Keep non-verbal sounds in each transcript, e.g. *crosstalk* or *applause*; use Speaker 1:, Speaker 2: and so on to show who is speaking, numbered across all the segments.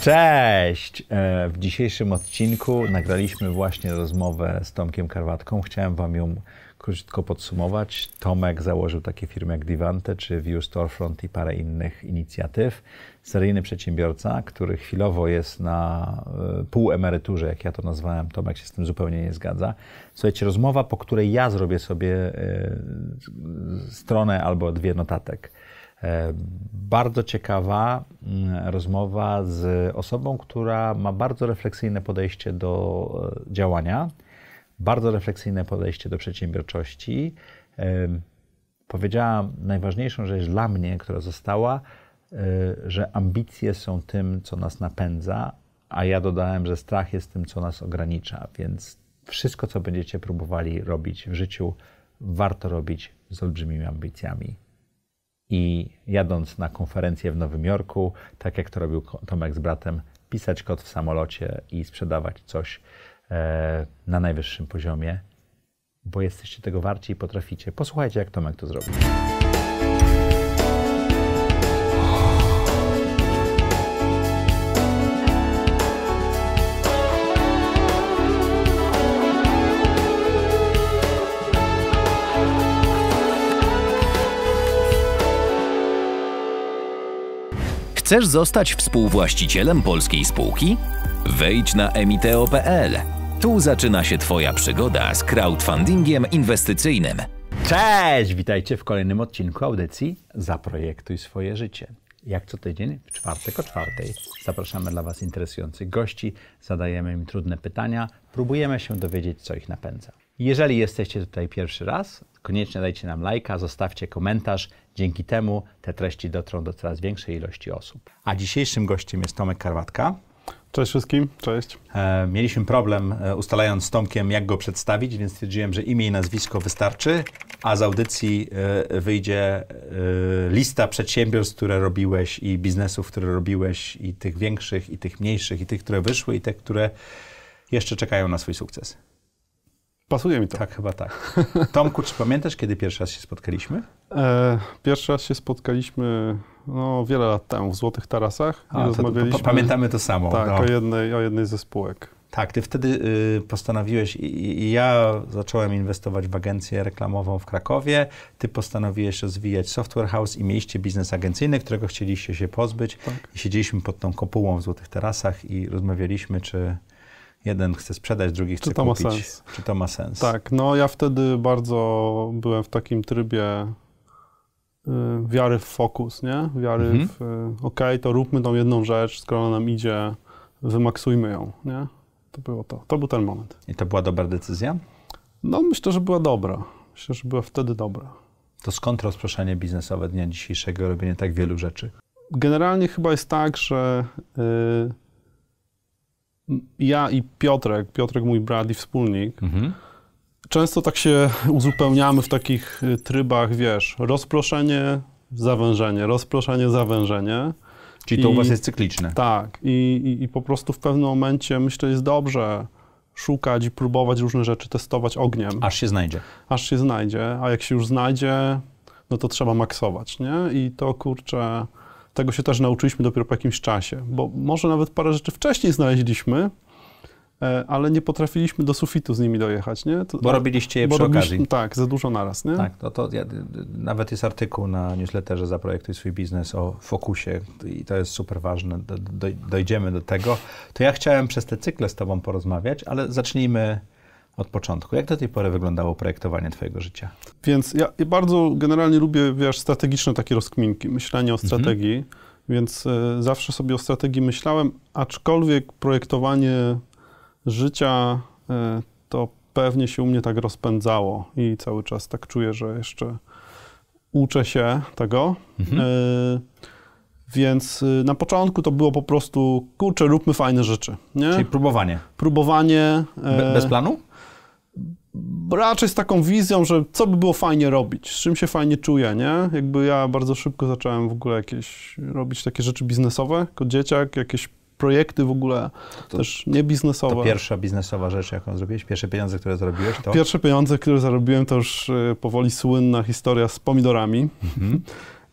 Speaker 1: Cześć! E, w dzisiejszym odcinku nagraliśmy właśnie rozmowę z Tomkiem Karwatką. Chciałem Wam ją krótko podsumować. Tomek założył takie firmy jak Divante czy View Storefront i parę innych inicjatyw. Seryjny przedsiębiorca, który chwilowo jest na e, półemeryturze, jak ja to nazwałem. Tomek się z tym zupełnie nie zgadza. Słuchajcie, rozmowa, po której ja zrobię sobie e, stronę albo dwie notatek. E, bardzo ciekawa mm, rozmowa z osobą, która ma bardzo refleksyjne podejście do e, działania, bardzo refleksyjne podejście do przedsiębiorczości. E, Powiedziała najważniejszą rzecz dla mnie, która została, że ambicje są tym, co nas napędza, a ja dodałem, że strach jest tym, co nas ogranicza. Więc wszystko, co będziecie próbowali robić w życiu, warto robić z olbrzymimi ambicjami i jadąc na konferencję w Nowym Jorku, tak jak to robił Tomek z bratem, pisać kod w samolocie i sprzedawać coś e, na najwyższym poziomie, bo jesteście tego warci i potraficie. Posłuchajcie, jak Tomek to zrobił. Chcesz zostać współwłaścicielem polskiej spółki? Wejdź na emiteo.pl. Tu zaczyna się Twoja przygoda z crowdfundingiem inwestycyjnym. Cześć! Witajcie w kolejnym odcinku audycji Zaprojektuj swoje życie. Jak co tydzień, w czwartek o czwartej, zapraszamy dla Was interesujących gości, zadajemy im trudne pytania, próbujemy się dowiedzieć, co ich napędza. Jeżeli jesteście tutaj pierwszy raz, koniecznie dajcie nam lajka, zostawcie komentarz Dzięki temu te treści dotrą do coraz większej ilości osób. A dzisiejszym gościem jest Tomek Karwatka. Cześć wszystkim, cześć. E, mieliśmy problem e, ustalając z Tomkiem, jak go przedstawić, więc stwierdziłem, że imię i nazwisko wystarczy, a z audycji e, wyjdzie lista przedsiębiorstw, które robiłeś i biznesów, które robiłeś i tych większych, i tych mniejszych, i tych, które wyszły, i te, które jeszcze czekają na swój sukces. Pasuje mi to. Tak, chyba tak. Tomku, czy pamiętasz, kiedy pierwszy raz się spotkaliśmy?
Speaker 2: E, pierwszy raz się spotkaliśmy no, wiele lat temu w Złotych Tarasach. A, rozmawialiśmy, to, pamiętamy to samo. Tak, no. o,
Speaker 1: jednej, o jednej ze spółek. Tak, ty wtedy y, postanowiłeś, i ja zacząłem inwestować w agencję reklamową w Krakowie, ty postanowiłeś rozwijać Software House i mieliście biznes agencyjny, którego chcieliście się pozbyć tak. i siedzieliśmy pod tą kopułą w Złotych Tarasach i rozmawialiśmy, czy jeden chce sprzedać, drugi chce czy to kupić. Ma sens? Czy to ma sens? Tak,
Speaker 2: no ja wtedy bardzo byłem w takim trybie Y, wiary w fokus, nie? Wiary mhm. w, y, ok, to róbmy tą jedną rzecz, skoro nam idzie, wymaksujmy ją, nie? To było to. To był ten moment.
Speaker 1: I to była dobra decyzja?
Speaker 2: No, myślę, że była dobra. Myślę, że była wtedy dobra.
Speaker 1: To skąd rozproszenie biznesowe dnia dzisiejszego, robienie tak wielu rzeczy?
Speaker 2: Generalnie chyba jest tak, że y, ja i Piotrek, Piotrek mój brat i wspólnik, mhm często tak się uzupełniamy w takich y, trybach, wiesz, rozproszenie, zawężenie, rozproszenie, zawężenie. Czyli to I, u was jest cykliczne. Tak. I, i, I po prostu w pewnym momencie myślę, jest dobrze szukać i próbować różne rzeczy, testować ogniem. Aż się znajdzie. Aż się znajdzie, a jak się już znajdzie, no to trzeba maksować, nie? I to, kurczę, tego się też nauczyliśmy dopiero po jakimś czasie, bo może nawet parę rzeczy wcześniej znaleźliśmy, E, ale nie potrafiliśmy do sufitu z nimi dojechać, nie? To, bo robiliście je bo przy okazji. Tak, za dużo naraz, nie? Tak,
Speaker 1: to to ja, nawet jest artykuł na newsletterze Zaprojektuj swój biznes o fokusie i to jest super ważne, do, do, dojdziemy do tego. To ja chciałem przez te cykle z tobą porozmawiać, ale zacznijmy od początku. Jak do tej pory wyglądało projektowanie Twojego życia?
Speaker 2: Więc ja, ja bardzo generalnie lubię, wiesz, strategiczne takie rozkminki, myślenie o mhm. strategii, mhm. więc y, zawsze sobie o strategii myślałem, aczkolwiek projektowanie życia e, to pewnie się u mnie tak rozpędzało i cały czas tak czuję, że jeszcze uczę się tego. Mhm. E, więc e, na początku to było po prostu, kurczę, róbmy fajne rzeczy. Nie? Czyli próbowanie. Próbowanie. bez planu? Raczej z taką wizją, że co by było fajnie robić, z czym się fajnie czuję, nie? Jakby ja bardzo szybko zacząłem w ogóle jakieś robić takie rzeczy biznesowe, jako dzieciak, jakieś projekty w ogóle to, też biznesowe. To pierwsza
Speaker 1: biznesowa rzecz, jaką zrobiłeś? Pierwsze pieniądze, które zarobiłeś? To? Pierwsze
Speaker 2: pieniądze, które zarobiłem, to już e, powoli słynna historia z pomidorami. Mhm.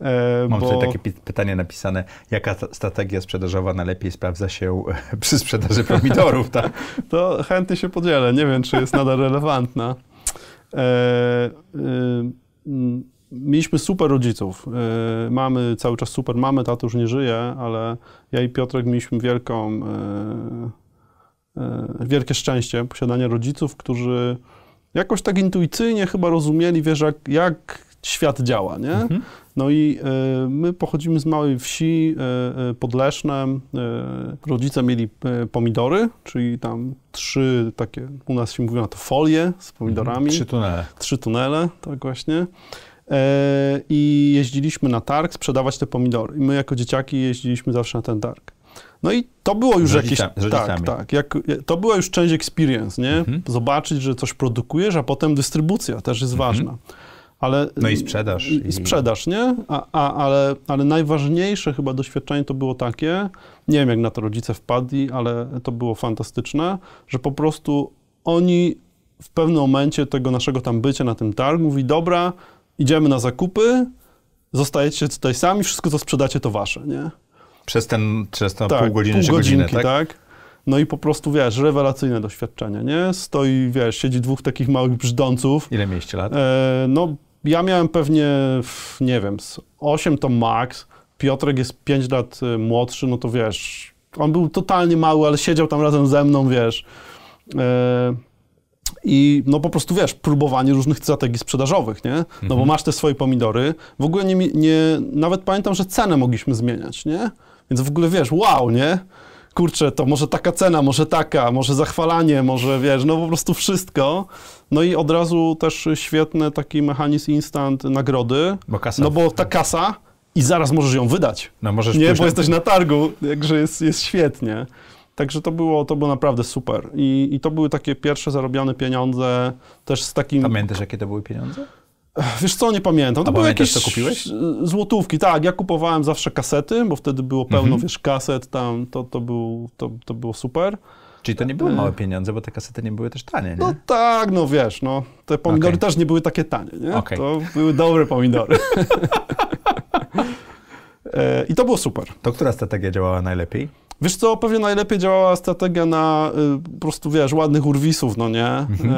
Speaker 2: E, Mam bo... tutaj takie
Speaker 1: pytanie napisane, jaka strategia sprzedażowa najlepiej sprawdza się *laughs* przy sprzedaży pomidorów? Tak? *laughs* to
Speaker 2: chętnie się podzielę, nie wiem, czy jest nadal relevantna. E, e, mieliśmy super rodziców. Y, mamy cały czas super mamy, tato już nie żyje, ale ja i Piotrek mieliśmy wielką, y, y, wielkie szczęście posiadania rodziców, którzy jakoś tak intuicyjnie chyba rozumieli, wiesz, jak, jak świat działa, nie? Mhm. No i my pochodzimy z małej wsi pod Lesznem. rodzice mieli pomidory, czyli tam trzy takie, u nas się mówi na to folie z pomidorami. Mhm. Trzy tunele. Trzy tunele, tak właśnie. E, i jeździliśmy na targ sprzedawać te pomidory. I my jako dzieciaki jeździliśmy zawsze na ten targ. No i to było już jakiś... Tak, tak. Jak, to była już część experience, nie? Mhm. Zobaczyć, że coś produkujesz, a potem dystrybucja też jest mhm. ważna. Ale, no i sprzedaż. I sprzedaż, nie? A, a, ale, ale najważniejsze chyba doświadczenie to było takie, nie wiem jak na to rodzice wpadli, ale to było fantastyczne, że po prostu oni w pewnym momencie tego naszego tam bycia na tym targu mówi, dobra, idziemy na zakupy, zostajecie tutaj sami, wszystko co sprzedacie to wasze, nie? Przez ten, przez tą tak, pół godziny, pół godzinki, godzinę, tak? tak? No i po prostu, wiesz, rewelacyjne doświadczenie, nie? Stoi, wiesz, siedzi dwóch takich małych brzdąców. Ile mieliście lat? E, no, ja miałem pewnie, nie wiem, 8 to max, Piotrek jest 5 lat e, młodszy, no to wiesz, on był totalnie mały, ale siedział tam razem ze mną, wiesz. E, i no po prostu wiesz, próbowanie różnych strategii sprzedażowych, nie? No mhm. bo masz te swoje pomidory. W ogóle nie, nie, nawet pamiętam, że cenę mogliśmy zmieniać, nie? Więc w ogóle wiesz, wow, nie? Kurczę, to może taka cena, może taka, może zachwalanie, może wiesz, no po prostu wszystko. No i od razu też świetny taki mechanizm instant nagrody. Bo kasa. No bo ta kasa i zaraz możesz ją wydać. No możesz Nie, bo jesteś na targu, jakże jest, jest świetnie. Także to było, to było naprawdę super. I, I to były takie pierwsze zarobione pieniądze też z takim... Pamiętasz, jakie to były pieniądze? Wiesz co, nie pamiętam. To A były jakieś co kupiłeś? złotówki, tak. Ja kupowałem zawsze kasety, bo wtedy było pełno, mhm. wiesz, kaset tam, to, to, był,
Speaker 1: to, to było super. Czyli to nie były e, małe pieniądze, bo te kasety nie były też tanie, nie? No
Speaker 2: tak, no wiesz, no. Te pomidory okay. też nie były takie tanie, nie? Okay. To były dobre pomidory. *laughs*
Speaker 1: E, I to było super. To która strategia działała najlepiej?
Speaker 2: Wiesz co, pewnie najlepiej działała strategia na y, po prostu, wiesz, ładnych urwisów, no nie? Mhm. E,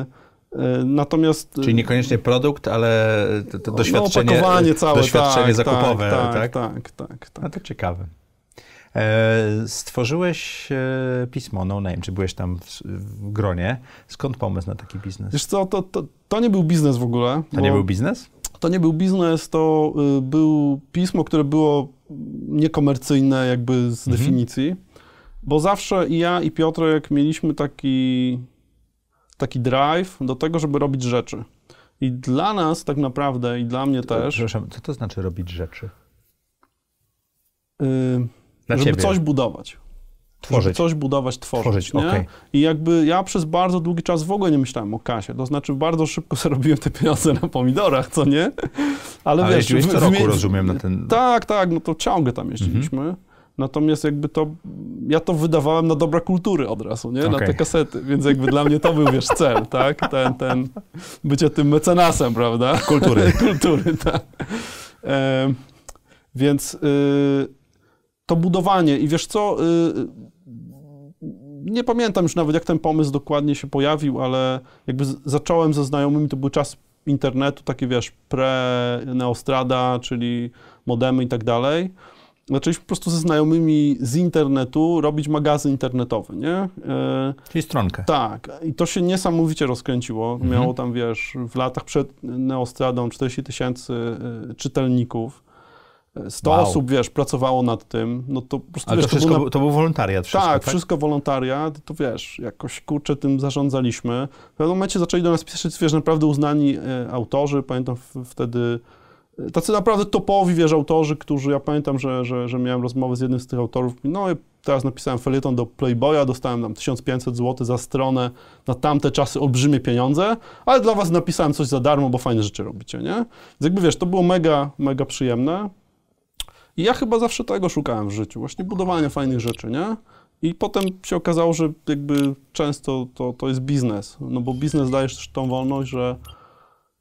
Speaker 2: e, natomiast... Y, Czyli
Speaker 1: niekoniecznie produkt, ale to, to no, doświadczenie, no, całe, doświadczenie tak, zakupowe, tak? Tak, tak, tak. tak. tak. No to ciekawe. E, stworzyłeś e, pismo No Name, czy byłeś tam w, w, gronie. Skąd pomysł na taki biznes? Wiesz co, to, to,
Speaker 2: to nie był biznes w ogóle. To bo... nie był biznes?
Speaker 1: To nie był biznes, to
Speaker 2: y, był pismo, które było niekomercyjne jakby z mhm. definicji, bo zawsze i ja i Piotrek mieliśmy taki, taki drive do tego, żeby robić rzeczy. I dla nas tak naprawdę i dla mnie też.
Speaker 1: Przepraszam, co to znaczy robić rzeczy? Yy, żeby ciebie. coś
Speaker 2: budować. Tworzyć. coś budować, tworzyć. tworzyć nie? Okay. I jakby ja przez bardzo długi czas w ogóle nie myślałem o kasie. To znaczy bardzo szybko *laughs* zarobiłem te pieniądze na pomidorach, co nie? Ale, Ale wiesz, jeździłeś co roku, w, rozumiem, na ten... Tak, tak, no to ciągle tam jeździliśmy. Mhm. Natomiast jakby to, ja to wydawałem na dobra kultury od razu, nie? Okay. Na te kasety, więc jakby dla mnie to był, wiesz, cel, *laughs* tak? Ten, ten, bycie tym mecenasem, prawda? Kultury. *laughs* kultury, tak. E, więc... Y, to budowanie i wiesz co,
Speaker 1: y,
Speaker 2: nie pamiętam już nawet, jak ten pomysł dokładnie się pojawił, ale jakby zacząłem ze znajomymi, to był czas internetu, taki wiesz, pre-Neostrada, czyli modemy i tak dalej. Zaczęliśmy po prostu ze znajomymi z internetu robić magazyn internetowy, nie? E, czyli stronkę. Tak. I to się niesamowicie rozkręciło. Mhm. Miało tam, wiesz, w latach przed Neostradą 40 tysięcy e, czytelników. 100 wow. osób, wiesz, pracowało nad tym, no to po prostu, Ale wiesz, to, wszystko, to, był, na... to był
Speaker 1: wolontariat wszystko, tak, tak, wszystko
Speaker 2: wolontariat, to wiesz, jakoś, kurczę, tym zarządzaliśmy. W pewnym momencie zaczęli do nas pisać, wiesz, naprawdę uznani e, autorzy, pamiętam wtedy, e, tacy naprawdę topowi, wiesz, autorzy, którzy, ja pamiętam, że, że, że miałem rozmowę z jednym z tych autorów, no teraz napisałem felieton do Playboya, dostałem tam 1500 zł za stronę, na tamte czasy olbrzymie pieniądze, ale dla was napisałem coś za darmo, bo fajne rzeczy robicie, nie? Więc jakby, wiesz, to było mega, mega przyjemne. I ja chyba zawsze tego szukałem w życiu, właśnie budowania fajnych rzeczy, nie? I potem się okazało, że jakby często to, to jest biznes, no bo biznes dajesz też tą wolność, że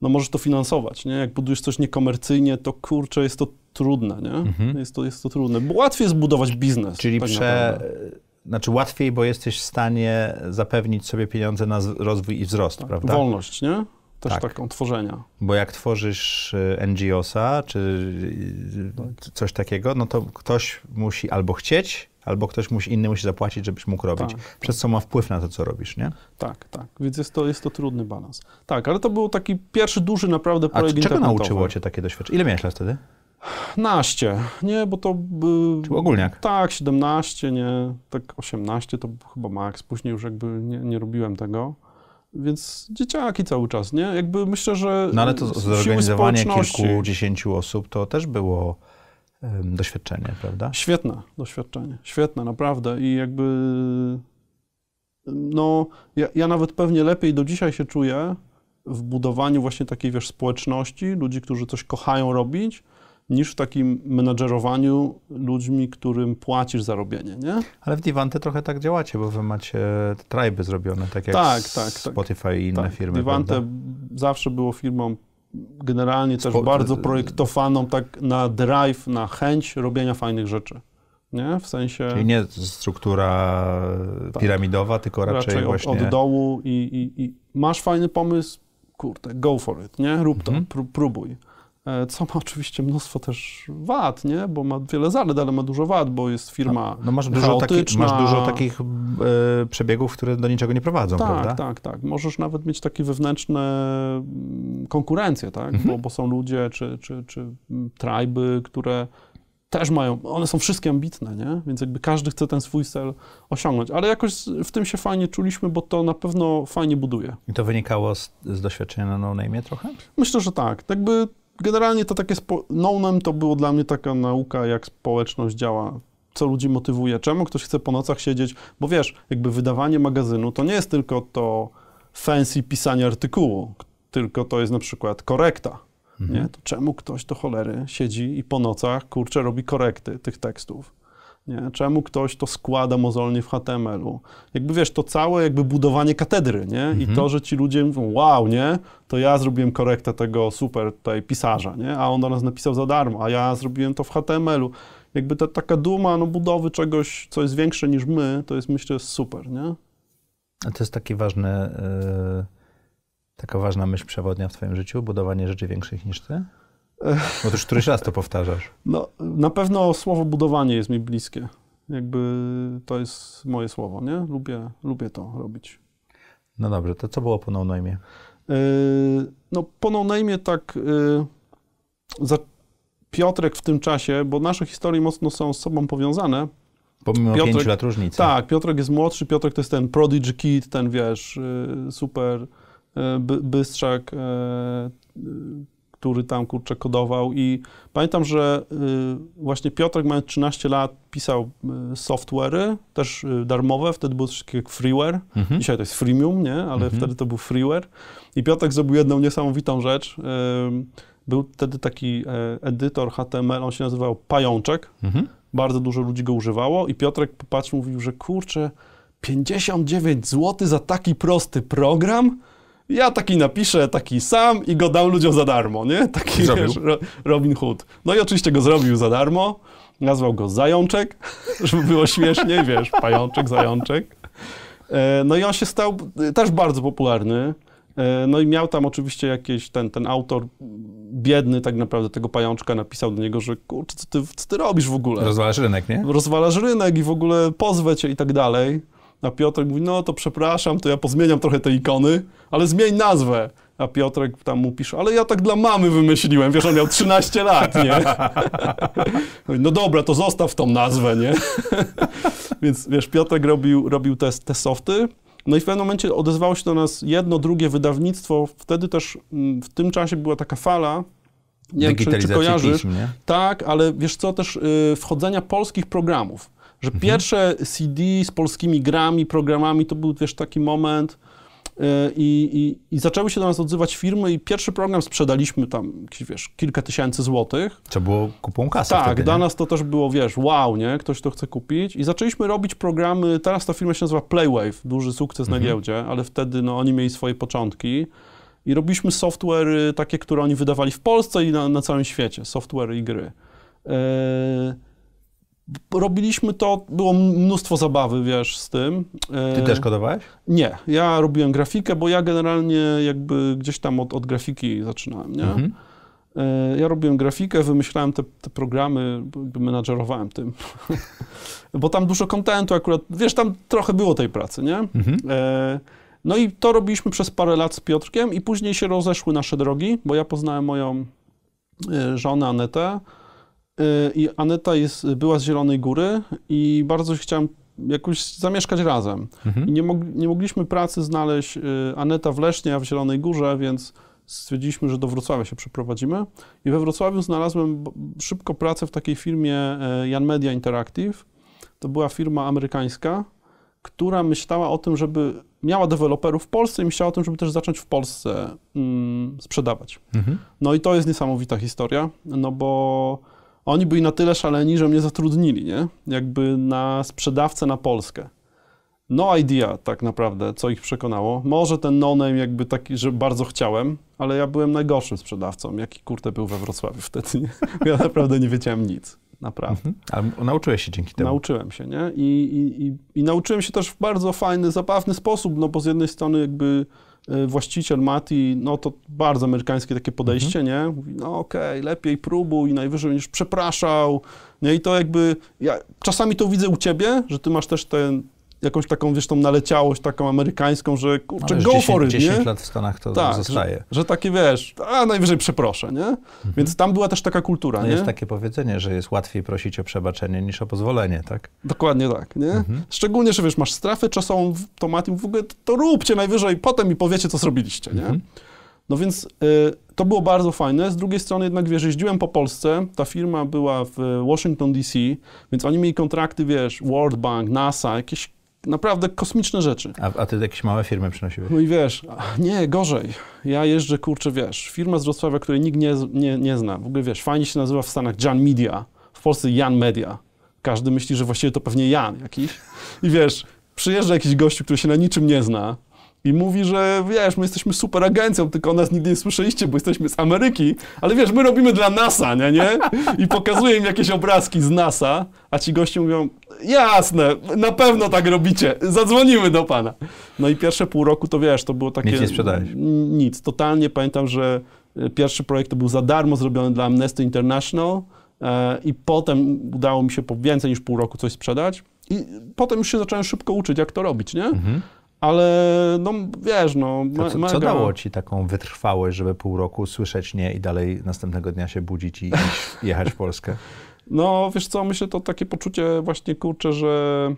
Speaker 2: no możesz to finansować, nie? Jak budujesz coś niekomercyjnie, to kurczę, jest to trudne, nie? Mhm. Jest, to, jest to trudne, bo łatwiej jest budować biznes. Czyli tak prze...
Speaker 1: Znaczy łatwiej, bo jesteś w stanie zapewnić sobie pieniądze na rozwój i wzrost, tak. prawda? Wolność,
Speaker 2: nie? też tak. taką tworzenia.
Speaker 1: Bo jak tworzysz e, NGOsa czy e, tak. coś takiego, no to ktoś musi albo chcieć, albo ktoś musi, inny musi zapłacić, żebyś mógł robić, tak. przez co ma wpływ na to, co robisz, nie?
Speaker 2: Tak, tak. Więc jest to, jest to trudny balans. Tak, ale to był taki pierwszy duży naprawdę projekt A czego nauczyło
Speaker 1: cię takie doświadczenie? Ile miałeś lat wtedy? Naście,
Speaker 2: nie, bo to... Yy, Czyli ogólniak? Tak, 17, nie, tak 18 to chyba maks. Później już jakby nie, nie robiłem tego. Więc dzieciaki cały czas, nie? Jakby myślę, że. No ale to zorganizowanie kilkudziesięciu
Speaker 1: osób to też było um, doświadczenie, prawda? Świetne
Speaker 2: doświadczenie, świetne, naprawdę. I jakby. No, ja, ja nawet pewnie lepiej do dzisiaj się czuję w budowaniu właśnie takiej, wiesz, społeczności, ludzi, którzy coś kochają robić, niż w takim menadżerowaniu ludźmi, którym płacisz za robienie, nie?
Speaker 1: Ale w Divante trochę tak działacie, bo wy macie tryby zrobione, tak jak tak, tak, tak, Spotify tak, i inne tak. firmy. Divante prawda?
Speaker 2: zawsze było firmą generalnie też Spo bardzo projektowaną tak na drive, na chęć robienia fajnych rzeczy. Nie? W sensie... Czyli nie
Speaker 1: struktura tak. piramidowa, tylko raczej, raczej właśnie... od,
Speaker 2: dołu i, i, i, masz fajny pomysł, kurde, go for it, nie? Rób mhm. to, próbuj. E, co ma oczywiście mnóstwo też wad, nie? bo ma wiele zalet, ale ma dużo wad, bo jest firma no, no masz, dużo taki, masz dużo takich
Speaker 1: e, przebiegów, które do niczego nie prowadzą, tak, prawda?
Speaker 2: Tak, tak. Możesz nawet mieć takie wewnętrzne mm, konkurencje, tak? Mhm. Bo, bo, są ludzie czy, czy, czy mm, trajby, które też mają, one są wszystkie ambitne, nie? więc jakby każdy chce ten swój cel osiągnąć, ale jakoś w tym się fajnie czuliśmy, bo to na pewno fajnie buduje.
Speaker 1: I to wynikało z, z doświadczenia na no, no Name trochę?
Speaker 2: Myślę, że tak. Jakby generalnie to takie no to było dla mnie taka nauka, jak społeczność działa, co ludzi motywuje, czemu ktoś chce po nocach siedzieć, bo wiesz, jakby wydawanie magazynu to nie jest tylko to fancy pisanie artykułu, tylko to jest na przykład korekta. Mhm. Nie? To czemu ktoś do cholery siedzi i po nocach, kurczę, robi korekty tych tekstów? Nie? Czemu ktoś to składa mozolnie w HTML-u? Jakby wiesz, to całe jakby budowanie katedry, nie? Mhm. I to, że ci ludzie mówią, wow, nie? To ja zrobiłem korektę tego super tutaj pisarza, nie? A on do nas napisał za darmo, a ja zrobiłem to w HTML-u. Jakby ta taka duma, no budowy czegoś, co jest większe niż my, to jest myślę super, nie?
Speaker 1: A to jest yy, taka ważna myśl przewodnia w twoim życiu, budowanie rzeczy większych niż ty? No to już któryś raz to powtarzasz.
Speaker 2: No, na pewno słowo budowanie jest mi bliskie. Jakby to jest moje słowo, nie? Lubię, lubię to robić.
Speaker 1: No dobrze, to co było po No e,
Speaker 2: no po No tak e, za Piotrek w tym czasie, bo nasze historie mocno są z sobą powiązane,
Speaker 1: Pomimo Piotrek, 5 lat różnicy.
Speaker 2: Tak, Piotrek jest młodszy, Piotrek to jest ten prodigy kid, ten wiesz, e, super bystrzak, który tam kurczę kodował i pamiętam, że y, właśnie Piotrek mając 13 lat pisał y, software'y, też y, darmowe, wtedy było coś takiego jak freeware, mhm. dzisiaj to jest freemium, nie, ale mhm. wtedy to był freeware i Piotrek zrobił jedną niesamowitą rzecz, był wtedy taki e, edytor HTML, on się nazywał Pajączek, mhm. bardzo dużo ludzi go używało i Piotrek patrz, mówił, że kurczę, 59 zł za taki prosty program? ja taki napiszę, taki sam i go dam ludziom za darmo, nie? Taki wiesz, Robin Hood. No i oczywiście go zrobił za darmo, nazwał go Zajączek, *laughs* żeby było śmiesznie, wiesz, pajączek, zajączek. E, no i on się stał e, też bardzo popularny. E, no i miał tam oczywiście jakiś ten, ten autor biedny tak naprawdę tego pajączka napisał do niego, że kurczę, co ty, co ty robisz w ogóle? Rozwalasz rynek, nie? Rozwalasz rynek i w ogóle pozwę cię i tak dalej. A Piotrek mówi, no to przepraszam, to ja pozmieniam trochę te ikony, ale zmień nazwę. A Piotrek tam mu pisze, ale ja tak dla mamy wymyśliłem, wiesz, on miał 13 *laughs* lat, nie? no dobra, to zostaw tą nazwę, nie? *laughs* Więc wiesz, Piotrek robił, robił te, te softy, no i w pewnym momencie odezwało się do nas jedno, drugie wydawnictwo. Wtedy też mm, w tym czasie była taka fala,
Speaker 1: nie wiem, czy, czy kojarzysz. Pism,
Speaker 2: tak, ale wiesz co, też y, wchodzenia polskich programów. Że mhm. pierwsze CD z polskimi grami, programami to był wiesz taki moment. Y, I, i, I, zaczęły się do nas odzywać firmy i pierwszy program sprzedaliśmy tam, wiesz, kilka tysięcy złotych.
Speaker 1: Co było kupą kasy Tak, wtedy, dla
Speaker 2: nas to też było, wiesz, wow, nie? Ktoś to chce kupić. I zaczęliśmy robić programy, teraz ta firma się nazywa Playwave, duży sukces mhm. na giełdzie, ale wtedy, no, oni mieli swoje początki. I robiliśmy software takie, które oni wydawali w Polsce i na, na całym świecie, software i gry. Yy... Robiliśmy to, było mnóstwo zabawy, wiesz, z tym. Ty e, też kodowałeś? Nie, ja robiłem grafikę, bo ja generalnie jakby gdzieś tam od, od grafiki zaczynałem, nie? Mhm. E, ja robiłem grafikę, wymyślałem te, te programy, jakby menadżerowałem tym. *laughs* bo tam dużo kontentu akurat, wiesz, tam trochę było tej pracy, nie? Mhm. E, no i to robiliśmy przez parę lat z Piotrkiem i później się rozeszły nasze drogi, bo ja poznałem moją żonę Anetę, Y, i Aneta jest, była z Zielonej Góry i bardzo chciałem jakoś zamieszkać razem. Mhm. I nie, mog, nie mogliśmy pracy znaleźć y, Aneta w Lesznie, a w Zielonej Górze, więc stwierdziliśmy, że do Wrocławia się przeprowadzimy. I we Wrocławiu znalazłem szybko pracę w takiej firmie e, Jan Media Interactive. To była firma amerykańska, która myślała o tym, żeby miała deweloperów w Polsce i myślała o tym, żeby też zacząć w Polsce mm, sprzedawać. Mhm. No i to jest niesamowita historia, no bo oni byli na tyle szaleni, że mnie zatrudnili, nie? Jakby na sprzedawcę na Polskę. No idea tak naprawdę, co ich przekonało. Może ten nonem jakby taki, że bardzo chciałem, ale ja byłem najgorszym sprzedawcą, jaki kurde był we Wrocławiu wtedy, nie? *laughs* Ja naprawdę nie wiedziałem nic, naprawdę. Mhm. Ale nauczyłeś się dzięki temu. Nauczyłem się, nie? I, i, i, I nauczyłem się też w bardzo fajny, zabawny sposób, no bo z jednej strony jakby Y, właściciel Mati, no to bardzo amerykańskie takie podejście, mhm. nie? Mówi, no okej, okay, lepiej próbuj, najwyżej niż przepraszał. Nie? I to jakby, ja czasami to widzę u ciebie, że ty masz też ten, jakąś taką, wiesz, tą naleciałość taką amerykańską, że kurczę, no, go 10, for it, 10 nie?
Speaker 1: lat w Stanach to tak, zostaje. Że, że takie, wiesz, a najwyżej przeproszę, nie? Mhm. Więc tam była też taka kultura, no nie? Jest takie powiedzenie, że jest łatwiej prosić o przebaczenie niż o pozwolenie, tak?
Speaker 2: Dokładnie tak, nie? Mhm. Szczególnie, że wiesz, masz strefę czasową, to Matim w ogóle, to róbcie najwyżej, potem i powiecie, co zrobiliście, nie? Mhm. No więc y, to było bardzo fajne. Z drugiej strony jednak, wiesz, jeździłem po Polsce, ta firma była w Washington DC, więc oni mieli kontrakty, wiesz, World Bank, NASA,
Speaker 1: jakieś naprawdę kosmiczne rzeczy. A, a ty jakieś małe firmy przynosiłeś?
Speaker 2: No i wiesz, nie, gorzej. Ja jeżdżę, kurczę, wiesz, firma z Wrocławia, której nikt nie, nie, nie zna. W ogóle, wiesz, fajnie się nazywa w Stanach Jan Media, w Polsce Jan Media. Każdy myśli, że właściwie to pewnie Jan jakiś. I wiesz, przyjeżdża jakiś gościu, który się na niczym nie zna, i mówi, że wiesz, my jesteśmy super agencją, tylko o nas nigdy nie słyszeliście, bo jesteśmy z Ameryki, ale wiesz, my robimy dla NASA, nie? nie? I pokazuje im jakieś obrazki z NASA, a ci goście mówią, jasne, na pewno tak robicie, zadzwonimy do pana. No i pierwsze pół roku to wiesz, to było takie... Nic nie sprzedałeś. Nic, totalnie pamiętam, że e, pierwszy projekt to był za darmo zrobiony dla Amnesty International e, i potem udało mi się po więcej niż pół roku coś sprzedać i potem już się zacząłem szybko uczyć, jak to robić, nie? Mhm. Ale no wiesz, no. Me, co, co, dało
Speaker 1: ci taką wytrwałość, żeby pół roku słyszeć nie i dalej następnego dnia się budzić i jechać w Polskę? *laughs*
Speaker 2: No wiesz co, myślę to takie poczucie właśnie kurczę, że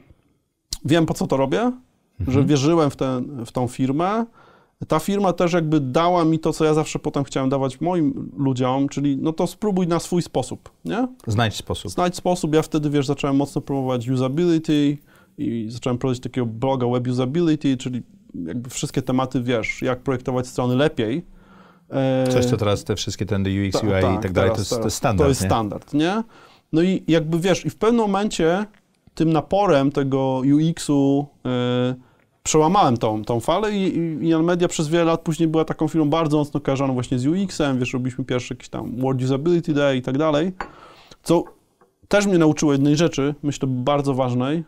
Speaker 2: wiem po co to robię, mhm. że wierzyłem w, ten, w tą firmę. Ta firma też jakby dała mi to, co ja zawsze potem chciałem dawać moim ludziom, czyli no to spróbuj na swój sposób,
Speaker 1: nie? Znajdź sposób.
Speaker 2: Znajdź sposób. Ja wtedy, wiesz, zacząłem mocno promować usability, i zacząłem prowadzić takiego bloga Web Usability, czyli jakby wszystkie tematy, wiesz, jak projektować strony lepiej. E, Coś, co
Speaker 1: teraz te wszystkie trendy UX, ta, UI tak, i tak dalej, to, jest, to jest standard. To jest nie?
Speaker 2: standard, nie? No i jakby wiesz, i w pewnym momencie tym naporem tego UX-u e, przełamałem tą, tą falę i, i Jan Media przez wiele lat później była taką firmą bardzo mocno kojarzoną właśnie z UX-em, wiesz, robiliśmy pierwszy jakiś tam World Usability Day i tak dalej, co też mnie nauczyło jednej rzeczy, myślę bardzo ważnej,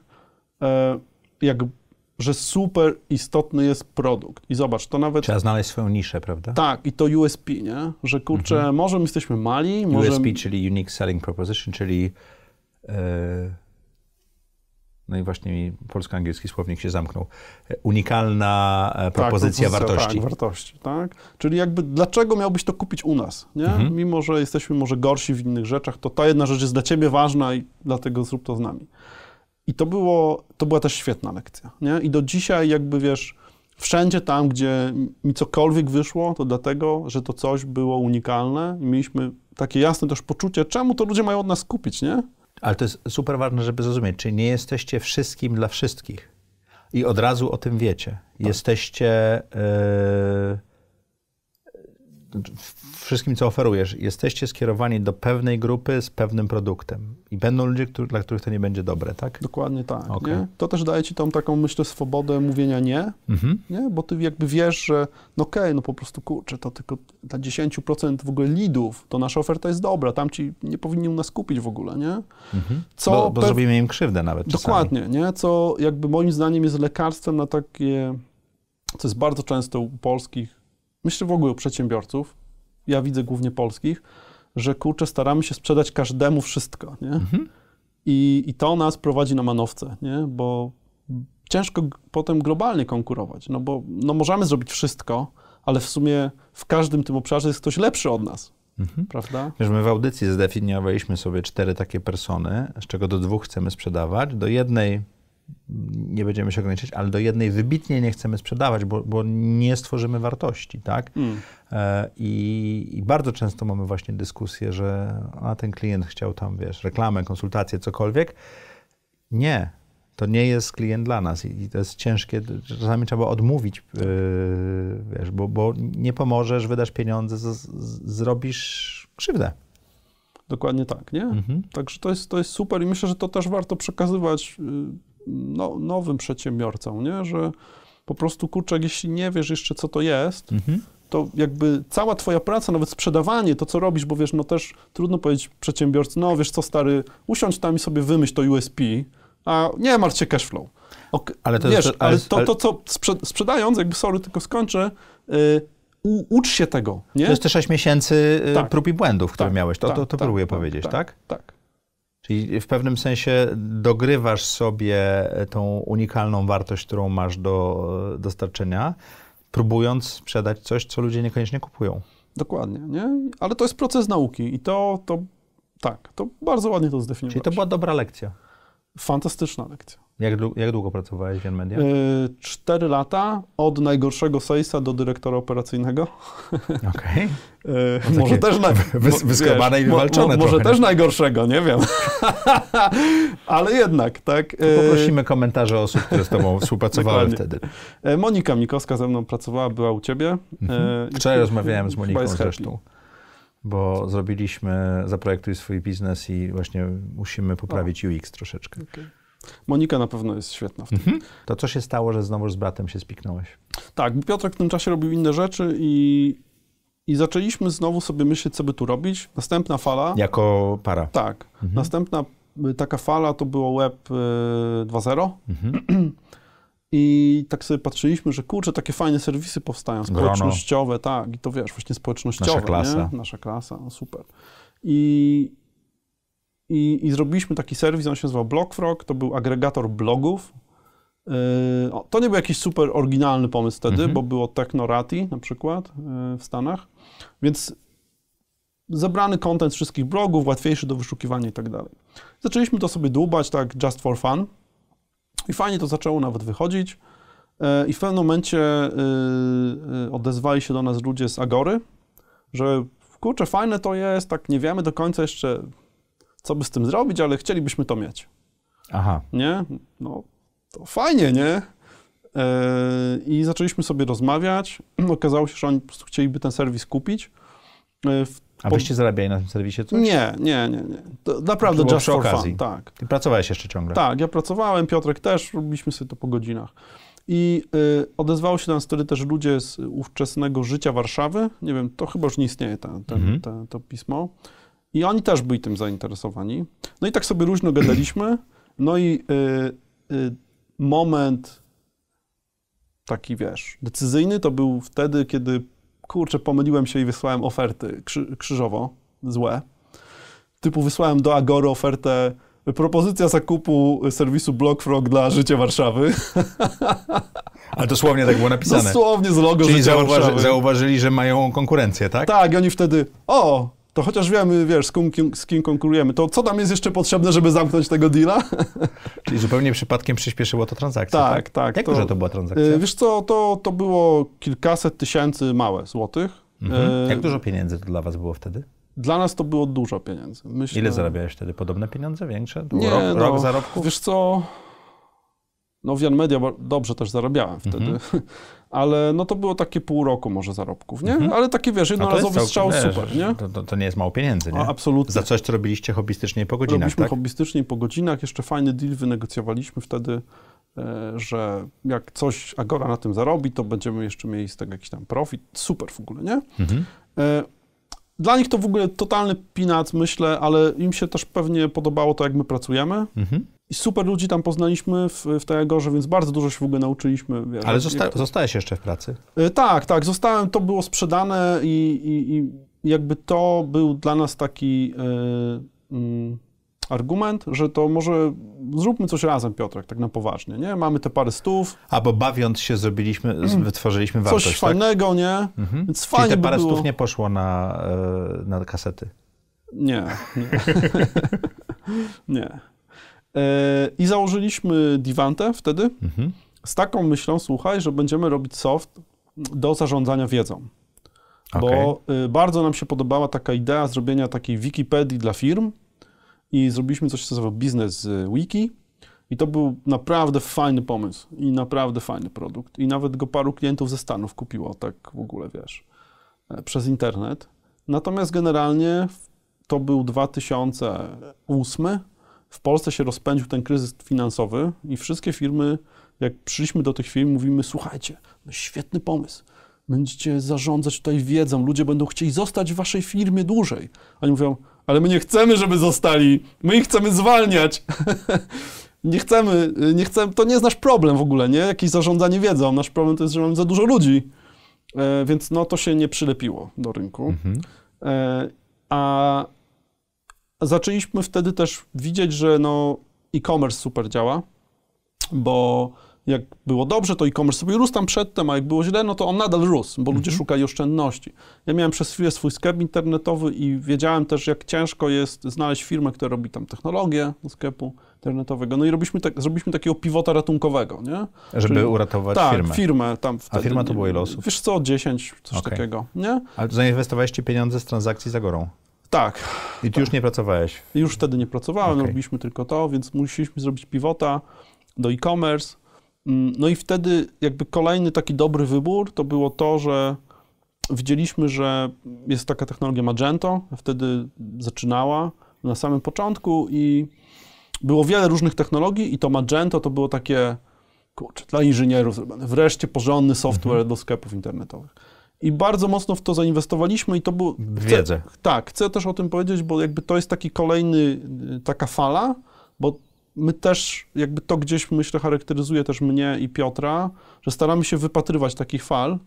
Speaker 2: E, jak że super istotny jest produkt. I zobacz, to nawet... Trzeba znaleźć
Speaker 1: swoją niszę, prawda?
Speaker 2: Tak, i to USP, nie? Że kurczę, mhm. może my jesteśmy mali, może... USP,
Speaker 1: czyli Unique Selling Proposition, czyli... E, no i właśnie mi polsko-angielski słownik się zamknął. Unikalna e, tak, propozycja, tak, wartości. Tak,
Speaker 2: wartości, tak. Czyli jakby dlaczego miałbyś to kupić u nas, nie? Mhm. Mimo, że jesteśmy może gorsi w innych rzeczach, to ta jedna rzecz jest dla ciebie ważna i dlatego zrób to z nami. I to, było, to była też świetna lekcja. Nie? I do dzisiaj, jakby wiesz, wszędzie tam, gdzie mi cokolwiek wyszło, to dlatego, że to coś było unikalne i mieliśmy takie jasne też poczucie, czemu to ludzie mają od nas kupić, nie?
Speaker 1: Ale to jest super ważne, żeby zrozumieć, czy nie jesteście wszystkim dla wszystkich. I od razu o tym wiecie. Tak. Jesteście. Yy znaczy, wszystkim, co oferujesz, jesteście skierowani do pewnej grupy z pewnym produktem i będą ludzie, dla których to nie będzie dobre, tak? Dokładnie tak. Okay.
Speaker 2: To też daje ci tą taką, myślę, swobodę mówienia nie, mhm. nie? bo ty jakby wiesz, że no okej, okay, no po prostu kurczę, to tylko dla 10% w ogóle lidów to nasza oferta jest dobra, tam ci nie powinni u nas kupić w ogóle, nie?
Speaker 1: Mhm. Co bo, bo zrobimy im krzywdę nawet Dokładnie,
Speaker 2: czasami. nie? Co jakby moim zdaniem jest lekarstwem na takie, co jest bardzo często u polskich myślę w ogóle o przedsiębiorców, ja widzę głównie polskich, że kurczę, staramy się sprzedać każdemu wszystko, nie? Mhm. I, I to nas prowadzi na manowce, nie? Bo ciężko potem globalnie konkurować, no bo no możemy zrobić wszystko, ale w sumie w każdym tym obszarze jest ktoś lepszy od nas. Mhm. Prawda?
Speaker 1: Wiesz, my w audycji zdefiniowaliśmy sobie cztery takie persony, z czego do dwóch chcemy sprzedawać. Do jednej nie będziemy się ograniczać, ale do jednej wybitnie nie chcemy sprzedawać, bo, bo nie stworzymy wartości, tak? Mm. E, I, I, bardzo często mamy właśnie dyskusję, że a ten klient chciał tam, wiesz, reklamę, konsultację, cokolwiek. Nie, to nie jest klient dla nas i, to jest ciężkie. Czasami trzeba odmówić, yy, wiesz, bo, bo, nie pomożesz, wydasz pieniądze, z, z, zrobisz krzywdę. Dokładnie tak, nie? Mhm. Także to jest, to jest super i myślę, że to też warto przekazywać yy no,
Speaker 2: nowym przedsiębiorcą, nie? że po prostu kurczak, jeśli nie wiesz jeszcze, co to jest, mhm. to jakby cała twoja praca, nawet sprzedawanie, to co robisz, bo wiesz, no też trudno powiedzieć przedsiębiorcy, no wiesz co stary, usiądź tam i sobie wymyśl to USP, a nie martw się cash
Speaker 1: ale to, wiesz, jest, ale, ale to, to,
Speaker 2: co sprzedając, jakby sorry, tylko skończę, y,
Speaker 1: ucz się tego. Nie? To jest te 6 miesięcy y, tak. prób i błędów, które tak, miałeś. To, tak, to, to tak, próbuję tak, powiedzieć, tak? Tak. tak. Czyli w pewnym sensie dogrywasz sobie e, tą unikalną wartość, którą masz do e, dostarczenia, próbując sprzedać coś, co ludzie niekoniecznie kupują.
Speaker 2: Dokładnie, nie? Ale to jest proces nauki i to, to tak, to bardzo ładnie to zdefiniowałeś. Czyli to była dobra lekcja. Fantastyczna lekcja.
Speaker 1: Jak, jak długo pracowałeś w Jan Media?
Speaker 2: Yy, cztery lata, od najgorszego sejsa do dyrektora operacyjnego. *laughs* Okej. Okay. Yy, może też... Na, wys, wyskrobane i wywalczone mo, Może trochę. też najgorszego, nie wiem. *laughs* Ale jednak, tak. To yy, poprosimy komentarze osób, które z tobą *laughs* współpracowały wtedy. Monika Mikowska ze mną pracowała, była u ciebie. Mhm. Wczoraj rozmawiałem z Moniką zresztą
Speaker 1: bo zrobiliśmy, zaprojektuj swój biznes i właśnie musimy poprawić o. UX troszeczkę.
Speaker 2: Okay. Monika na pewno jest świetna
Speaker 1: w tym. Mhm. To co się stało, że znowu z bratem się spiknąłeś?
Speaker 2: Tak, bo Piotrek w tym czasie robił inne rzeczy i, i zaczęliśmy znowu sobie myśleć, co by tu robić. Następna fala.
Speaker 1: Jako para.
Speaker 2: Tak. Mhm. Następna y, taka fala to było Web 2.0. Y, mhm. *clears throat* I tak sobie patrzyliśmy, że kurczę, takie fajne serwisy powstają, społecznościowe, Grono. tak. I to wiesz, właśnie społecznościowe. Nasza klasa. Nie? Nasza klasa, no super. I, i, I, zrobiliśmy taki serwis, on się nazywał BlockFrog, to był agregator blogów. Y, to nie był jakiś super oryginalny pomysł wtedy, mm bo było Technorati na przykład y, w Stanach, więc zebrany kontent z wszystkich blogów, łatwiejszy do wyszukiwania i tak dalej. Zaczęliśmy to sobie dłubać tak just for fun i fajnie to zaczęło nawet wychodzić. Y, I w pewnym momencie odezwali się do nas ludzie z Agory, że kurczę, fajne to jest, tak nie wiemy do końca jeszcze, co by z tym zrobić, ale chcielibyśmy to mieć. Aha. Nie? No, to fajnie, nie? E, I zaczęliśmy sobie rozmawiać. *clears throat* Okazało się, że oni po prostu chcieliby ten serwis kupić. E, A byście
Speaker 1: zarabiali na tym serwisie coś? Nie,
Speaker 2: nie, nie. nie. To naprawdę to just for okazji. fun. Tak.
Speaker 1: Ty pracowałeś jeszcze ciągle? Tak,
Speaker 2: ja pracowałem, Piotrek też, robiliśmy sobie to po godzinach. I y, odezwało się do nas wtedy też ludzie z ówczesnego życia Warszawy. Nie wiem, to chyba już nie istnieje ten, ten, mhm. to pismo. I oni też byli tym zainteresowani. No i tak sobie różno gadaliśmy. No i y, y, moment taki, wiesz, decyzyjny to był wtedy, kiedy, kurczę, pomyliłem się i wysłałem oferty krzy, krzyżowo, złe. Typu wysłałem do Agory ofertę propozycja zakupu serwisu BlockFrog dla Życia Warszawy.
Speaker 1: *laughs* Ale dosłownie tak było napisane. Dosłownie z logo Czyli Życia zauważy, Warszawy. zauważyli, że mają konkurencję, tak? Tak,
Speaker 2: i oni wtedy, o, to chociaż wiemy, wiesz, z kim, z kim, konkurujemy, to co tam jest jeszcze potrzebne, żeby zamknąć tego deala?
Speaker 1: *laughs* Czyli zupełnie przypadkiem przyspieszyło to transakcję, tak? Tak, tak. Jak to, duża to była transakcja?
Speaker 2: Y, wiesz co, to, to było kilkaset tysięcy małe
Speaker 1: złotych. Mhm. Y, Jak dużo pieniędzy to dla was było wtedy?
Speaker 2: Dla nas to było dużo pieniędzy. Myślę... Ile zarabiałeś
Speaker 1: wtedy? Podobne pieniądze? Większe? Było Nie, rok, no, rok
Speaker 2: zarobków? Wiesz co, no Jan Media dobrze też zarabiałem wtedy. Mhm. *laughs* ale no to było takie pół roku może zarobków, nie? Mhm. Ale takie, wiesz, jednorazowy no strzał, wiesz, super,
Speaker 1: nie? To, to, to, nie jest mało pieniędzy, nie? A, absolutnie. Za coś, co robiliście hobbystycznie po godzinach, Robiliśmy tak?
Speaker 2: hobbystycznie po godzinach, jeszcze fajny deal wynegocjowaliśmy wtedy, e, że jak coś Agora na tym zarobi, to będziemy jeszcze mieli z tego jakiś tam profit, super w ogóle, nie? Mhm. E, dla nich to w ogóle totalny pinac, myślę, ale im się też pewnie podobało to, jak my pracujemy. Mhm i super ludzi tam poznaliśmy w, w Tajagorze, więc bardzo dużo się w ogóle nauczyliśmy. Wiesz, Ale zosta
Speaker 1: zostałeś jeszcze w pracy?
Speaker 2: Yy, tak, tak, zostałem, to było sprzedane i, i, i jakby to był dla nas taki yy, argument, że to może zróbmy coś razem, Piotrek, tak na poważnie, nie?
Speaker 1: Mamy te parę stów. Albo bawiąc się zrobiliśmy, mm. wytworzyliśmy wartość, Coś tak?
Speaker 2: fajnego, tak? nie? Mhm. Więc fajnie Czyli te parę by stów nie
Speaker 1: poszło na, e, na kasety?
Speaker 2: Nie, nie. *laughs* nie. E, I założyliśmy Divantę wtedy mhm. z taką myślą, słuchaj, że będziemy robić soft do zarządzania wiedzą. Okay. Bo y, bardzo nam się podobała taka idea zrobienia takiej Wikipedii dla firm i zrobiliśmy coś, co nazywa Biznes y, Wiki. I to był naprawdę fajny pomysł i naprawdę fajny produkt. I nawet go paru klientów ze Stanów kupiło, tak w ogóle wiesz, e, przez internet. Natomiast generalnie to był 2008 w Polsce się rozpędził ten kryzys finansowy i wszystkie firmy, jak przyszliśmy do tych firm, mówimy, słuchajcie, no świetny pomysł, będziecie zarządzać tutaj wiedzą, ludzie będą chcieli zostać w waszej firmie dłużej. Oni mówią, ale my nie chcemy, żeby zostali, my ich chcemy zwalniać. *laughs* nie chcemy, nie chcemy, to nie jest nasz problem w ogóle, nie? Jakieś zarządzanie wiedzą. Nasz problem to jest, że mamy za dużo ludzi, e, więc no to się nie przylepiło do rynku. Mhm. E, a zaczęliśmy wtedy też widzieć, że no, e-commerce super działa, bo jak było dobrze, to e-commerce sobie rósł tam przedtem, a jak było źle, no to on nadal rósł, bo ludzie mhm. szukali oszczędności. Ja miałem przez chwilę swój sklep internetowy i wiedziałem też, jak ciężko jest znaleźć firmę, która robi tam technologię do sklepu internetowego. No i robiliśmy tak, zrobiliśmy takiego pivota ratunkowego, nie? Żeby Czyli, uratować tak, firmę. firmę tam wtedy, A firma to było ile osób? Wiesz co, 10, coś okay. takiego,
Speaker 1: nie? Ale zainwestowaliście pieniądze z transakcji za gorą. Tak. I ty tak. już nie pracowałeś?
Speaker 2: Już wtedy nie pracowałem, okay. robiliśmy tylko to, więc musieliśmy zrobić pivota do e-commerce. Mm, no i wtedy jakby kolejny taki dobry wybór to było to, że widzieliśmy, że jest taka technologia Magento, wtedy zaczynała na samym początku i było wiele różnych technologii i to Magento to było takie, kurczę, dla inżynierów zrobione, wreszcie porządny software mhm. do sklepów internetowych i bardzo mocno w to zainwestowaliśmy i to był... Chcę, Wiedzę. Tak, chcę też o tym powiedzieć, bo jakby to jest taki kolejny, y, taka fala, bo my też, jakby to gdzieś myślę charakteryzuje też mnie i Piotra, że staramy się wypatrywać takich fal,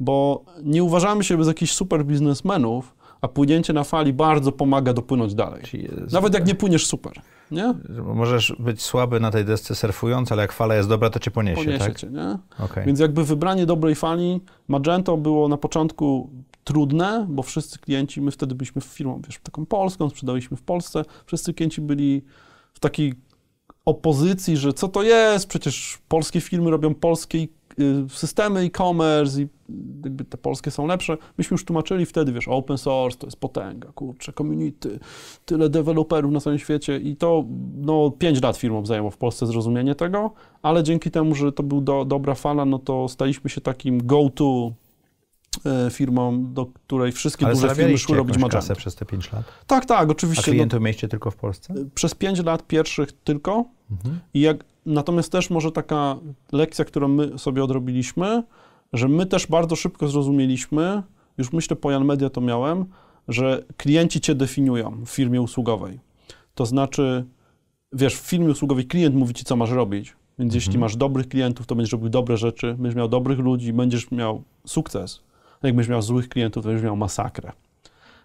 Speaker 2: bo nie uważamy się za jakichś super biznesmenów, a płynięcie na fali bardzo pomaga dopłynąć dalej. Jezu.
Speaker 1: Nawet jak nie płyniesz super. Nie? Możesz być słaby na tej desce surfując, ale jak fala jest dobra, to cię poniesie, tak? poniesie tak? Cię, nie? Okay. Więc
Speaker 2: jakby wybranie dobrej fali, Magento było na początku trudne, bo wszyscy klienci, my wtedy byliśmy firmą, wiesz, taką polską, sprzedaliśmy w Polsce, wszyscy klienci byli w takiej opozycji, że co to jest, przecież polskie firmy robią polskie Y, systemy e-commerce i jakby te polskie są lepsze. Myśmy już tłumaczyli wtedy, wiesz, open source to jest potęga, kurczę, community, tyle deweloperów na całym świecie i to no 5 lat firmom zajęło w Polsce zrozumienie tego, ale dzięki temu, że to był do, dobra fala, no to staliśmy się takim go-to e, firmą, do której wszystkie Ale duże firmy szły robić magenta. przez te 5 lat? Tak, tak, oczywiście. A no- klientów no, mieliście tylko w Polsce? Przez 5 lat pierwszych tylko. Mhm. I jak Natomiast też może taka lekcja, którą my sobie odrobiliśmy, że my też bardzo szybko zrozumieliśmy, już myślę po Jan Media to miałem, że klienci cię definiują w firmie usługowej. To znaczy, wiesz, w firmie usługowej klient mówi ci, co masz robić. Więc mhm. jeśli masz dobrych klientów, to będziesz robił dobre rzeczy, będziesz miał dobrych ludzi, będziesz miał sukces. Jak będziesz miał
Speaker 1: złych klientów, to będziesz miał masakrę.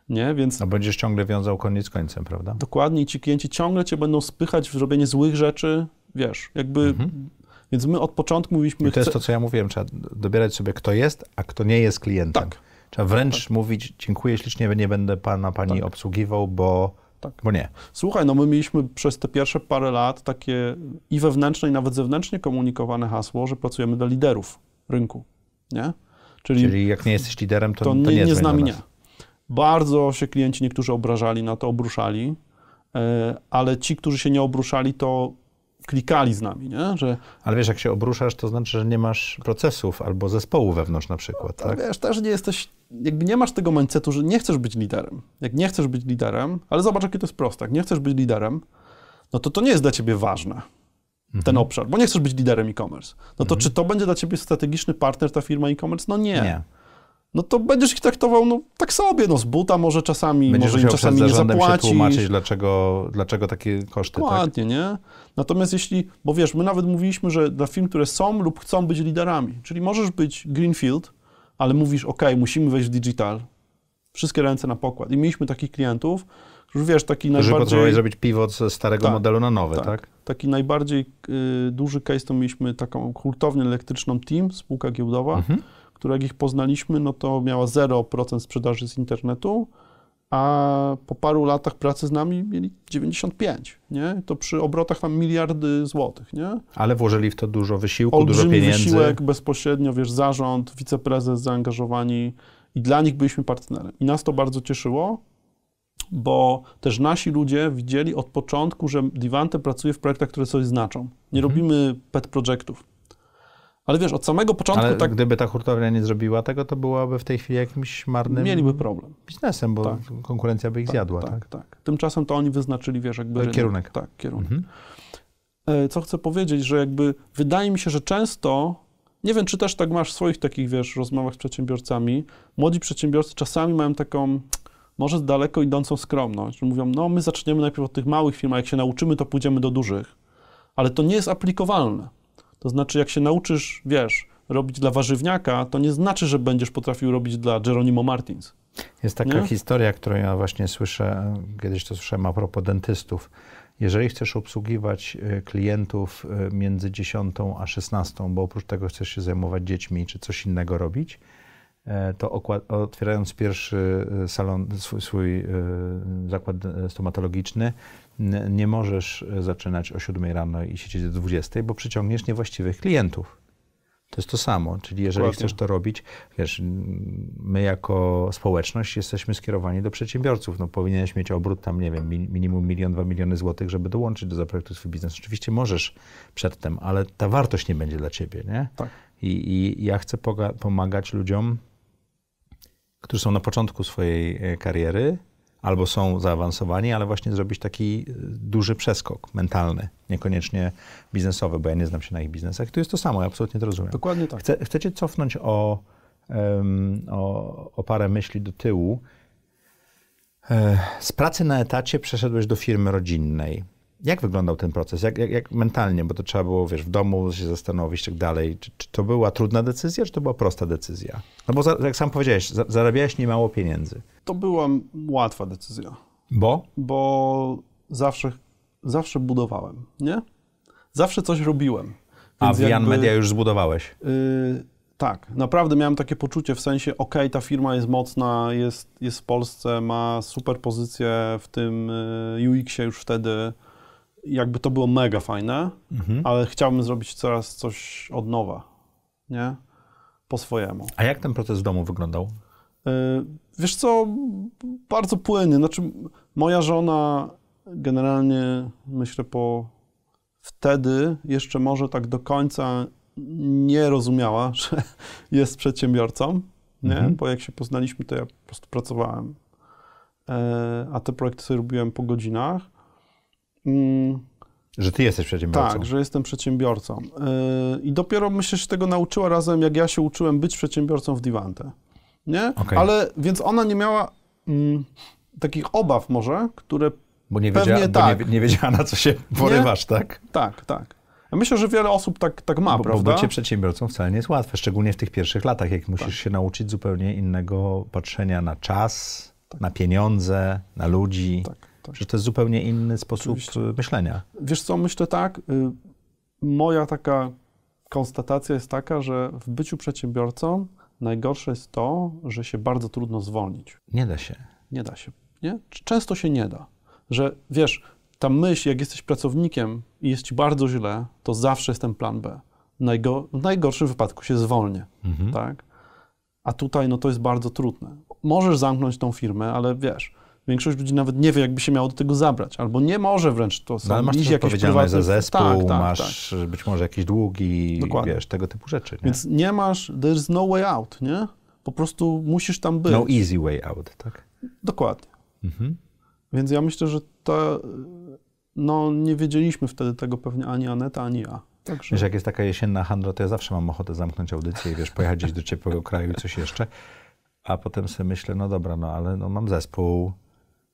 Speaker 1: Nie? Więc... będziesz ciągle wiązał koniec końcem, prawda?
Speaker 2: Dokładnie. I ci klienci ciągle cię będą spychać w robienie złych rzeczy, Wiesz, jakby. Mhm.
Speaker 1: Więc my od początku mówiliśmy. I to jest to, co ja mówiłem, trzeba dobierać sobie, kto jest, a kto nie jest klientem. Tak. Trzeba wręcz tak. mówić, dziękuję ślicznie, nie będę pana, pani tak. obsługiwał, bo, tak. bo nie. Słuchaj,
Speaker 2: no my mieliśmy przez te pierwsze parę lat takie i wewnętrzne, i nawet zewnętrznie komunikowane hasło, że pracujemy dla liderów rynku, nie?
Speaker 1: Czyli, Czyli jak nie jesteś liderem, to, to nie, to nie, nie z nami nie.
Speaker 2: Bardzo się klienci niektórzy obrażali na to, obruszali, e, ale ci, którzy się nie obruszali, to klikali z nami, nie? Że,
Speaker 1: Ale wiesz, jak się obruszasz, to znaczy, że nie masz procesów albo zespołu wewnątrz na przykład, tak? Wiesz,
Speaker 2: też nie jesteś, jakby nie masz tego mindsetu,
Speaker 1: że nie chcesz być liderem. Jak nie chcesz być liderem, ale zobacz, jakie to jest proste, jak
Speaker 2: nie chcesz być liderem, no to to nie jest dla ciebie ważne, mhm. ten obszar, bo nie chcesz być liderem e-commerce. No to mhm. czy to będzie dla ciebie strategiczny partner ta firma e-commerce? No nie. nie no to będziesz ich traktował no, tak sobie, no z buta może czasami, będziesz może im czasami nie zapłacisz. tłumaczyć,
Speaker 1: dlaczego, dlaczego takie koszty, tak?
Speaker 2: Dokładnie, tak? nie? Natomiast jeśli, bo wiesz, my nawet mówiliśmy, że dla firm, które są lub chcą być liderami, czyli możesz być Greenfield, ale mówisz, ok, musimy wejść w digital, wszystkie ręce na pokład. I mieliśmy takich klientów, którzy wiesz, taki którzy najbardziej... potrzebowali zrobić
Speaker 1: pivot ze starego tak, modelu na nowy, tak? tak?
Speaker 2: Taki najbardziej y, duży case to mieliśmy taką hurtownię elektryczną Team, spółka giełdowa, mhm która jak ich poznaliśmy, no to miała 0% sprzedaży z internetu, a po paru latach pracy z nami mieli 95, nie? To przy obrotach tam miliardy złotych, nie?
Speaker 1: Ale włożyli w to dużo wysiłku, Olbrzymi dużo pieniędzy. wysiłek
Speaker 2: bezpośrednio, wiesz, zarząd, wiceprezes zaangażowani i dla nich byliśmy partnerem. I nas to bardzo cieszyło, bo też nasi ludzie widzieli od początku, że Divante pracuje w projektach, które coś znaczą. Nie mhm. robimy pet projektów
Speaker 1: ale wiesz, od samego początku... Ale tak... gdyby ta hurtownia nie zrobiła tego, to byłaby w tej chwili jakimś marnym... Mieliby problem. Biznesem, bo tak. konkurencja by ich tak, zjadła. Tak, tak,
Speaker 2: tak, Tymczasem to oni wyznaczyli, wiesz, jakby... E, kierunek. Tak, kierunek. Mhm. E, co chcę powiedzieć, że jakby wydaje mi się, że często nie wiem, czy też tak masz w swoich takich, wiesz, rozmowach z przedsiębiorcami. Młodzi przedsiębiorcy czasami mają taką może daleko idącą skromność. Mówią, no my zaczniemy najpierw od tych małych firm, a jak się nauczymy, to pójdziemy do dużych. Ale to nie jest aplikowalne. To znaczy, jak się nauczysz, wiesz, robić dla warzywniaka, to nie znaczy, że będziesz potrafił robić dla Jeronimo Martins.
Speaker 1: Jest taka nie? historia, którą ja właśnie słyszę, e, kiedyś to słyszałem a propos dentystów. Jeżeli chcesz obsługiwać e, klientów e, między 10 a 16, bo oprócz tego chcesz się zajmować dziećmi czy coś innego robić, to otwierając pierwszy salon, swój, swój zakład stomatologiczny, nie możesz e, zaczynać o 7 rano i siedzieć do 20, bo przyciągniesz niewłaściwych klientów. To jest to samo, czyli jeżeli chcesz to robić, wiesz, my jako społeczność jesteśmy skierowani do przedsiębiorców. No, powinieneś mieć obrót tam, nie wiem, minimum milion, dwa miliony złotych, żeby dołączyć do zaprojektu swój biznes. Oczywiście możesz przedtem, ale ta wartość nie będzie dla ciebie, nie? Tak. I, i ja chcę pomagać ludziom, którzy są na początku swojej e, kariery, albo są zaawansowani, ale właśnie zrobić taki e, duży przeskok mentalny, niekoniecznie biznesowy, bo ja nie znam się na ich biznesach. I to jest to samo, ja absolutnie to rozumiem. Dokładnie tak. Chce, chcecie cofnąć o, um, o, o parę myśli do tyłu. E, z pracy na etacie przeszedłeś do firmy rodzinnej. Jak wyglądał ten proces? Jak, jak, jak, mentalnie? Bo to trzeba było, wiesz, w domu się zastanowić tak dalej. Czy, czy to była trudna decyzja, czy to była prosta decyzja? No bo za, jak sam powiedziałeś, za, zarabiałeś niemało pieniędzy.
Speaker 2: To była łatwa decyzja. Bo? Bo zawsze, zawsze budowałem, nie? Zawsze coś robiłem. A w jakby, Media już zbudowałeś? Yy, tak, naprawdę miałem takie poczucie w sensie, ok, ta firma jest mocna, jest, jest w Polsce, ma super pozycję w tym y, UX-ie już wtedy, jakby to było mega fajne, mhm. ale chciałbym zrobić coraz coś od nowa, nie? Po swojemu.
Speaker 1: A jak ten proces domu wyglądał?
Speaker 2: Y, wiesz co, bardzo płynny. Znaczy, moja żona generalnie, myślę, po wtedy jeszcze może tak do końca nie rozumiała, *laughs* że jest przedsiębiorcą, nie? Mhm. Bo jak się poznaliśmy, to ja po prostu pracowałem. E, a te projekty sobie robiłem po godzinach. Mm,
Speaker 1: że ty jesteś przedsiębiorcą. Tak, że
Speaker 2: jestem przedsiębiorcą. Yy, I dopiero myślę, że tego nauczyła razem, jak ja się uczyłem być przedsiębiorcą w Divante. Nie? Okay. Ale więc ona nie miała mm, takich obaw może, które bo nie wiedziała, pewnie bo tak. nie, nie,
Speaker 1: wiedziała, na co się porywasz, nie? tak?
Speaker 2: Tak, tak. Ja myślę, że wiele osób tak, tak ma, bo, prawda? Bo bycie
Speaker 1: przedsiębiorcą wcale nie jest łatwe, szczególnie w tych pierwszych latach, jak musisz tak. się nauczyć zupełnie innego patrzenia na czas, tak. na pieniądze, na ludzi. Tak tak. Że to jest zupełnie inny sposób Oczywiście. E, myślenia.
Speaker 2: Wiesz co, myślę tak. Y, moja taka konstatacja jest taka, że w byciu przedsiębiorcą najgorsze jest to, że się bardzo trudno zwolnić. Nie da się. Nie da się. Nie? Często się nie da. Że wiesz, ta myśl, jak jesteś pracownikiem i jest ci bardzo źle, to zawsze jest ten plan B. Najgo, w najgorszym wypadku się zwolnię. Mhm. Tak? A tutaj no, to jest bardzo trudne. Możesz zamknąć tą firmę, ale wiesz, Większość ludzi nawet nie wie, jakby się miało do tego zabrać, albo nie może wręcz to sam. No, ale masz jakieś prywatne... za zespół, tak, tak, masz
Speaker 1: tak. być może jakieś długi, Dokładnie. wiesz, tego typu rzeczy. Nie? Więc
Speaker 2: nie masz, there's no way out, nie? Po prostu musisz tam być. No easy way out, tak? Dokładnie. Mhm. Więc ja myślę, że to, no nie wiedzieliśmy wtedy tego pewnie ani Aneta, ani ja.
Speaker 1: Także. Wiesz, jak jest taka jesienna handla, to ja zawsze mam ochotę zamknąć audycję i wiesz, pojechać gdzieś do ciepłego kraju i coś jeszcze. A potem sobie myślę, no dobra, no ale no, mam zespół,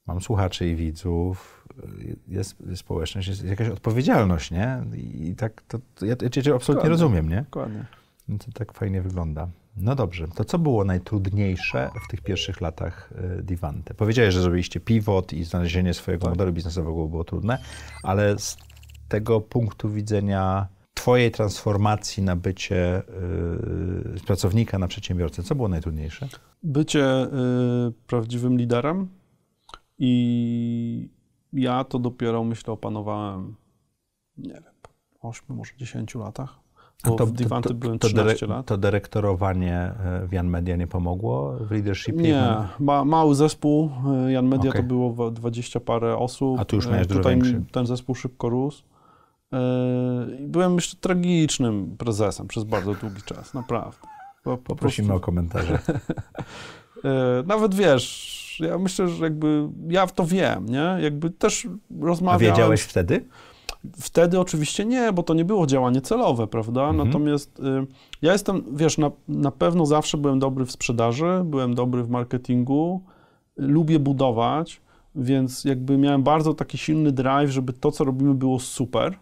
Speaker 1: mam słuchaczy i widzów, y, jest, jest społeczność, jest jakaś odpowiedzialność, nie? I tak to, to ja, ja cię absolutnie rozumiem, nie? Dokładnie. Więc no to tak fajnie wygląda. No dobrze, to co było najtrudniejsze w tych pierwszych latach y, Divante? Powiedziałeś, że zrobiliście pivot i znalezienie swojego tak. modelu biznesowego było trudne, ale z tego punktu widzenia twojej transformacji na bycie yy, pracownika na przedsiębiorcę, co było najtrudniejsze?
Speaker 2: Bycie yy, prawdziwym liderem, i ja to dopiero, myślę, opanowałem, nie wiem, 8, może 10 latach. Bo to, w Divanty byłem 13 lat.
Speaker 1: To dyrektorowanie w e, Jan Media nie pomogło w leadershipie? Nie,
Speaker 2: ma, mały zespół. E, Jan Media okay. to było 20 parę osób. A tu już miałeś e, Tutaj dużo większy. ten zespół szybko rósł. Byłem jeszcze tragicznym prezesem przez bardzo długi czas, naprawdę. Po, po Poprosimy prostu... o komentarze. *laughs* Nawet wiesz, ja myślę, że jakby ja w to wiem, nie? Jakby też rozmawiałem. A wiedziałeś wtedy? Wtedy oczywiście nie, bo to nie było działanie celowe, prawda? Mhm. Natomiast y, ja jestem, wiesz, na, na pewno zawsze byłem dobry w sprzedaży, byłem dobry w marketingu, lubię budować, więc jakby miałem bardzo taki silny drive, żeby to, co robimy, było super,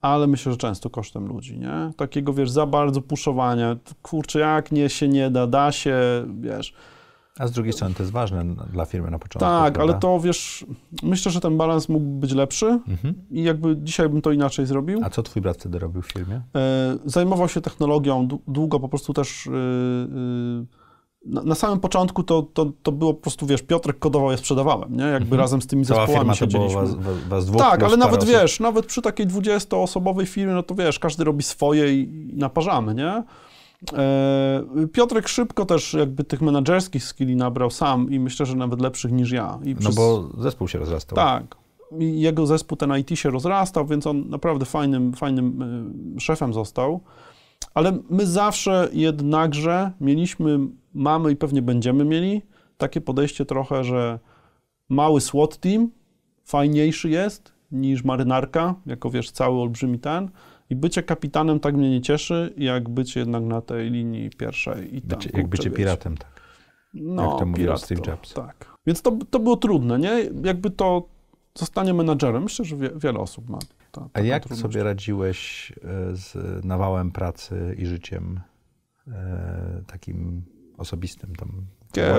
Speaker 2: ale myślę, że często kosztem ludzi, nie? Takiego, wiesz, za bardzo puszowania, kurczę, jak nie się nie da, da się, wiesz
Speaker 1: a z drugiej strony to jest ważne dla firmy na początku. Tak, prawda? ale to
Speaker 2: wiesz, myślę, że ten balans mógł być lepszy mhm. i jakby dzisiaj bym to inaczej zrobił.
Speaker 1: A co twój brat wtedy robił w firmie?
Speaker 2: E, zajmował się technologią, długo po prostu też. Y, y, na, samym początku to, to, to było po prostu, wiesz, Piotrek kodował, ja sprzedawałem, nie? Jakby mhm. razem z tymi zespołami siedzieliśmy. Was,
Speaker 1: was dwóch tak, ale nawet, osób. wiesz,
Speaker 2: nawet przy takiej 20-osobowej firmie, no to wiesz, każdy robi swoje i naparzamy, nie? E, Piotrek szybko też jakby tych menedżerskich skilli nabrał sam i myślę, że nawet lepszych niż ja. I no bo
Speaker 1: zespół się rozrastał. Tak.
Speaker 2: Jego zespół ten IT się rozrastał, więc on naprawdę fajnym, fajnym e, szefem został. Ale my zawsze jednakże mieliśmy, mamy i pewnie będziemy mieli takie podejście trochę, że mały SWAT team fajniejszy jest niż marynarka, jako wiesz, cały olbrzymi ten, i bycie kapitanem tak mnie nie cieszy, jak bycie jednak na tej linii pierwszej i tam. Bycie, jak bycie piratem,
Speaker 1: tak. No, jak to mówił pirat Steve Jobs. tak.
Speaker 2: Więc to, to było trudne, nie? Jakby to zostanie menadżerem. Myślę, że wie, wiele osób ma. Ta,
Speaker 1: A jak trudność. sobie radziłeś e, z nawałem pracy i życiem e, takim osobistym, tam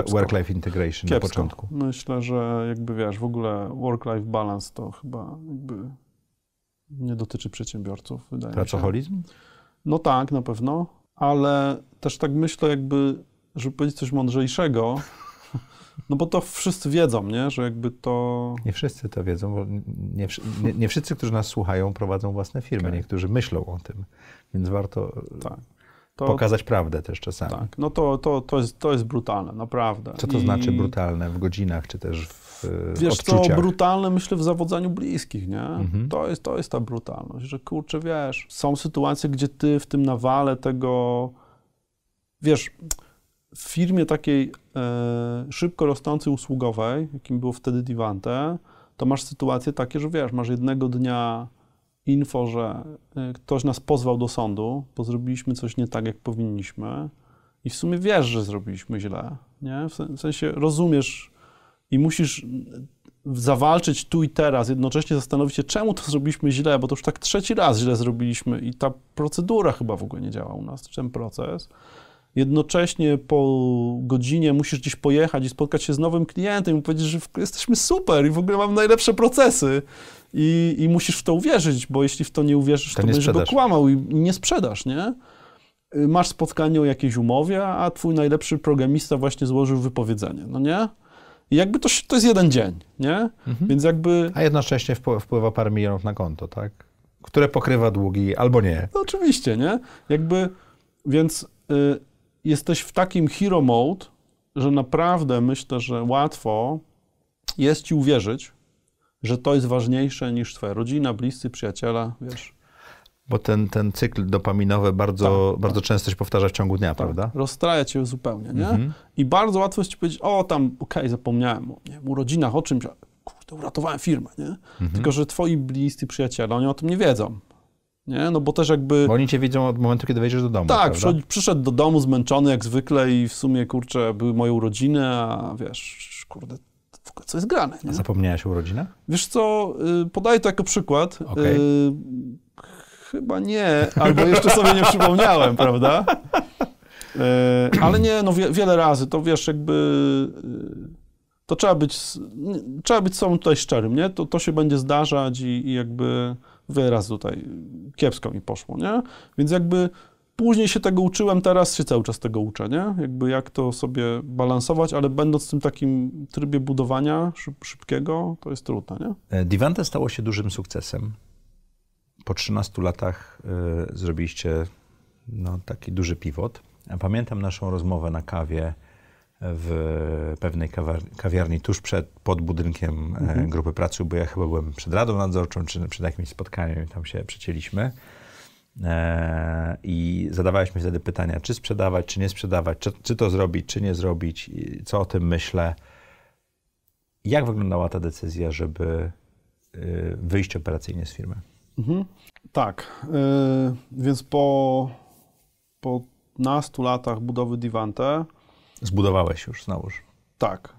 Speaker 1: work-life integration Kiepsko. na początku?
Speaker 2: Myślę, że jakby wiesz, w ogóle work-life balance to chyba jakby nie dotyczy przedsiębiorców, wydaje Pracoholizm? mi się. No tak, na pewno, ale też tak myślę jakby, żeby powiedzieć coś mądrzejszego, *laughs* no bo to wszyscy wiedzą, nie? Że jakby to...
Speaker 1: Nie wszyscy to wiedzą, bo nie, nie, nie wszyscy, którzy nas słuchają, prowadzą własne firmy. Okay. Niektórzy myślą o tym, więc warto... E, tak. To, pokazać prawdę też czasami. Tak,
Speaker 2: no to, to, to, jest, to jest brutalne, naprawdę. Co to znaczy I... znaczy
Speaker 1: brutalne w godzinach, czy też w E, wiesz odczuciach. co,
Speaker 2: brutalne myślę w zawodzaniu bliskich, nie? Mhm. To, jest, to jest ta brutalność, że kurczę, wiesz, są sytuacje, gdzie ty w tym nawale tego, wiesz, w firmie takiej e, szybko rosnącej usługowej, jakim było wtedy Divante, to masz sytuacje takie, że wiesz, masz jednego dnia info, że e, ktoś nas pozwał do sądu, bo zrobiliśmy coś nie tak, jak powinniśmy i w sumie wiesz, że zrobiliśmy źle, nie? W sensie rozumiesz i musisz mm, zawalczyć tu i teraz, jednocześnie zastanowić się, czemu to zrobiliśmy źle, bo to już tak trzeci raz źle zrobiliśmy i ta procedura chyba w ogóle nie działa u nas, ten proces. Jednocześnie po godzinie musisz gdzieś pojechać i spotkać się z nowym klientem i powiedzieć, że jesteśmy super i w ogóle mamy najlepsze procesy. I, I, musisz w to uwierzyć, bo jeśli w to nie uwierzysz, to, to nie będziesz sprzedaż. go kłamał i nie sprzedasz, nie? Y, masz spotkanie o jakiejś umowie, a twój najlepszy programista właśnie złożył wypowiedzenie, no nie? I jakby to, to jest jeden dzień, nie? Mhm. Więc jakby... A jednocześnie wpływa parę milionów na konto, tak? Które pokrywa długi albo nie. No oczywiście, nie? Jakby, więc y, jesteś w takim hero mode, że naprawdę myślę, że łatwo jest ci uwierzyć, że to jest ważniejsze niż twoja rodzina, bliscy, przyjaciela, wiesz.
Speaker 1: Bo ten, ten cykl dopaminowy bardzo, tak, tak. bardzo tak. często się powtarza w ciągu dnia, tak. prawda?
Speaker 2: Rozstraja cię zupełnie, nie? Mhm. I bardzo łatwo jest ci powiedzieć, o tam, okej, okay, zapomniałem o nie urodzinach, o czymś, kurde, uratowałem firmę, nie? Mhm. Tylko, że twoi bliscy przyjaciele, oni o tym nie wiedzą. Nie? No bo też jakby... Bo oni cię widzą
Speaker 1: od momentu, kiedy wejdziesz do domu, Tak, prawda?
Speaker 2: przyszedł do domu zmęczony jak zwykle i w sumie, kurczę, były moje urodziny, a wiesz, kurde, w ogóle co jest grane.
Speaker 1: Nie? A zapomniałeś o urodzinach?
Speaker 2: Wiesz co, y, podaję to jako przykład. Okay. Chyba nie, albo jeszcze sobie nie przypomniałem, prawda? E, ale nie, no wie, wiele razy, to wiesz, jakby e, to trzeba być, trzeba być sobą tutaj szczerym, nie? To, to się będzie zdarzać i, i jakby wyraz tutaj kiepsko mi poszło, nie? Więc jakby później się tego uczyłem, teraz się cały czas tego uczę, nie? Jakby jak to sobie balansować, ale będąc w tym takim trybie budowania szybkiego, to jest trudne, nie?
Speaker 1: E, Divante stało się dużym sukcesem po 13 latach y, zrobiliście no, taki duży pivot. Pamiętam naszą rozmowę na kawie w pewnej kawiarni tuż przed, pod budynkiem e, mhm. grupy pracy, bo ja chyba byłem przed Radą Nadzorczą, czy przed jakimś spotkaniem, tam się przecięliśmy. E, I zadawałeś mi wtedy pytania, czy sprzedawać, czy nie sprzedawać, czy, czy to zrobić, czy nie zrobić, co o tym myślę. Jak wyglądała ta decyzja, żeby y, wyjść operacyjnie z firmy?
Speaker 2: Mhm. Tak, yy, więc po, po nastu latach budowy Divante...
Speaker 1: Zbudowałeś już, znałeż.
Speaker 2: Tak.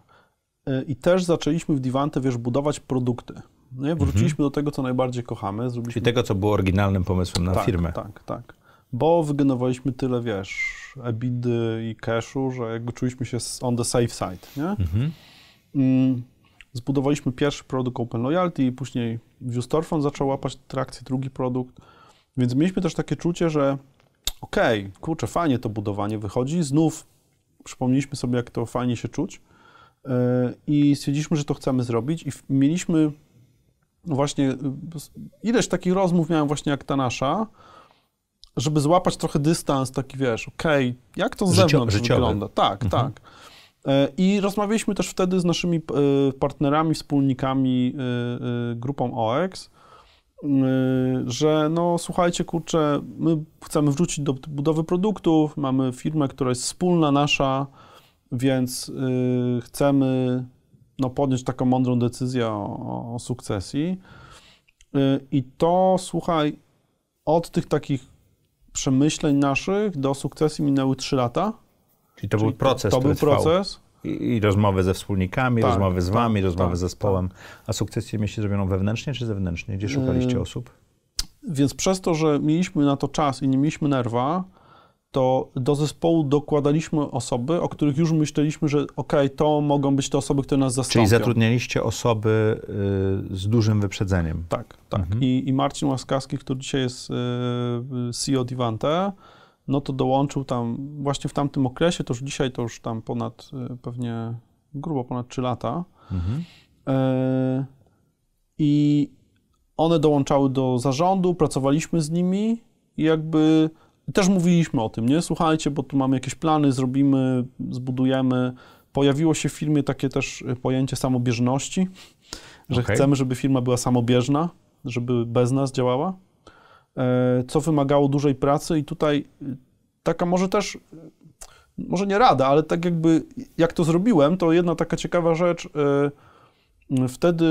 Speaker 2: Yy, I też zaczęliśmy w Divante, wiesz, budować produkty. No nie? Wróciliśmy mhm. do tego, co najbardziej kochamy. Zrobiliśmy... Czyli
Speaker 1: tego, co było oryginalnym pomysłem na tak, firmę. Tak, tak.
Speaker 2: Bo wygenerowaliśmy tyle, wiesz, ebidy i cashu, że jakby czuliśmy się on the safe side, nie? Mhm. Mm. Zbudowaliśmy pierwszy produkt Open Loyalty i później Viewstorfon zaczął łapać trakcję, drugi produkt. Więc mieliśmy też takie czucie, że okej, okay, kurczę, fajnie to budowanie wychodzi. Znów przypomnieliśmy sobie, jak to fajnie się czuć e, i stwierdziliśmy, że to chcemy zrobić i mieliśmy no właśnie, e, ileś takich rozmów miałem właśnie jak ta nasza, żeby złapać trochę dystans, taki wiesz, okej, okay, jak to z Życio, zewnątrz życiowy. wygląda. Tak, mhm. tak. E, I rozmawialiśmy też wtedy z naszymi e, partnerami, wspólnikami, e, grupą OEX, że no słuchajcie, kurczę, my chcemy wrócić do budowy produktów, mamy firmę, która jest wspólna nasza, więc chcemy no, podjąć taką mądrą decyzję o, o sukcesji. I to, słuchaj, od tych takich przemyśleń naszych do sukcesji minęły 3 lata.
Speaker 1: Czyli to Czyli był proces, To, to był proces? I, I, rozmowy ze wspólnikami, tak, rozmowy z tak, wami, tak, rozmowy tak, z zespołem. Tak. A sukcesy mieliście zrobiono wewnętrznie czy zewnętrznie? Gdzie szukaliście yy, osób?
Speaker 2: Więc przez to, że mieliśmy na to czas i nie mieliśmy nerwa, to do zespołu dokładaliśmy osoby, o których już myśleliśmy, że okej, okay, to mogą być te osoby, które nas zastąpią. Czyli
Speaker 1: zatrudnialiście osoby y, z dużym wyprzedzeniem. Tak, tak. Mhm.
Speaker 2: I, I, Marcin Łaskaski, który dzisiaj jest y, y CEO Divante, no to dołączył tam właśnie w tamtym okresie, to już dzisiaj to już tam ponad y, pewnie grubo ponad 3 lata. Mhm. E, I one dołączały do zarządu, pracowaliśmy z nimi i jakby też mówiliśmy o tym, nie? Słuchajcie, bo tu mamy jakieś plany, zrobimy, zbudujemy. Pojawiło się w firmie takie też y, pojęcie samobieżności, że okay. chcemy, żeby firma była samobieżna, żeby bez nas działała. E, co wymagało dużej pracy i tutaj taka może też, może nie rada, ale tak jakby jak to zrobiłem, to jedna taka ciekawa rzecz, e, wtedy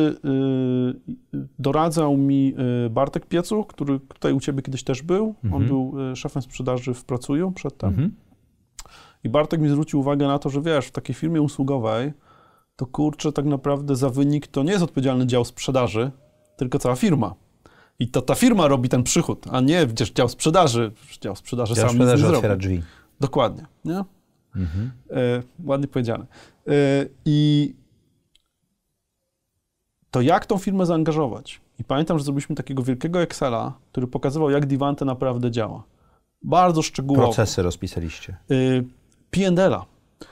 Speaker 2: e, doradzał mi Bartek Piecuch, który tutaj u Ciebie kiedyś też był, mhm. on był szefem sprzedaży w Pracuju przedtem. Mhm. I Bartek mi zwrócił uwagę na to, że wiesz, w takiej firmie usługowej, to kurczę, tak naprawdę za wynik to nie jest odpowiedzialny dział sprzedaży, tylko cała firma. I to ta firma robi ten przychód, a nie wiesz, dział sprzedaży. Dział sprzedaży dział sam sprzedaży nie otwiera drzwi. Dokładnie. Nie? Mhm. E, ładnie powiedziane. E, I to jak tą firmę zaangażować? I pamiętam, że zrobiliśmy takiego wielkiego Excela, który pokazywał, jak Divante naprawdę działa. Bardzo szczegółowo. Procesy
Speaker 1: rozpisaliście.
Speaker 2: Y, a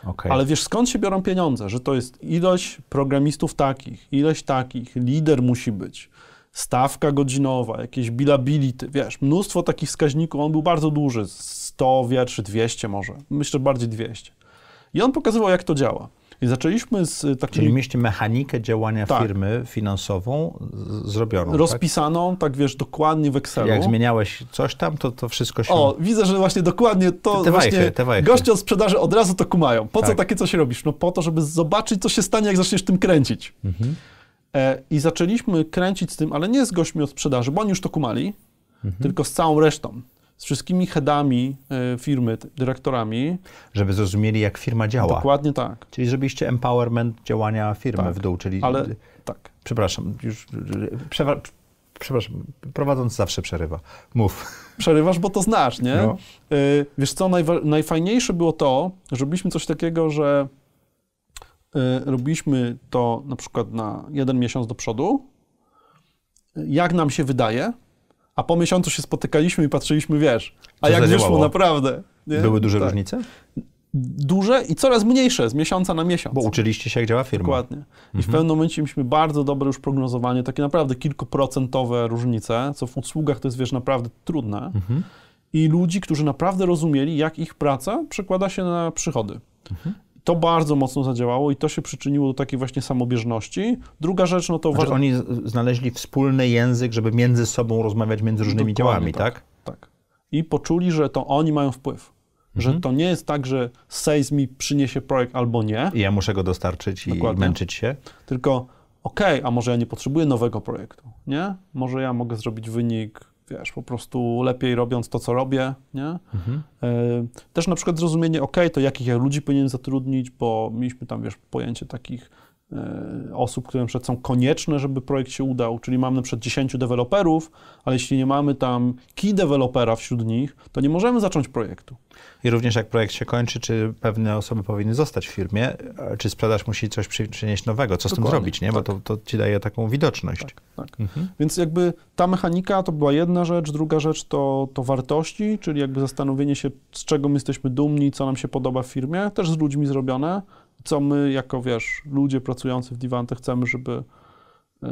Speaker 2: Okay. Ale wiesz, skąd się biorą pieniądze? Że to jest ilość programistów takich, ilość takich, lider musi być, stawka godzinowa, jakieś billability, wiesz, mnóstwo takich wskaźników, on był bardzo duży, 100 czy 200 może, myślę bardziej 200. I on pokazywał, jak to działa.
Speaker 1: I zaczęliśmy z e, takim... Czyli mieliście mechanikę działania tak. firmy finansową zrobioną, tak?
Speaker 2: Rozpisaną, tak? tak? wiesz, dokładnie w Excelu. Jak
Speaker 1: zmieniałeś coś tam, to to wszystko się... O,
Speaker 2: widzę, że właśnie dokładnie to... Te właśnie wajchy, te wajchy. Goście od sprzedaży od razu to kumają. Po tak. co takie coś robisz? No po to, żeby zobaczyć, co się stanie, jak zaczniesz tym kręcić. Mhm. E, I zaczęliśmy kręcić z tym, ale nie z gośćmi od sprzedaży, bo oni już to kumali, mhm. tylko z całą resztą. Z wszystkimi headami e, firmy, dyrektorami.
Speaker 1: Żeby zrozumieli, jak firma działa. Dokładnie tak. Czyli zrobiliście empowerment działania firmy tak, w dół, czyli. Ale tak. Przepraszam, już. Przewa... Przepraszam, prowadząc zawsze przerywa. Mów. Przerywasz, bo to znasz, nie?
Speaker 2: No. E, wiesz co, najwa... najfajniejsze było to, że robiliśmy coś takiego, że Y, robiliśmy to na przykład na jeden miesiąc do przodu, jak nam się wydaje, a po miesiącu się spotykaliśmy i patrzyliśmy, wiesz, a Co jak wyszło naprawdę. Nie? Były duże tak. różnice? Duże i coraz mniejsze z miesiąca na miesiąc. Bo uczyliście się, jak działa firma. Dokładnie. I w mhm. pewnym momencie mieliśmy bardzo dobre już prognozowanie, takie naprawdę kilkuprocentowe różnice, co w usługach to jest, wiesz, naprawdę trudne. Mhm. I ludzi, którzy naprawdę rozumieli, jak ich praca przekłada się na przychody. Mhm to bardzo mocno zadziałało i to się przyczyniło do takiej właśnie samobieżności.
Speaker 1: Druga rzecz, no to... Znaczy, oni znaleźli wspólny język, żeby między sobą rozmawiać między różnymi działami, tak? tak? Tak. I poczuli,
Speaker 2: że to oni mają wpływ. Mhm. Że to nie jest tak, że Sejs mi przyniesie projekt albo nie. I ja muszę go dostarczyć Dokładnie. i męczyć się. Tylko okej, okay, a może ja nie potrzebuję nowego projektu, nie? Może ja mogę zrobić wynik wiesz, po prostu lepiej robiąc to, co robię, nie? Mhm. E, też na przykład zrozumienie, ok, to jakich ja ludzi powinien zatrudnić, bo mieliśmy tam, wiesz, pojęcie takich e, osób, które na są konieczne, żeby projekt się udał, czyli mamy na przykład 10 deweloperów, ale jeśli nie mamy tam key dewelopera wśród nich, to nie
Speaker 1: możemy zacząć projektu. I również jak projekt się kończy, czy pewne osoby powinny zostać w firmie, czy sprzedaż musi coś przynieść nowego, co Dokładnie, z tym zrobić, nie? Bo tak. to, to ci daje taką widoczność. Tak, tak.
Speaker 2: Mhm. Więc jakby ta mechanika to była jedna rzecz, druga rzecz to, to wartości, czyli jakby zastanowienie się, z czego my jesteśmy dumni, co nam się podoba w firmie, też z ludźmi zrobione, co my jako, wiesz, ludzie pracujący w Divante chcemy, żeby, e,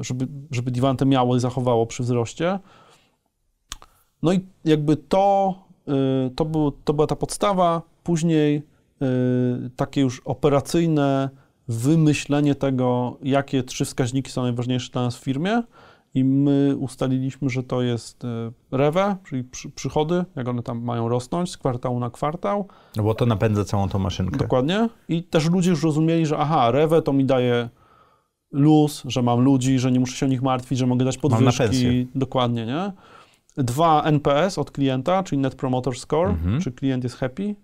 Speaker 2: żeby, żeby Divante miało i zachowało przy wzroście. No i jakby to Y, to, był, to była ta podstawa, później y, takie już operacyjne wymyślenie tego, jakie trzy wskaźniki są najważniejsze dla nas w firmie i my ustaliliśmy, że to jest y, rewe, czyli przychody, jak one tam mają rosnąć z kwartału na kwartał.
Speaker 1: No bo to napędza całą tą maszynkę.
Speaker 2: Dokładnie. I też ludzie już rozumieli, że aha, rewe to mi daje luz, że mam ludzi, że nie muszę się o nich martwić, że mogę dać podwyżki. Mam na Dokładnie, nie? dwa NPS od klienta, czyli Net Promoter Score, mhm. czy klient jest happy,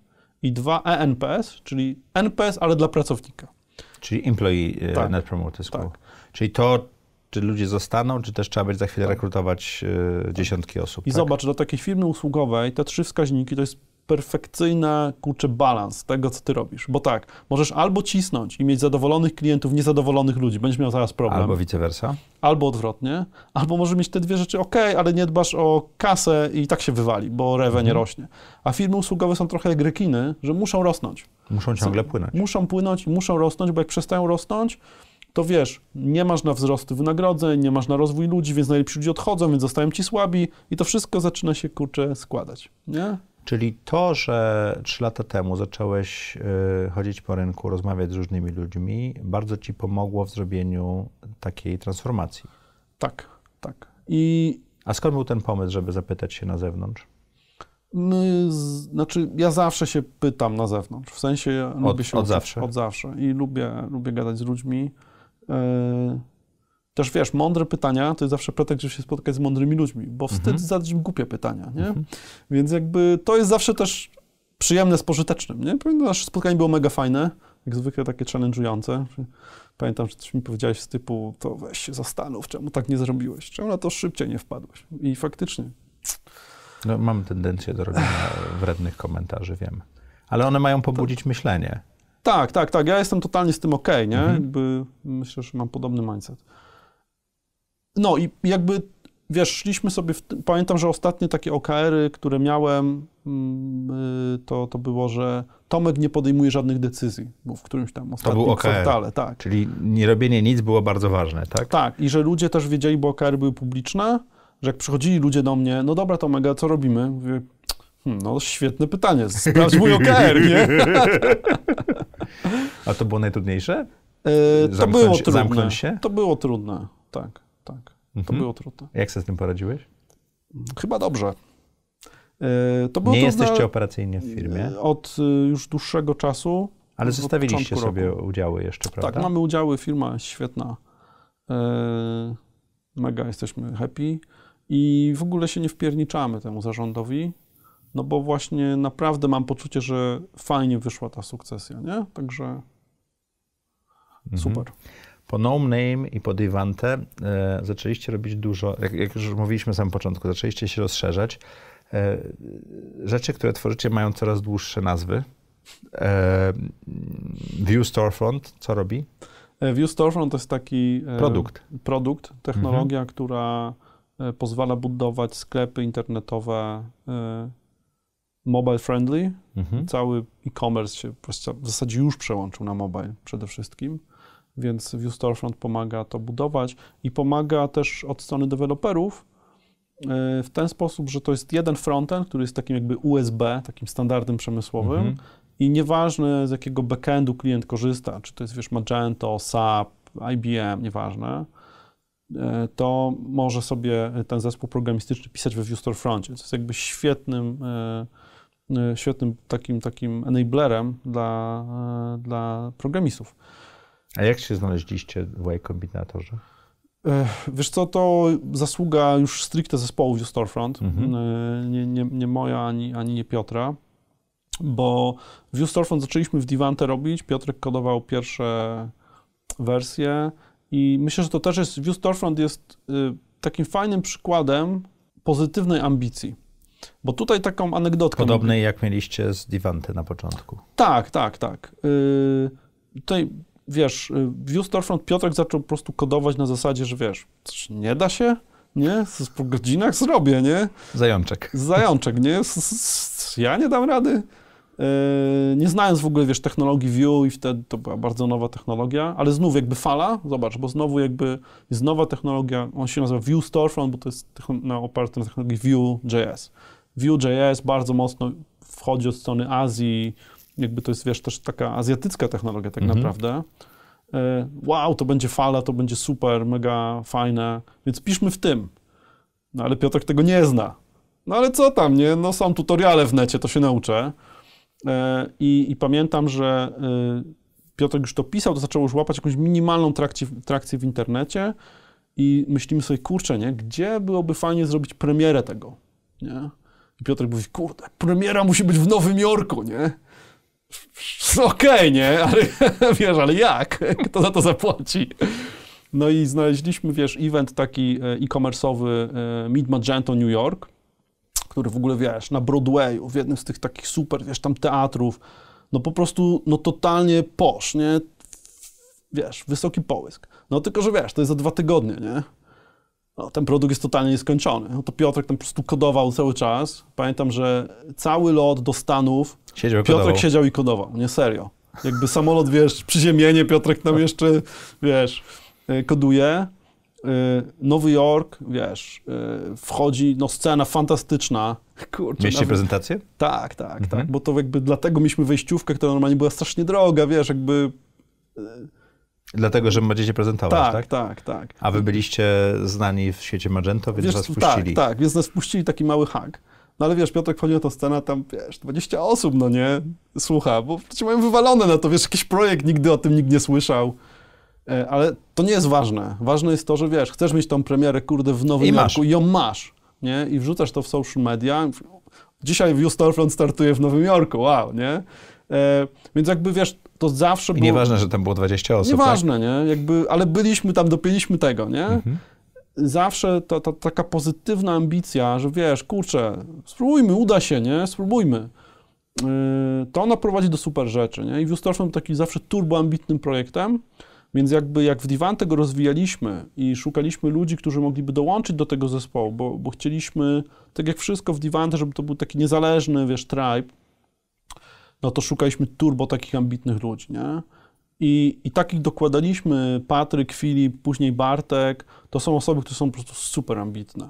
Speaker 2: i dwa ENPS, czyli NPS,
Speaker 1: ale dla pracownika. Czyli Employee e, tak. Net Promoter Score. Tak. Czyli to, czy ludzie zostaną, czy też trzeba być za chwilę tak. rekrutować y, dziesiątki osób. I tak?
Speaker 2: zobacz, do takiej firmy usługowej te trzy wskaźniki to jest perfekcyjna, kurczę, balans tego, co ty robisz. Bo tak, możesz albo cisnąć i mieć zadowolonych klientów, niezadowolonych ludzi, będziesz miał zaraz problem. Albo vice versa. Albo odwrotnie. Albo możesz mieć te dwie rzeczy ok, ale nie dbasz o kasę i tak się wywali, bo rewe mhm. nie rośnie. A firmy usługowe są trochę jak rekiny, że muszą rosnąć.
Speaker 1: Muszą ciągle płynąć.
Speaker 2: Muszą płynąć i muszą rosnąć, bo jak przestają rosnąć, to wiesz, nie masz na wzrosty wynagrodzeń, nie masz na rozwój ludzi, więc najlepsi ludzie odchodzą, więc zostają ci słabi i to wszystko zaczyna się, kurczę, składać, nie?
Speaker 1: Czyli to, że trzy lata temu zacząłeś y, chodzić po rynku, rozmawiać z różnymi ludźmi, bardzo ci pomogło w zrobieniu takiej transformacji. Tak, tak. I... A skąd był ten pomysł, żeby zapytać się na zewnątrz?
Speaker 2: Znaczy, ja zawsze się pytam na zewnątrz. W sensie ja od, lubię się od, od zawsze. Od zawsze. I lubię, lubię gadać z ludźmi. Y, też wiesz, mądre pytania to jest zawsze pretekst, żeby się spotkać z mądrymi ludźmi, bo wstyd mhm. zadać głupie pytania, nie? Mhm. Więc jakby to jest zawsze też przyjemne z pożytecznym, nie? Pamiętam, nasze spotkanie było mega fajne, jak zwykle takie challenge'ujące. Pamiętam, że coś mi powiedziałeś z typu, to weź się zastanów, czemu tak nie zrobiłeś, czemu na to szybciej nie wpadłeś. I faktycznie.
Speaker 1: No, mam tendencję do robienia *laughs* wrednych komentarzy, wiem.
Speaker 2: Ale one mają pobudzić tak. myślenie. Tak, tak, tak. Ja jestem totalnie z tym okej, okay, nie? Mhm. Jakby myślę, że mam podobny mindset. No i jakby, wiesz, szliśmy sobie, tym, pamiętam, że ostatnie takie OKR-y, które miałem, mm, y, to, to było, że Tomek nie podejmuje żadnych decyzji, bo w którymś tam ostatnim to był OKR. kwartale. Tak.
Speaker 1: Czyli nie robienie nic było bardzo ważne, tak? Tak, i że ludzie
Speaker 2: też wiedzieli, bo OKR były publiczne, że jak przychodzili ludzie do mnie, no dobra Tomek, a co robimy? Mówię, hmm, no świetne pytanie, sprawdź mój OKR, nie? *laughs*
Speaker 1: a to było najtrudniejsze? Yy, to było trudne. Zamknąć
Speaker 2: się? To było trudne, tak.
Speaker 1: Mhm. To było trudne. Jak sobie z tym poradziłeś? Chyba dobrze.
Speaker 2: E, to było Nie trudne jesteście operacyjnie w firmie? E, od e, już dłuższego czasu. Ale zostawiliście sobie roku. udziały jeszcze, tak, prawda? Tak, mamy udziały, firma świetna. mega jesteśmy happy i w ogóle się nie wpierniczamy temu zarządowi, no bo właśnie naprawdę mam poczucie, że fajnie wyszła ta sukcesja, nie? Także mhm.
Speaker 1: super. Mhm po No Name i po Divante e, zaczęliście robić dużo, jak, jak już mówiliśmy na samym początku, zaczęliście się rozszerzać. E, rzeczy, które tworzycie, mają coraz dłuższe nazwy. E, View Storefront, co robi?
Speaker 2: E, View Storefront to jest taki e, produkt, produkt technologia, mhm. która e, pozwala budować sklepy internetowe mobile friendly. Mhm. Cały e-commerce się w zasadzie już przełączył na mobile przede wszystkim więc ViewStoreFront Storefront pomaga to budować i pomaga też od strony deweloperów e, w ten sposób, że to jest jeden frontend, który jest takim jakby USB, takim standardem przemysłowym mhm. i nieważne z jakiego backendu klient korzysta, czy to jest wiesz Magento, SAP, IBM, nieważne, e, to może sobie ten zespół programistyczny pisać we ViewStoreFrontie. Storefroncie, jest jakby świetnym e, świetnym takim, takim enablerem dla, dla
Speaker 1: programistów. A jak się znaleźliście w Y Kombinatorze?
Speaker 2: E, wiesz co, to zasługa już stricte zespołu View Storefront, mhm. E, nie, nie, nie, moja ani, ani nie Piotra, bo View Storefront zaczęliśmy w Divante robić, Piotrek kodował pierwsze wersje i myślę, że to też jest, View Storefront jest e, takim fajnym przykładem pozytywnej ambicji. Bo tutaj taką
Speaker 1: anegdotkę... Podobnej jak mieliście z Divante na początku.
Speaker 2: Tak, tak, tak.
Speaker 1: Yy,
Speaker 2: tutaj wiesz, View y, Storefront Piotrek zaczął po prostu kodować na zasadzie, że wiesz, nie da się, nie? Po godzinach zrobię, nie? Zajączek. Zajączek, nie? Ja nie dam rady. E, nie znając w ogóle, wiesz, technologii Vue i wtedy to była bardzo nowa technologia, ale znów jakby fala, zobacz, bo znowu jakby jest nowa technologia, on się nazywa Vue Storefront, bo to jest no, oparte na technologii Vue.js. Vue.js bardzo mocno wchodzi od strony Azji, jakby to jest, wiesz, też taka azjatycka technologia tak mhm. naprawdę. E, wow, to będzie fala, to będzie super, mega fajne, więc piszmy w tym. No ale Piotrek tego nie zna. No ale co tam, nie? No są tutoriale w necie, to się nauczę. E, I, i pamiętam, że e, Piotrek już to pisał, to zaczęło już łapać jakąś minimalną trakcję, trakcję w internecie i myślimy sobie, kurczę, nie? Gdzie byłoby fajnie zrobić premierę tego, nie? I Piotr mówi, kurde, premiera musi być w Nowym Jorku, nie? *laughs* okej, okay, nie, ale *laughs* wiesz, ale jak? *laughs* Kto za to zapłaci? No i znaleźliśmy, wiesz, event taki e, e-commerce'owy e, Mid Magento New York, który w ogóle, wiesz, na Broadwayu, w jednym z tych takich super, wiesz, tam teatrów, no po prostu, no totalnie posz, nie? Wiesz, wysoki połysk. No tylko, że wiesz, to jest za dwa tygodnie, nie? no, ten produkt jest totalnie nieskończony. No to Piotrek tam po prostu kodował cały czas. Pamiętam, że cały lot do Stanów siedział Piotrek kodował. siedział i kodował, nie serio. Jakby samolot, wiesz, przyziemienie, Piotrek tam tak. jeszcze, wiesz, e, koduje. E, Nowy Jork, wiesz, e, wchodzi, no scena fantastyczna. *laughs* Kurczę, Mieliście nawet... prezentację? Tak, tak, tak mhm. tak, bo to jakby dlatego mieliśmy wejściówkę, która normalnie była strasznie droga, wiesz, jakby
Speaker 1: Dlatego, że będziecie prezentować, tak? Tak, tak, tak. A wy byliście znani w świecie Magento, więc wiesz, was puścili. Tak,
Speaker 2: tak, więc nas puścili taki mały hak. No ale wiesz, Piotrek wchodzi na tą scenę, tam wiesz, 20 osób, no nie, słucha, bo przecież mają wywalone na to, wiesz, jakiś projekt, nigdy o tym nikt nie słyszał. E, ale to nie jest ważne. Ważne jest to, że wiesz, chcesz mieć tą premierę, kurde, w Nowym I masz. Jorku i ją masz, nie? I wrzucasz to w social media. Dzisiaj View Storefront startuje w Nowym Jorku, wow, nie? E, więc jakby wiesz, to zawsze było... I nieważne,
Speaker 1: że tam było 20 osób. Nieważne,
Speaker 2: tak? nie? Jakby, ale byliśmy tam, dopięliśmy tego, nie? Mhm. Zawsze ta, ta, taka pozytywna ambicja, że wiesz, kurczę, spróbujmy, uda się, nie? Spróbujmy. E, to ona prowadzi do super rzeczy, nie? I Viewstore był taki zawsze turboambitnym projektem, więc jakby jak w Divante go rozwijaliśmy i szukaliśmy ludzi, którzy mogliby dołączyć do tego zespołu, bo, bo chcieliśmy, tak jak wszystko w Divante, żeby to był taki niezależny, wiesz, tribe, no to szukaliśmy turbo takich ambitnych ludzi, nie? I, I takich dokładaliśmy, Patryk, Filip, później Bartek, to są osoby, które są po prostu super ambitne.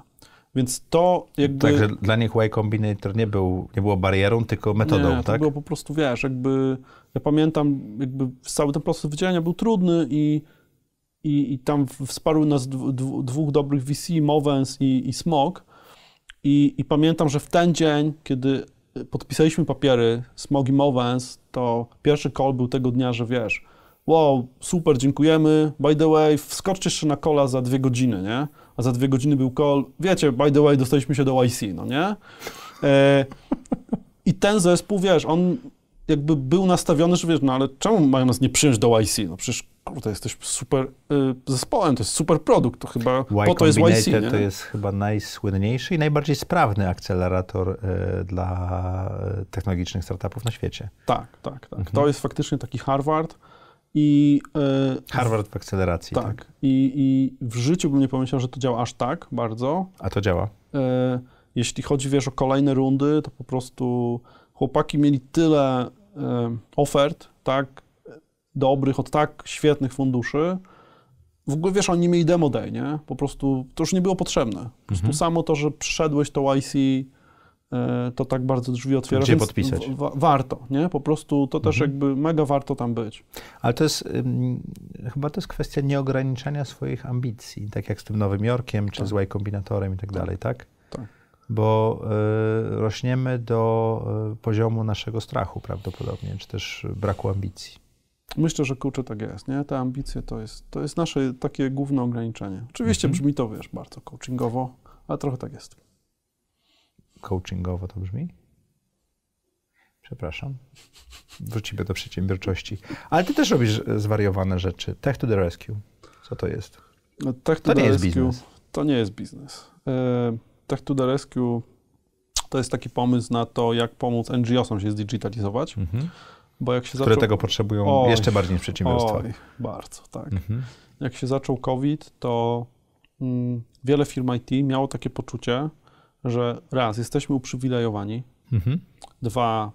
Speaker 1: Więc to jakby... Także dla nich Y Combinator nie, był, nie było barierą, tylko metodą, nie, tak? to
Speaker 2: było po prostu, wiesz, jakby... Ja pamiętam, jakby cały ten proces wydzielenia był trudny i, i, i tam wsparły nas dwóch dobrych VC, Mowens i, i Smog. I, I pamiętam, że w ten dzień, kiedy podpisaliśmy papiery z Mogim Owens, to pierwszy call był tego dnia, że wiesz, wow, super, dziękujemy, by the way, wskoczcie jeszcze na kola za dwie godziny, nie? A za dwie godziny był call, wiecie, by the way, dostaliśmy się do YC, no nie? E, I ten zespół, wiesz, on jakby był nastawiony, że wiesz, no ale czemu mają nas nie przyjąć do YC? No przecież, kurde, jesteś super y, zespołem, to jest super produkt, to chyba y po to jest YC, nie? to jest
Speaker 1: chyba najsłynniejszy i najbardziej sprawny akcelerator y, dla y, technologicznych startupów na świecie. Tak, tak, tak. Mhm. To
Speaker 2: jest faktycznie taki Harvard i... Y, Harvard w akceleracji. Tak. tak. I, I w życiu bym nie pomyślał, że to działa aż tak bardzo. A to działa. Y, jeśli chodzi, wiesz, o kolejne rundy, to po prostu chłopaki mieli tyle ofert tak dobrych, od tak świetnych funduszy. W ogóle, wiesz, oni mieli demo day, nie? Po prostu to już nie było potrzebne. Po prostu mhm. samo to, że przyszedłeś to YC, e, to tak bardzo drzwi otwiera. Gdzie podpisać? warto, nie? Po prostu to też mhm. jakby mega warto tam być.
Speaker 1: Ale to jest, chyba to jest kwestia nieograniczania swoich ambicji, tak jak z tym Nowym Jorkiem, czy tak. z Y Kombinatorem i tak, tak dalej, tak? bo e, rośniemy do e, poziomu naszego strachu prawdopodobnie, czy też braku ambicji.
Speaker 2: Myślę, że kurczę tak jest, nie? Te ambicje to jest, to jest nasze takie główne ograniczenie. Oczywiście mhm. brzmi to, wiesz, bardzo coachingowo, ale trochę tak jest.
Speaker 1: Coachingowo to brzmi? Przepraszam. Wrócimy do przedsiębiorczości. Ale ty też robisz e, zwariowane rzeczy. Tech to the rescue. Co to jest? No, tech to, to nie rescue. jest biznes.
Speaker 2: To nie jest biznes. Y Tech to the Rescue to jest taki pomysł na to, jak pomóc NGO-som się zdigitalizować. Mhm. Bo jak się Które zaczął... tego potrzebują oj, jeszcze bardziej niż przedsiębiorstwa. Oj, bardzo, tak. Mhm. Jak się zaczął COVID, to mm, wiele firm IT miało takie poczucie, że raz, jesteśmy uprzywilejowani, mhm. dwa,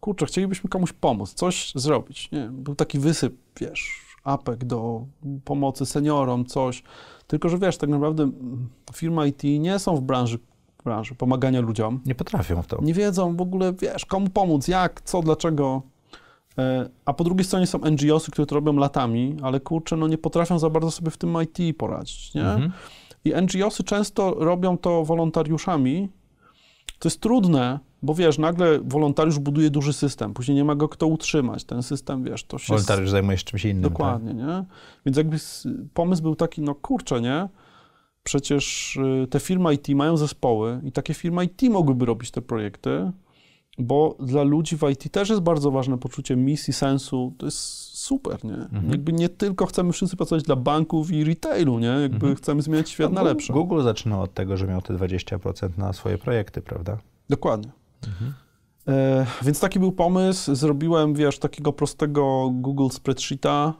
Speaker 2: kurczę, chcielibyśmy komuś pomóc, coś zrobić. Nie, był taki wysyp, wiesz, apek do pomocy seniorom, coś. Tylko, że wiesz, tak naprawdę firmy IT nie są w branży, branży pomagania ludziom.
Speaker 1: Nie potrafią w to. Nie
Speaker 2: wiedzą w ogóle, wiesz, komu pomóc, jak, co, dlaczego. E, a po drugiej stronie są NGOsy, które to robią latami, ale kurczę, no nie potrafią za bardzo sobie w tym IT poradzić, nie? Mhm. I NGOsy często robią to wolontariuszami. To jest trudne, bo wiesz, nagle wolontariusz buduje duży system, później nie ma go kto utrzymać. Ten system, wiesz, to się... Wolontariusz z... zajmuje się czymś innym. Tak? Dokładnie, tak? nie? Więc jakby pomysł był taki, no kurczę, nie? Przecież y, te firmy IT mają zespoły i takie firmy IT mogłyby robić te projekty, bo dla ludzi w IT też jest bardzo ważne poczucie misji, sensu. To jest super,
Speaker 1: nie? Mhm. Jakby nie tylko chcemy wszyscy pracować dla banków i retailu, nie? Jakby mhm. chcemy zmieniać świat no, na lepsze. Google zaczynał od tego, że miał te 20% na swoje projekty, prawda? Dokładnie.
Speaker 2: E, więc taki był pomysł. Zrobiłem, wiesz, takiego prostego Google spreadsheeta.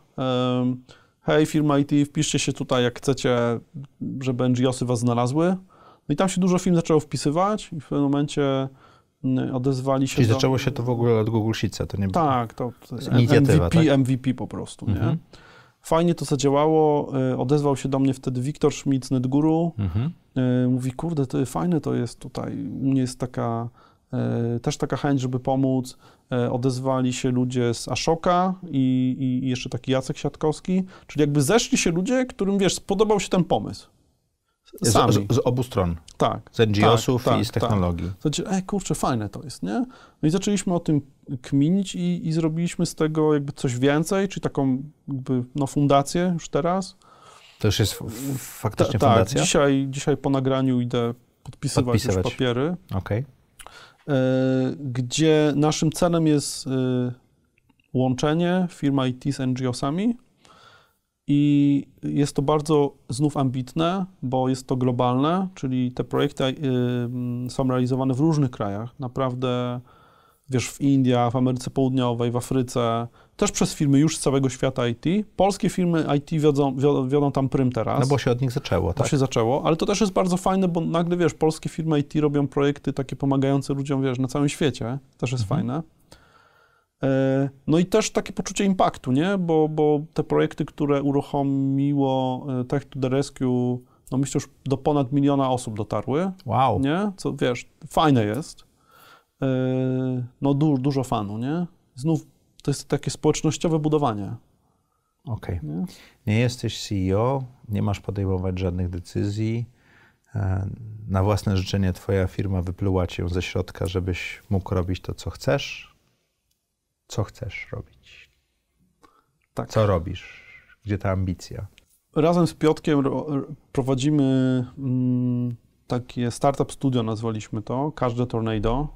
Speaker 2: hej, firma IT, wpiszcie się tutaj, jak chcecie, żeby NGOsy was znalazły. No i tam się dużo firm zaczęło wpisywać i w pewnym momencie mm, odezwali się. Czyli do... zaczęło
Speaker 1: się to w ogóle od Google Sheetsa, to nie było. Tak, to inicjatywa, MVP, tak? MVP po prostu, mhm. nie?
Speaker 2: Fajnie to zadziałało. E, odezwał się do mnie wtedy Wiktor Schmidt z NetGuru. Mhm. E, mówi, kurde, to fajne to jest tutaj. U mnie jest taka E, też taka chęć, żeby pomóc. E, odezwali się ludzie z Ashoka i, i jeszcze taki Jacek Siatkowski, czyli jakby zeszli się ludzie, którym, wiesz, podobał się ten pomysł.
Speaker 1: Sami. Z, z, obu stron. Tak. Z NGO-sów tak, i tak, z tak. technologii. Tak.
Speaker 2: Znaczy, e, kurczę, fajne to jest, nie? No i zaczęliśmy o tym kminić i, i zrobiliśmy z tego jakby coś więcej, czyli taką jakby, no, fundację już teraz. To już
Speaker 1: jest faktycznie Ta, fundacja? Tak,
Speaker 2: dzisiaj, dzisiaj po nagraniu idę podpisywać, podpisywać. papiery. Okej. Okay. E, gdzie naszym celem jest e, łączenie firmy IT z NGO-sami i jest to bardzo znów ambitne, bo jest to globalne, czyli te projekty e, są realizowane w różnych krajach. Naprawdę wiesz, w Indiach, w Ameryce Południowej, w Afryce, też przez firmy już z całego świata IT. Polskie firmy IT wiodą, wiodą, tam prym teraz. No bo się
Speaker 1: od nich zaczęło, tak? To się zaczęło,
Speaker 2: ale to też jest bardzo fajne, bo nagle, wiesz, polskie firmy IT robią projekty takie pomagające ludziom, wiesz, na całym świecie. Też jest mhm. fajne. E, no i też takie poczucie impaktu, nie? Bo, bo te projekty, które uruchomiło e, Tech to the Rescue, no myślę, już do ponad miliona osób dotarły. Wow. Nie? Co, wiesz, fajne jest. E, no du, dużo fanu, nie? Znów to jest takie społecznościowe budowanie.
Speaker 1: Okej. Okay. Nie? nie? jesteś CEO, nie masz podejmować żadnych decyzji. E, na własne życzenie twoja firma wypluła cię ze środka, żebyś mógł robić to, co chcesz. Co chcesz robić? Tak. Co robisz? Gdzie ta ambicja?
Speaker 2: Razem z Piotkiem prowadzimy mm, takie startup studio, nazwaliśmy to, Każde Tornado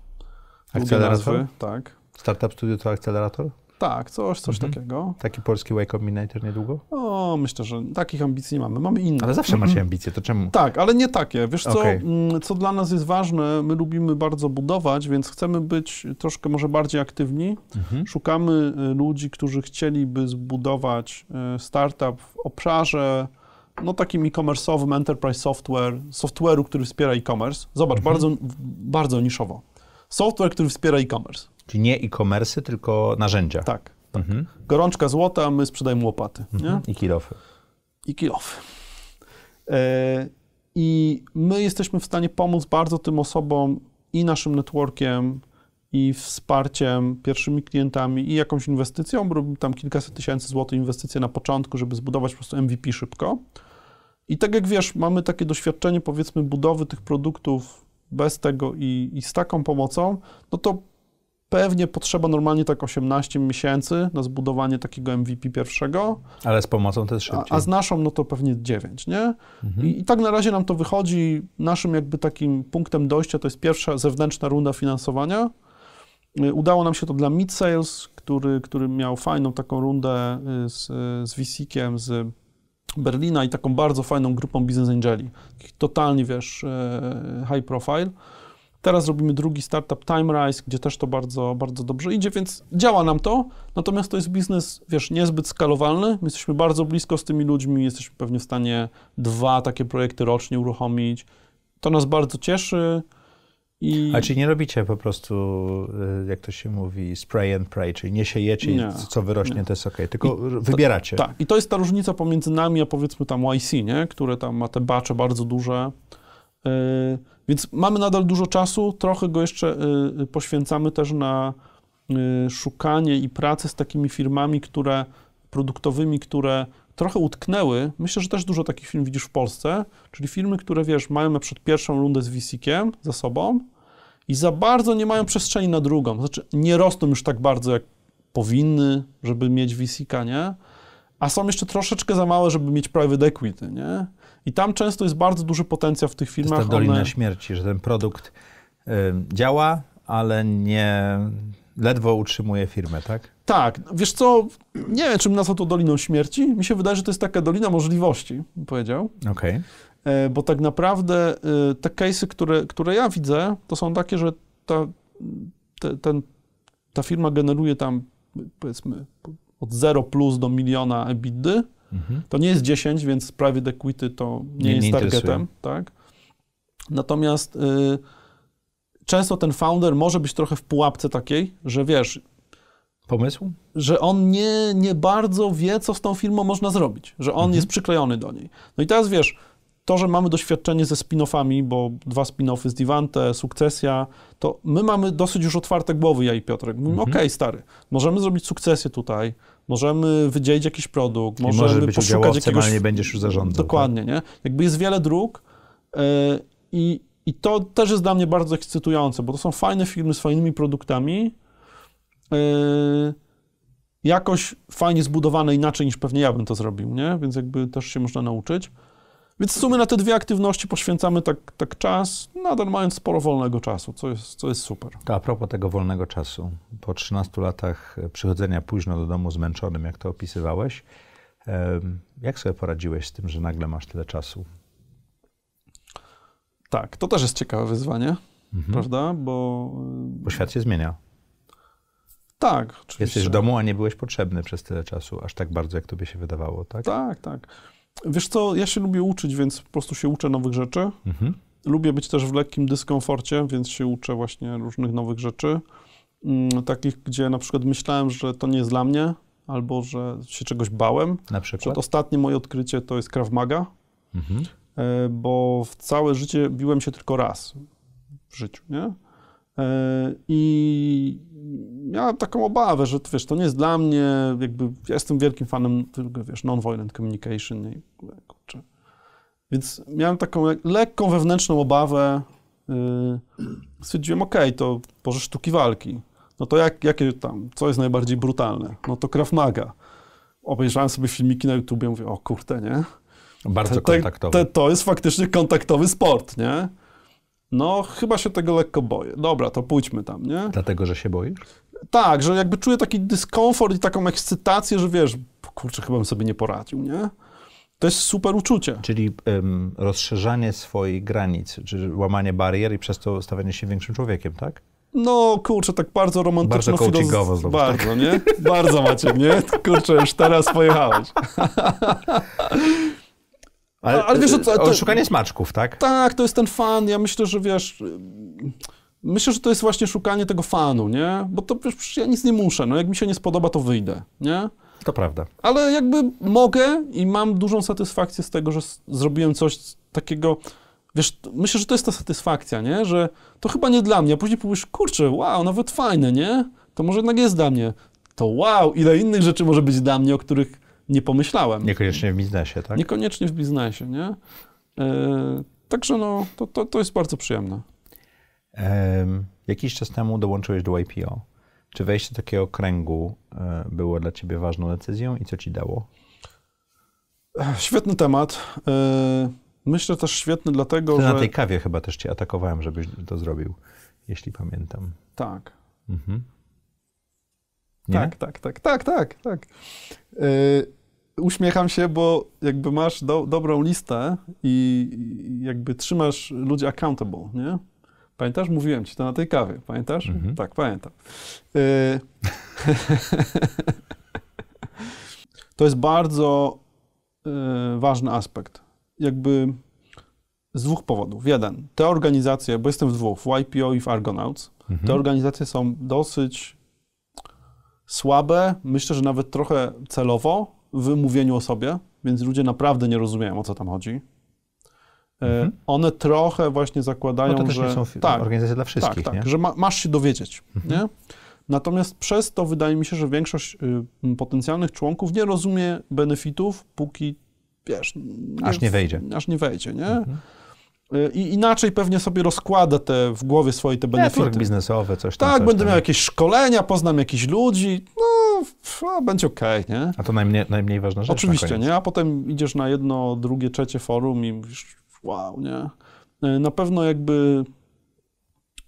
Speaker 2: Akcelerator?
Speaker 1: tak. Startup Studio to akcelerator?
Speaker 2: Tak, coś, coś mhm. takiego.
Speaker 1: Taki polski Wake y Up niedługo?
Speaker 2: O, myślę, że takich ambicji nie mamy. Mamy inne. Ale zawsze macie mhm.
Speaker 1: ambicje, to czemu?
Speaker 2: Tak, ale nie takie. Wiesz co, okay. Mm, co dla nas jest ważne, my lubimy bardzo budować, więc chcemy być troszkę może bardziej aktywni. Mhm. Szukamy y, ludzi, którzy chcieliby zbudować y, startup w obszarze no takim e-commerce'owym, enterprise software, software'u, który wspiera e-commerce. Zobacz, mhm. bardzo, bardzo niszowo. Software,
Speaker 1: który wspiera e-commerce. Czyli nie e-commerce, tylko narzędzia. Tak. tak. Mhm. Gorączka złota, my sprzedajemy łopaty. Mhm. I kilofy. I kilofy. E,
Speaker 2: I my jesteśmy w stanie pomóc bardzo tym osobom i naszym networkiem, i wsparciem, pierwszymi klientami, i jakąś inwestycją. Robimy tam kilkaset tysięcy złotych inwestycje na początku, żeby zbudować po prostu MVP szybko. I tak jak wiesz, mamy takie doświadczenie, powiedzmy, budowy tych produktów bez tego i, i z taką pomocą, no to pewnie potrzeba normalnie tak 18 miesięcy na zbudowanie takiego MVP pierwszego. Ale z pomocą też szybciej. A, a z naszą, no to pewnie 9, nie? Mhm. I, I, tak na razie nam to wychodzi. Naszym jakby takim punktem dojścia to jest pierwsza zewnętrzna runda finansowania. Y, udało nam się to dla Mid Sales, który, który miał fajną taką rundę y, z, y, z VC-kiem, z Berlina i taką bardzo fajną grupą Business Angeli. Totalnie, wiesz, e, high profile. Teraz robimy drugi startup Time Rise, gdzie też to bardzo, bardzo dobrze idzie, więc działa nam to. Natomiast to jest biznes, wiesz, niezbyt skalowalny. My jesteśmy bardzo blisko z tymi ludźmi, jesteśmy pewnie w stanie dwa takie projekty rocznie uruchomić. To nas bardzo cieszy. I... A czy
Speaker 1: nie robicie po prostu, y, jak to się mówi, spray and pray, czyli nie siejecie nie, co wyrośnie, nie. to jest ok, tylko I wybieracie. Tak,
Speaker 2: i to jest ta różnica pomiędzy nami, a powiedzmy tam YC, nie? które tam ma te bacze bardzo duże. Yy, więc mamy nadal dużo czasu, trochę go jeszcze yy, poświęcamy też na yy, szukanie i pracę z takimi firmami, które produktowymi, które trochę utknęły, myślę, że też dużo takich filmów widzisz w Polsce, czyli filmy, które wiesz, mają na przykład pierwszą rundę z Wisikiem za sobą i za bardzo nie mają przestrzeni na drugą. Znaczy, nie rosną już tak bardzo, jak powinny, żeby mieć Wisika, nie? A są jeszcze troszeczkę za małe, żeby mieć private equity, nie? I tam często jest bardzo
Speaker 1: duży potencjał w tych filmach. To jest ta dolina one... śmierci, że ten produkt y, działa, ale nie, ledwo utrzymuje firmę, tak? Tak. Wiesz co, nie wiem, czym nazwał
Speaker 2: to Doliną Śmierci. Mi się wydaje, że to jest taka Dolina Możliwości, bym powiedział. Okej. Okay. E, bo tak naprawdę e, te case'y, które, które ja widzę, to są takie, że ta, te, ten, ta firma generuje tam, powiedzmy, od 0 plus do miliona EBITDA. Mhm. To nie jest 10, więc prawie equity to nie, nie jest nie targetem, tak? Natomiast... Y, często ten founder może być trochę w pułapce takiej, że wiesz, pomysł? Że on nie, nie bardzo wie, co z tą firmą można zrobić, że on mhm. jest przyklejony do niej. No i teraz wiesz, to, że mamy doświadczenie ze spin-offami, bo dwa spin-offy z Divante, Sukcesja, to my mamy dosyć już otwarte głowy, ja i Piotrek. Mówimy, mhm. okej, okay, stary, możemy zrobić sukcesję tutaj, możemy wydzielić jakiś produkt, I możemy może być poszukać jakiegoś... nie będziesz już zarządzał. Tak? Dokładnie, tak? nie? Jakby jest wiele dróg yy, i i to też jest dla mnie bardzo ekscytujące, bo to są fajne firmy z fajnymi produktami, yy, jakoś fajnie zbudowane inaczej niż pewnie ja bym to zrobił, nie? Więc jakby też się można nauczyć. Więc w sumie na te dwie aktywności poświęcamy tak, tak czas, nadal mając sporo wolnego czasu, co jest,
Speaker 1: co jest super. a propos tego wolnego czasu, po 13 latach e, przychodzenia późno do domu zmęczonym, jak to opisywałeś, jak sobie poradziłeś z tym, że nagle masz tyle czasu
Speaker 2: tak, to też jest ciekawe wyzwanie, mhm. prawda? Bo... Bo
Speaker 1: świat się zmienia. Tak, oczywiście. Jesteś w domu, a nie byłeś potrzebny przez tyle czasu, aż tak bardzo, jak tobie się wydawało, tak? Tak, tak. Wiesz co, ja się lubię uczyć, więc po prostu się uczę nowych
Speaker 2: rzeczy. Mhm. Lubię być też w lekkim dyskomforcie, więc się uczę właśnie różnych nowych rzeczy. Mm, takich, gdzie na przykład myślałem, że to nie jest dla mnie, albo że się czegoś bałem. Na przykład? Przed ostatnie moje odkrycie to jest Krav Maga. Mhm. E, bo w całe życie biłem się tylko raz w życiu, nie? E, I miałem taką obawę, że wiesz, to nie jest dla mnie, jakby ja jestem wielkim fanem, wiesz, non-violent communication nie? Kurczę. Więc miałem taką lekką wewnętrzną obawę, y, stwierdziłem, ok, to może sztuki walki. No to jak, jakie tam, co jest najbardziej brutalne? No to Krav Maga. Obejrzałem sobie filmiki na YouTubie, mówię, o kurde, nie?
Speaker 1: Bardzo kontaktowy. Te,
Speaker 2: to jest faktycznie kontaktowy sport, nie? No, chyba się tego lekko boję. Dobra, to pójdźmy tam, nie? Dlatego, że się boisz? Tak, że jakby czuję taki dyskomfort i taką ekscytację, że wiesz,
Speaker 1: kurczę, chyba bym sobie nie poradził, nie? To jest super uczucie. Czyli rozszerzanie swoich granic, czyli łamanie barier i przez to stawianie się większym człowiekiem, tak?
Speaker 2: No, kurczę, tak bardzo romantyczno. Bardzo coachingowo znowu. Tak. Bardzo, nie? Bardzo macie, nie? Kurczę, już teraz pojechałeś. *laughs* Ale, ale wiesz, to, to, szukanie smaczków, tak? Tak, to jest ten fan. Ja myślę, że wiesz. Myślę, że to jest właśnie szukanie tego fanu, nie? Bo to wiesz, ja nic nie muszę. No, jak mi się nie spodoba, to wyjdę, nie? To prawda. Ale jakby mogę i mam dużą satysfakcję z tego, że zrobiłem coś takiego. Wiesz, myślę, że to jest ta satysfakcja, nie? Że to chyba nie dla mnie. A później powiesz, kurczę, wow, nawet fajne, nie? To może jednak jest dla mnie. To wow, ile innych rzeczy może być dla mnie, o których
Speaker 1: nie pomyślałem. Niekoniecznie w biznesie, tak?
Speaker 2: Niekoniecznie w biznesie, nie? E, także no, to, to, to jest bardzo
Speaker 1: przyjemne. E, jakiś czas temu dołączyłeś do YPO. Czy wejście do takiego kręgu e, było dla ciebie ważną decyzją i co ci dało?
Speaker 2: Świetny temat. E, myślę też świetny dlatego, Ty że... na tej
Speaker 1: kawie chyba też cię atakowałem, żebyś to zrobił, jeśli pamiętam. Tak. Mhm.
Speaker 2: Tak, tak, tak, tak, tak, tak. Yy, uśmiecham się, bo jakby masz do, dobrą listę i, jakby trzymasz ludzi accountable, nie? Pamiętasz? Mówiłem ci to na tej kawie, pamiętasz? Mhm. Tak, pamiętam. Y, *laughs* to jest bardzo y, ważny aspekt. Jakby z dwóch powodów. Jeden, te organizacje, bo jestem w dwóch, w YPO i w Argonauts, mhm. te organizacje są dosyć słabe, myślę, że nawet trochę celowo, w mówieniu o sobie, więc ludzie naprawdę nie rozumieją, o co tam chodzi. E, mhm. One trochę właśnie zakładają, że. są tak,
Speaker 1: organizacje dla wszystkich. Tak, tak
Speaker 2: że ma, masz się dowiedzieć. Mhm. Nie? Natomiast przez to wydaje mi się, że większość y, potencjalnych członków nie rozumie benefitów, póki wiesz. Nie, aż nie wejdzie. Aż nie wejdzie, nie? Mhm. Y, I inaczej pewnie sobie rozkłada te w głowie swoje te benefity. Network
Speaker 1: biznesowe, coś tam. Tak, coś będę tam. miał
Speaker 2: jakieś szkolenia, poznam jakichś ludzi. No no, będzie
Speaker 1: okej, okay, nie? A to najmniej, najmniej ważna rzecz Oczywiście, nie? A
Speaker 2: potem idziesz na jedno, drugie, trzecie forum i mówisz, wow, nie? E, na pewno jakby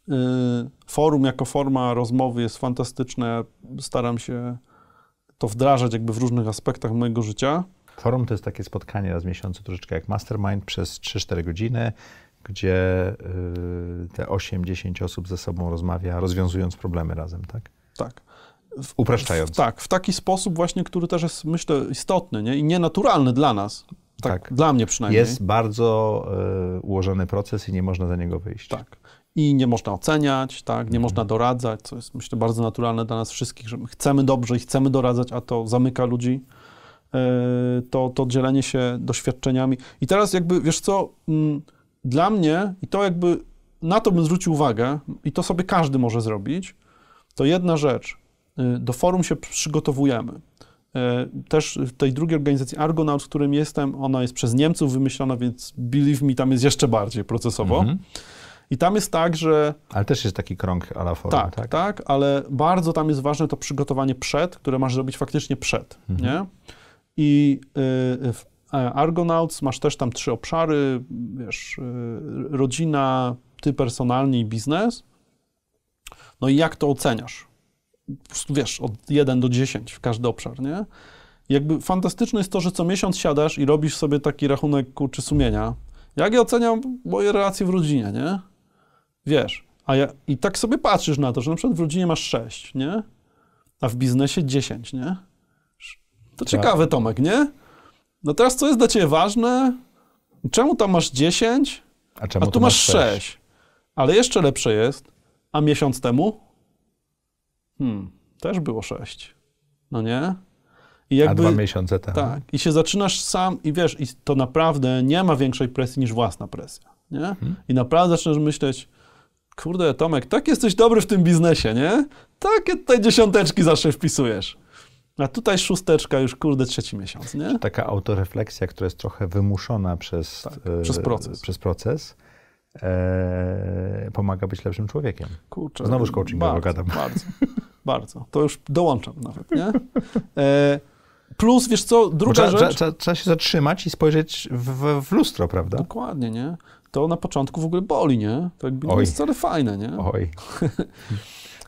Speaker 2: e, forum jako forma rozmowy jest fantastyczne. Staram się to wdrażać jakby w różnych aspektach
Speaker 1: mojego życia. Forum to jest takie spotkanie raz w miesiącu, troszeczkę jak mastermind przez 3-4 godziny, gdzie e, te 8-10 osób ze sobą rozmawia, rozwiązując problemy razem, tak? Tak. Upraszczając. W, tak, w taki sposób właśnie, który też jest, myślę,
Speaker 2: istotny nie? i nienaturalny dla nas. Tak, tak. Dla mnie przynajmniej. Jest
Speaker 1: bardzo y, ułożony proces i nie można za niego wyjść. Tak.
Speaker 2: I nie można oceniać, tak, nie mhm. można doradzać, co jest myślę bardzo naturalne dla nas wszystkich, że chcemy dobrze i chcemy doradzać, a to zamyka ludzi. Y, to, to dzielenie się doświadczeniami. I teraz jakby, wiesz co, mm, dla mnie, i to jakby na to bym zwrócił uwagę, i to sobie każdy może zrobić, to jedna rzecz, Y, do forum się przygotowujemy. Y, też w tej drugiej organizacji Argonaut, w którym jestem, ona jest przez Niemców wymyślona, więc believe me, tam jest jeszcze bardziej procesowo. Mhm. I tam jest tak, że. Ale też jest taki krąg ala forum, tak, tak? Tak, ale bardzo tam jest ważne to przygotowanie przed, które masz zrobić faktycznie przed. Mhm. Nie? I y, w e, Argonauts masz też tam trzy obszary, wiesz, rodzina, ty personalnie i biznes. No i jak to oceniasz? wiesz, od 1 do 10 w każdy obszar, nie? Jakby fantastyczne jest to, że co miesiąc siadasz i robisz sobie taki rachunek kurczy sumienia. Jak ja oceniam moje relacje w rodzinie, nie? Wiesz, a ja, i tak sobie patrzysz na to, że na przykład w rodzinie masz 6, nie? A w biznesie 10, nie? To tak. ciekawy ciekawe, Tomek, nie? No teraz co jest dla ciebie ważne? Czemu tam masz 10,
Speaker 1: a, czemu a tu masz 6? 6?
Speaker 2: Ale jeszcze lepsze jest, a miesiąc temu hmm, też było sześć. No nie?
Speaker 1: I jakby, A dwa miesiące tak. Tak.
Speaker 2: I się zaczynasz sam i wiesz, i to naprawdę nie ma większej presji niż własna presja. Nie? Mhm. I naprawdę zaczynasz myśleć, kurde Tomek, tak jesteś dobry w tym biznesie, nie? Takie tutaj dziesiąteczki zawsze wpisujesz. A tutaj szósteczka już, kurde, trzeci
Speaker 1: miesiąc, nie? Taka autorefleksja, która jest trochę wymuszona przez, tak, e, przez proces, przez proces e, pomaga być lepszym człowiekiem. Kurczę, Znowuż coachingowo bardzo, gadam. Bardzo. *laughs* Bardzo. To już dołączam nawet, nie? E, plus, wiesz
Speaker 2: co, druga trzeba, rzecz... Trzeba,
Speaker 1: trzeba, się zatrzymać i spojrzeć w, w, lustro, prawda?
Speaker 2: Dokładnie, nie? To na początku w ogóle boli, nie? To jakby jest wcale fajne, nie?
Speaker 1: Oj.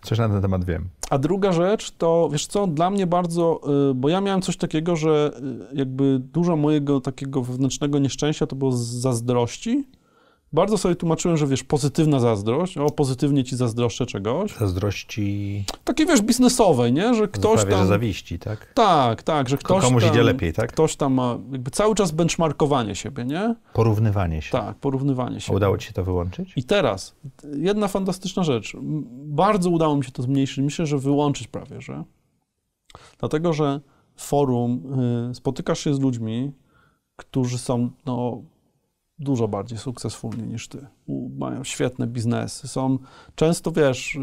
Speaker 1: Coś na ten temat wiem.
Speaker 2: A druga rzecz to, wiesz co, dla mnie bardzo, y, bo ja miałem coś takiego, że y, jakby dużo mojego takiego wewnętrznego nieszczęścia to było z zazdrości, bardzo sobie tłumaczyłem, że wiesz, pozytywna zazdrość, o, pozytywnie ci zazdroszczę czegoś. Zazdrości... Takie, wiesz, biznesowej, nie? Że ktoś Prawie, tam... Że zawiści, tak? Tak, tak, że ktoś Komuś tam, idzie lepiej, tak? Ktoś tam ma jakby cały czas benchmarkowanie siebie, nie? Porównywanie się. Tak, porównywanie się. udało
Speaker 1: ci się to wyłączyć?
Speaker 2: I teraz, jedna fantastyczna rzecz. Bardzo udało mi się to zmniejszyć. Myślę, że wyłączyć prawie, że... Dlatego, że forum, y, spotykasz się z ludźmi, którzy są, no, dużo bardziej sukcesfulni niż ty. Mają świetne biznesy. Są często, wiesz, y,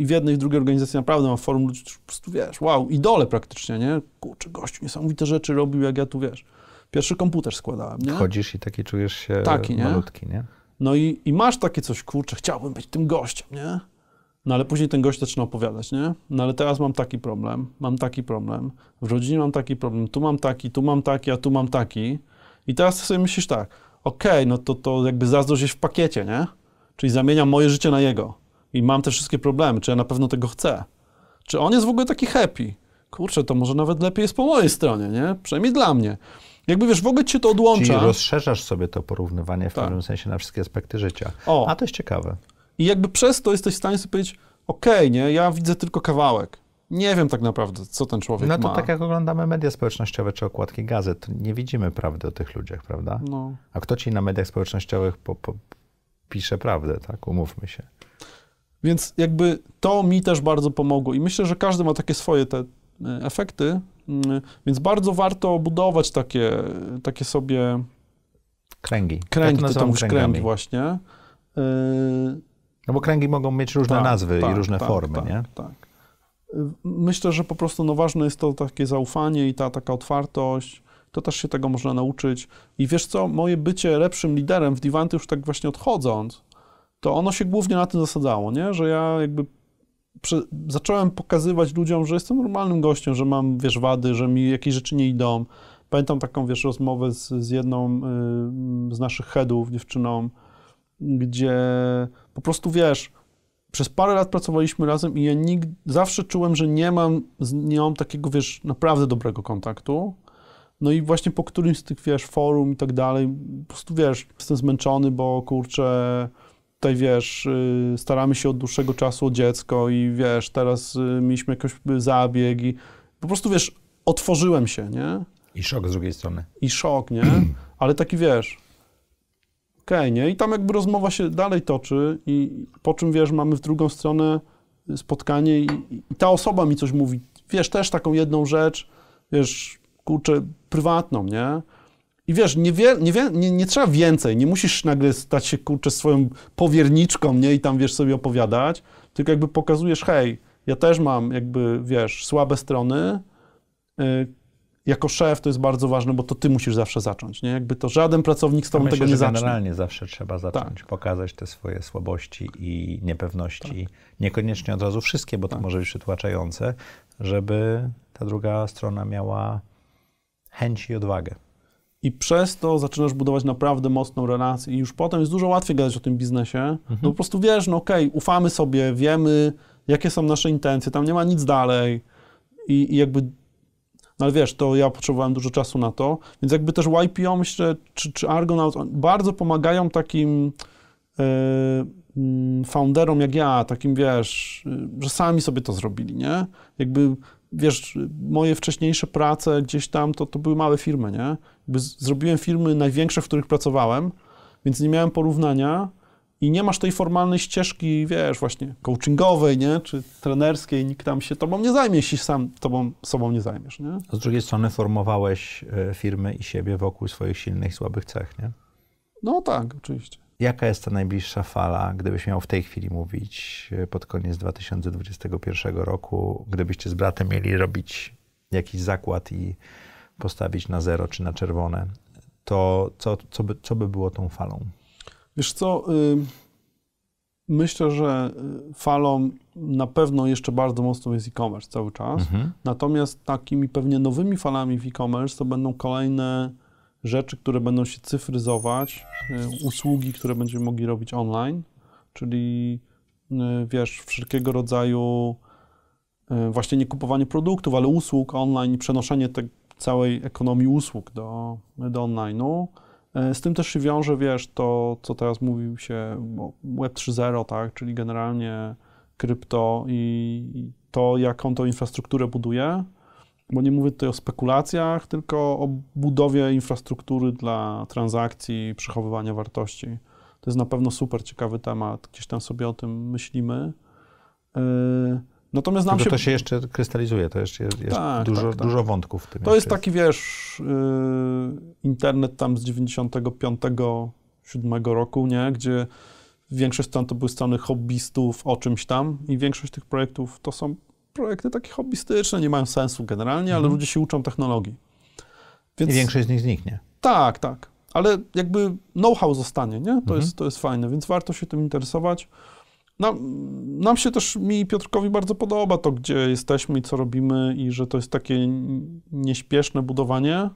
Speaker 2: i w jednej, i w drugiej organizacji naprawdę mam forum ludzi, po prostu, wiesz, wow, idole praktycznie, nie? Kurczę, gościu niesamowite rzeczy robił, jak ja tu, wiesz, pierwszy komputer składałem, nie?
Speaker 1: Chodzisz i taki czujesz się taki, nie? malutki, nie?
Speaker 2: No i, i masz takie coś, kurczę, chciałbym być tym gościem, nie? No ale później ten gość zaczyna opowiadać, nie? No ale teraz mam taki problem, mam taki problem, w rodzinie mam taki problem, tu mam taki, tu mam taki, a tu mam taki. I teraz ty sobie myślisz tak, okej, okay, no to, to jakby zazdrość jest w pakiecie, nie? Czyli zamieniam moje życie na jego i mam te wszystkie problemy, czy ja na pewno tego chcę? Czy on jest w ogóle taki happy? Kurczę, to może nawet lepiej jest po mojej stronie, nie? Przynajmniej dla mnie. Jakby wiesz, w ogóle cię to odłącza. Czyli
Speaker 1: rozszerzasz sobie to porównywanie w tak. pewnym sensie na wszystkie aspekty życia.
Speaker 2: O. A to jest ciekawe. I jakby przez to jesteś w stanie sobie powiedzieć, okej, okay, nie, ja widzę tylko kawałek nie wiem tak naprawdę, co ten człowiek ma. No to ma. tak
Speaker 1: jak oglądamy media społecznościowe czy okładki gazet, nie widzimy prawdy o tych ludziach, prawda? No. A kto ci na mediach społecznościowych po, po, pisze prawdę, tak? Umówmy się. Więc jakby
Speaker 2: to mi też bardzo pomogło i myślę, że każdy ma takie swoje te e, efekty, mm, więc bardzo warto budować takie, takie sobie... Kręgi. Kręgi, ja to, to kręgi właśnie. Y... No bo kręgi mogą mieć różne tak, nazwy tak, i różne tak, formy, tak,
Speaker 1: nie? Tak.
Speaker 2: Myślę, że po prostu no, ważne jest to takie zaufanie i ta taka otwartość. To też się tego można nauczyć. I wiesz co, moje bycie lepszym liderem w Divanty już tak właśnie odchodząc, to ono się głównie na tym zasadzało, nie? że ja jakby zacząłem pokazywać ludziom, że jestem normalnym gościem, że mam, wiesz, wady, że mi jakieś rzeczy nie idą. Pamiętam taką, wiesz, rozmowę z, z jedną y, z naszych headów, dziewczyną, gdzie po prostu, wiesz, przez parę lat pracowaliśmy razem i ja nigdy, zawsze czułem, że nie mam z nią takiego, wiesz, naprawdę dobrego kontaktu. No i właśnie po którymś z tych, wiesz, forum i tak dalej, po prostu, wiesz, jestem zmęczony, bo kurczę, tutaj, wiesz, y, staramy się od dłuższego czasu o dziecko i, wiesz, teraz y, mieliśmy jakoś zabieg i po prostu, wiesz, otworzyłem się, nie? I szok z drugiej strony. I szok, nie? Ale taki, wiesz, okay, nie? I tam jakby rozmowa się dalej toczy i po czym, wiesz, mamy w drugą stronę spotkanie i, i ta osoba mi coś mówi, wiesz, też taką jedną rzecz, wiesz, kurczę, prywatną, nie? I wiesz, nie, wie, nie, wie, nie, nie, trzeba więcej, nie musisz nagle stać się, kurczę, swoją powierniczką, nie? I tam, wiesz, sobie opowiadać, tylko jakby pokazujesz, hej, ja też mam jakby, wiesz, słabe strony, y, jako szef to jest bardzo ważne, bo to ty musisz zawsze zacząć. Nie? Jakby to żaden pracownik z tobą tego nie zacznie. Generalnie
Speaker 1: zawsze trzeba tak. zacząć tak. pokazać te swoje słabości i niepewności. Tak. Niekoniecznie od razu wszystkie, bo tak. to może być przytłaczające, żeby ta druga strona miała chęć i odwagę. I przez to zaczynasz budować naprawdę mocną relację
Speaker 2: i już potem jest dużo łatwiej gadać o tym biznesie. Mhm. No po prostu wiesz, no okej, okay, ufamy sobie, wiemy, jakie są nasze intencje, tam nie ma nic dalej. I, i jakby no ale wiesz, to ja potrzebowałem dużo czasu na to, więc jakby też YPO, myślę, czy, czy Argonaut, bardzo pomagają takim e, mm, founderom jak ja, takim, wiesz, że sami sobie to zrobili, nie? Jakby wiesz, moje wcześniejsze prace gdzieś tam, to, to były małe firmy, nie? Jakby zrobiłem firmy największe, w których pracowałem, więc nie miałem porównania, i nie masz tej formalnej ścieżki, wiesz, właśnie coachingowej, nie? Czy trenerskiej, nikt tam się tobą nie zajmie, jeśli sam tobą, sobą nie zajmiesz, nie?
Speaker 1: Z drugiej strony formowałeś e, firmy i siebie wokół swoich silnych, słabych cech, nie?
Speaker 2: No tak, oczywiście.
Speaker 1: Jaka jest ta najbliższa fala, gdybyś miał w tej chwili mówić e, pod koniec 2021 roku, gdybyście z bratem mieli robić jakiś zakład i postawić na zero czy na czerwone, to co, co, by, co by było tą falą?
Speaker 2: Wiesz co, y, myślę, że y, falą na pewno jeszcze bardzo mocno jest e-commerce cały czas. Mhm. Natomiast takimi pewnie nowymi falami w e-commerce to będą kolejne rzeczy, które będą się cyfryzować, y, usługi, które będziemy mogli robić online, czyli wiesz, wszelkiego rodzaju właśnie nie kupowanie produktów, ale usług online, przenoszenie tej całej ekonomii usług do, do online'u. E, z tym też się wiąże, wiesz, to co teraz mówił się Web 3.0, tak, czyli generalnie krypto i to, jaką tą infrastrukturę buduje, bo nie mówię tutaj o spekulacjach, tylko o budowie infrastruktury dla transakcji, przechowywania wartości. To jest na pewno super ciekawy temat, gdzieś tam sobie o tym myślimy.
Speaker 1: Yy. Natomiast nam Tylko się... to się jeszcze krystalizuje, to jeszcze jest, tak, dużo, tak, tak. dużo wątków w tym. To jest taki,
Speaker 2: jest. wiesz, y, internet tam z 95, 7 roku, nie? Gdzie większość stron to były strony hobbystów o czymś tam i większość tych projektów to są projekty takie hobbystyczne, nie mają sensu generalnie, ale mhm. ludzie się uczą technologii.
Speaker 1: Więc... I większość z nich zniknie.
Speaker 2: Tak, tak. Ale jakby know-how zostanie, nie? To, mhm. jest, to jest fajne, więc warto się tym interesować nam, nam się też, mi i Piotrkowi bardzo podoba to, gdzie jesteśmy i co robimy i że to jest takie nieśpieszne budowanie.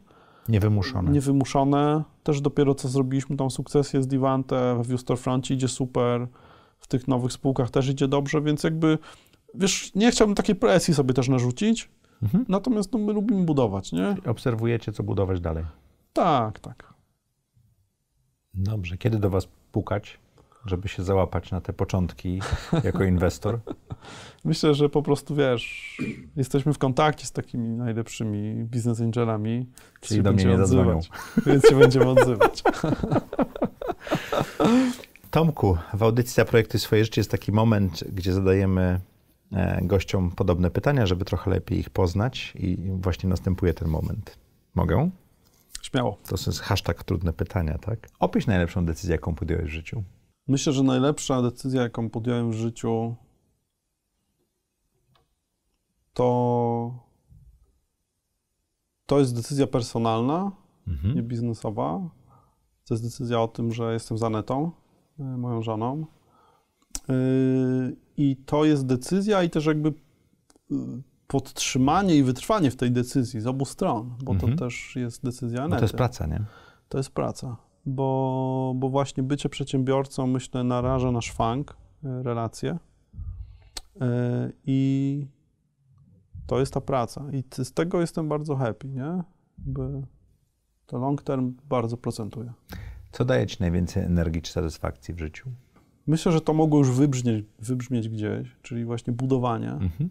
Speaker 2: Niewymuszone. Niewymuszone. Też dopiero co zrobiliśmy tą sukcesję z Divante, w Usterfrancie idzie super, w tych nowych spółkach też idzie dobrze, więc jakby, wiesz, nie chciałbym takiej presji sobie też narzucić, mhm. natomiast no, my lubimy budować, nie?
Speaker 1: obserwujecie, co budować dalej. Tak, tak. Dobrze. Kiedy do was pukać? żeby się załapać na te początki *laughs* jako inwestor?
Speaker 2: Myślę, że po prostu wiesz, jesteśmy w kontakcie z takimi najlepszymi biznes angelami. Czyli do mnie nie odzywać, Więc się będziemy odzywać. *laughs*
Speaker 1: Tomku, w audycji projekty swoje życie jest taki moment, gdzie zadajemy e, gościom podobne pytania, żeby trochę lepiej ich poznać i właśnie następuje ten moment. Mogę? Śmiało. To jest hashtag trudne pytania, tak? Opisz najlepszą decyzję, jaką podjąłeś w życiu.
Speaker 2: Myślę, że najlepsza decyzja, jaką podjąłem w życiu, to to jest decyzja personalna, mhm. nie biznesowa. To jest decyzja o tym, że jestem za netą, y, moją żoną. Y, I to jest decyzja i też jakby y, podtrzymanie i wytrwanie w tej decyzji z obu stron, bo mhm. to też jest decyzja Anety. No to jest praca, nie? To jest praca bo, bo właśnie bycie przedsiębiorcą, myślę, naraża na szwank e, relacje e, i to jest ta praca. I z tego jestem bardzo happy, nie?
Speaker 1: By to long
Speaker 2: term bardzo
Speaker 1: procentuje. Co daje Ci najwięcej energii czy satysfakcji w życiu?
Speaker 2: Myślę, że to mogło już wybrzmieć, wybrzmieć gdzieś, czyli właśnie budowanie. Mhm.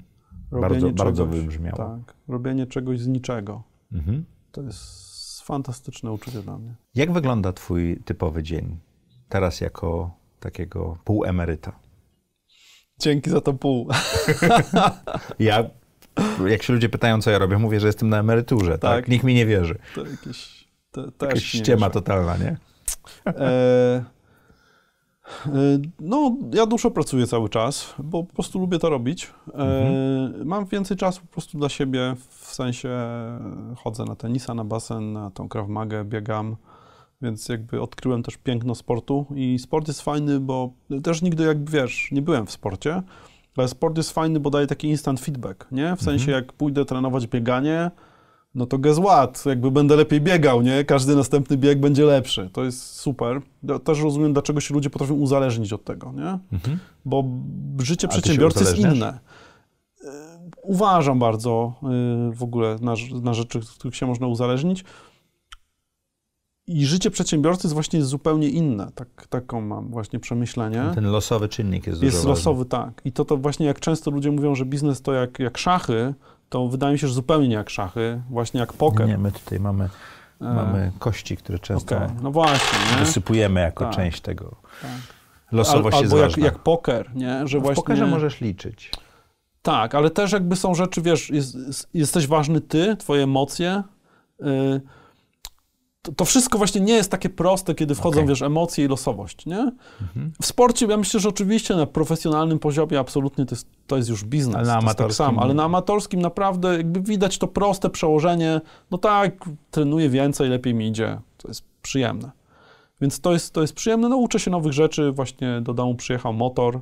Speaker 2: Robienie bardzo, czegoś, bardzo wybrzmiało. Tak, robienie czegoś z niczego. Mhm. To jest fantastyczne uczucie dla mnie.
Speaker 1: Jak wygląda Twój typowy dzień teraz jako takiego półemeryta?
Speaker 2: Dzięki za to pół. *laughs*
Speaker 1: ja, jak się ludzie pytają, co ja robię, mówię, że jestem na emeryturze. Tak. tak? Nikt mi nie wierzy. To jakieś,
Speaker 2: to, to jakaś ściema wierzę. totalna, nie? E, e, no, ja dużo pracuję cały czas, bo po prostu lubię to robić. E, mhm. Mam więcej czasu po prostu dla siebie w w sensie e, chodzę na tenisa, na basen, na tą krawmagę, biegam, więc jakby odkryłem też piękno sportu i sport jest fajny, bo też nigdy jak wiesz, nie byłem w sporcie, ale sport jest fajny, bo daje taki instant feedback, nie? W mhm. sensie jak pójdę trenować bieganie, no to gezład, Jakby będę lepiej biegał, nie? Każdy następny bieg będzie lepszy. To jest super. Ja też rozumiem, dlaczego się ludzie potrafią uzależnić od tego, nie? Mhm. Bo życie A przedsiębiorcy jest inne uważam bardzo y, w ogóle na, na rzeczy, z których się można uzależnić. I życie przedsiębiorcy jest właśnie zupełnie inne. Tak, taką mam właśnie przemyślenie. Ten
Speaker 1: losowy czynnik jest Jest losowy,
Speaker 2: ważny. tak. I to, to właśnie jak często ludzie mówią, że biznes to jak, jak szachy, to wydaje mi się, że zupełnie nie jak szachy, właśnie jak poker.
Speaker 1: Nie, my tutaj mamy, e... mamy kości, które często okay. no właśnie, nie? wysypujemy jako tak. część tego. Tak. Losowość Al, albo jak, jak
Speaker 2: poker, nie? Że no właśnie... W pokerze możesz liczyć. Tak, ale też jakby są rzeczy, wiesz, jest, jesteś ważny ty, twoje emocje. Y, to, to, wszystko właśnie nie jest takie proste, kiedy wchodzą, okay. wiesz, emocje i losowość, nie? Mhm. W sporcie ja myślę, że oczywiście na profesjonalnym poziomie absolutnie to jest, to jest już biznes. Ale na tak amatorskim. Tak sam, ale na amatorskim naprawdę jakby widać to proste przełożenie, no tak, trenuję więcej, lepiej mi idzie, to jest przyjemne. Więc to jest, to jest przyjemne, no uczę się nowych rzeczy, właśnie do domu przyjechał motor,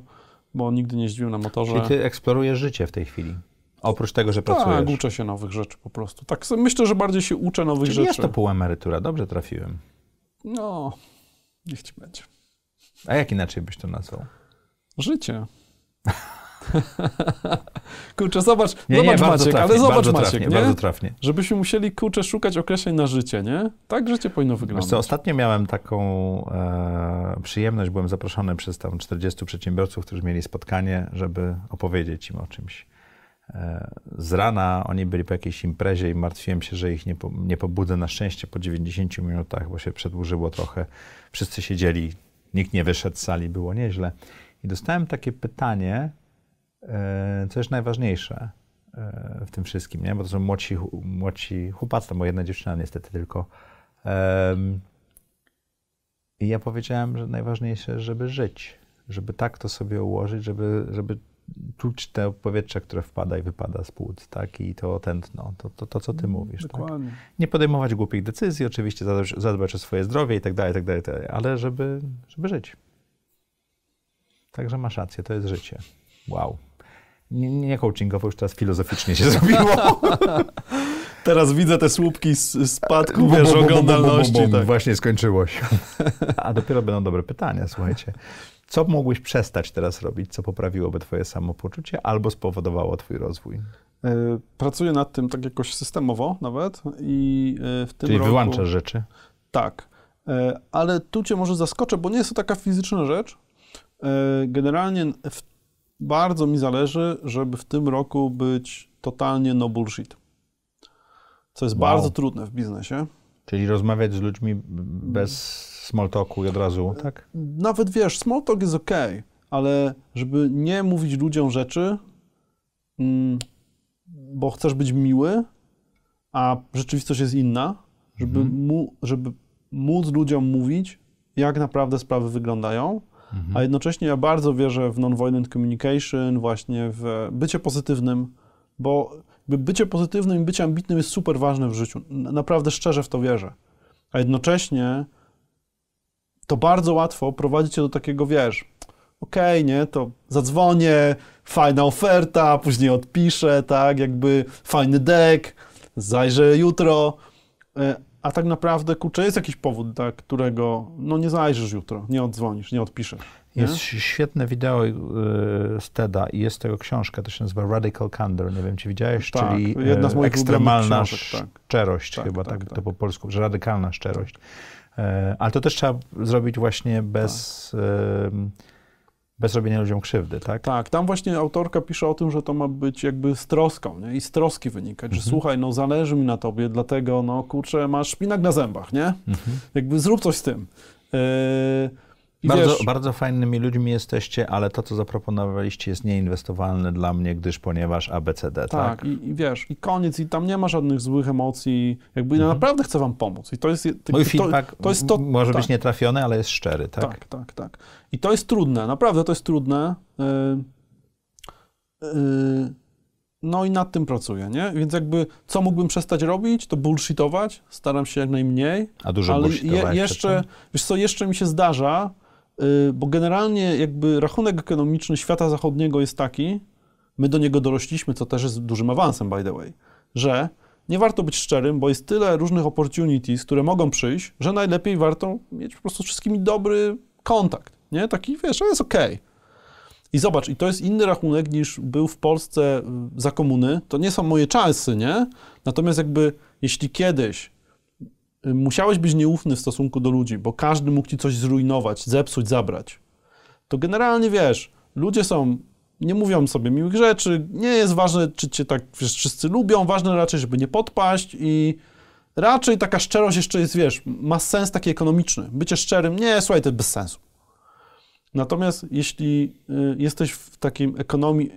Speaker 2: bo nigdy nie jeździłem na motorze. Czyli ty
Speaker 1: eksplorujesz życie w tej chwili. Oprócz tego, że tak, pracujesz. Tak, uczę się nowych rzeczy po prostu. Tak, myślę, że bardziej się uczę nowych Czyli rzeczy. jest to półemerytura, dobrze trafiłem.
Speaker 2: No, niech ci będzie.
Speaker 1: A jak inaczej byś to nazwał? Życie.
Speaker 2: *laughs*
Speaker 1: kurczę, zobacz, nie, zobacz nie, Maciek, trafnie, ale zobacz Maciek, trafnie, nie? Bardzo trafnie.
Speaker 2: Żebyśmy musieli, kurczę, szukać określeń na życie, nie? Tak życie powinno wyglądać. Wiesz co,
Speaker 1: ostatnio miałem taką e, przyjemność, byłem zaproszony przez tam 40 przedsiębiorców, którzy mieli spotkanie, żeby opowiedzieć im o czymś. E, z rana oni byli po jakiejś imprezie i martwiłem się, że ich nie, po, nie pobudzę. Na szczęście po 90 minutach, bo się przedłużyło trochę, wszyscy siedzieli, nikt nie wyszedł z sali, było nieźle. I dostałem takie pytanie, E, co jest najważniejsze e, w tym wszystkim, nie? bo to są młodsi, młodsi chłopacy, moja jedna dziewczyna niestety tylko. I ja powiedziałem, że najważniejsze, żeby żyć, żeby tak to sobie ułożyć, żeby, żeby czuć te powietrze, które wpada i wypada z płuc, tak? I to tętno, to, to, to co ty mm, mówisz. Tak? Dokładnie. Tak? Nie podejmować głupich decyzji, oczywiście zadbać, zadbać o swoje zdrowie i tak dalej, tak, tak dalej, ale żeby, żeby żyć. Także masz rację, to jest życie. Wow nie, nie coachingowo, już teraz filozoficznie się zrobiło. Teraz widzę te słupki
Speaker 2: spadku, wiesz, oglądalności. Tak.
Speaker 1: Właśnie skończyło się. A dopiero będą dobre pytania, słuchajcie. Co mogłeś przestać teraz robić, co poprawiłoby twoje samopoczucie albo spowodowało twój rozwój?
Speaker 2: Pracuję nad tym tak jakoś systemowo nawet i w tym Czyli roku... wyłączasz rzeczy? Tak, ale tu cię może zaskoczę, bo nie jest to taka fizyczna rzecz. Generalnie w bardzo mi zależy, żeby w tym roku być totalnie no bullshit. Co jest wow. bardzo trudne w biznesie.
Speaker 1: Czyli rozmawiać z ludźmi bez small talku i od razu, e, tak?
Speaker 2: Nawet wiesz, small talk jest ok, ale żeby nie mówić ludziom rzeczy, mm, bo chcesz być miły, a rzeczywistość jest inna, żeby, mhm. mu, żeby móc ludziom mówić, jak naprawdę sprawy wyglądają, a mhm. jednocześnie ja bardzo wierzę w non-violent communication, właśnie w bycie pozytywnym, bo bycie pozytywnym i bycie ambitnym jest super ważne w życiu. Naprawdę szczerze w to wierzę. A jednocześnie to bardzo łatwo prowadzi cię do takiego, wiesz, okej, okay, nie, to zadzwonię, fajna oferta, później odpiszę, tak, jakby fajny dek, zajrzę jutro, e, a tak naprawdę, kurczę, jest jakiś powód, dla którego no nie zajrzysz jutro, nie odzwonisz, nie odpiszesz.
Speaker 1: Nie? Jest świetne wideo y, z Teda i jest tego książka, to się nazywa Radical Candor, nie wiem, czy widziałeś, tak, czyli y, jedna z moich ekstremalna książek, tak. szczerość, tak, chyba tak, tak, tak, to po polsku, że radykalna szczerość. E, ale to też trzeba zrobić właśnie bez bez robienia ludziom krzywdy, tak? Tak, tam właśnie autorka pisze o
Speaker 2: tym, że to ma być jakby z troską, nie? I z troski wynikać, mhm. że słuchaj, no zależy mi na tobie, dlatego, no kurczę, masz szpinak na zębach, nie? Mhm. Jakby zrób coś z tym. Yy
Speaker 1: bardzo, wiesz, bardzo fajnymi ludźmi jesteście, ale to, co zaproponowaliście, jest nieinwestowalne dla mnie, gdyż ponieważ ABCD, tak?
Speaker 2: Tak, i, i wiesz, i koniec, i tam nie ma żadnych złych emocji. Jakby mhm. ja naprawdę chcę wam pomóc. I to jest, to, Mój to, feedback to, jest to, może tak. być
Speaker 1: nietrafiony, ale jest szczery, tak? Tak,
Speaker 2: tak, tak. I to jest trudne, naprawdę to jest trudne. Yy, yy, no i nad tym pracuję, nie? Więc jakby, co mógłbym przestać robić, to bullshitować, staram się jak najmniej. A dużo ale je, jeszcze, wiesz co, jeszcze mi się zdarza, Y, bo generalnie jakby rachunek ekonomiczny świata zachodniego jest taki, my do niego dorośliśmy, co też jest dużym awansem, by the way, że nie warto być szczerym, bo jest tyle różnych opportunities, które mogą przyjść, że najlepiej warto mieć po prostu z wszystkimi dobry kontakt, nie? Taki, wiesz, jest ok. I zobacz, i to jest inny rachunek niż był w Polsce y, za komuny. To nie są moje czasy, nie? Natomiast jakby, jeśli kiedyś musiałeś być nieufny w stosunku do ludzi, bo każdy mógł ci coś zrujnować, zepsuć, zabrać, to generalnie wiesz, ludzie są, nie mówią sobie miłych rzeczy, nie jest ważne, czy cię tak wiesz, wszyscy lubią, ważne raczej, żeby nie podpaść i raczej taka szczerość jeszcze jest, wiesz, ma sens taki ekonomiczny. Bycie szczerym, nie, słuchaj, to jest bez sensu. Natomiast jeśli y, jesteś w takim ekonomii,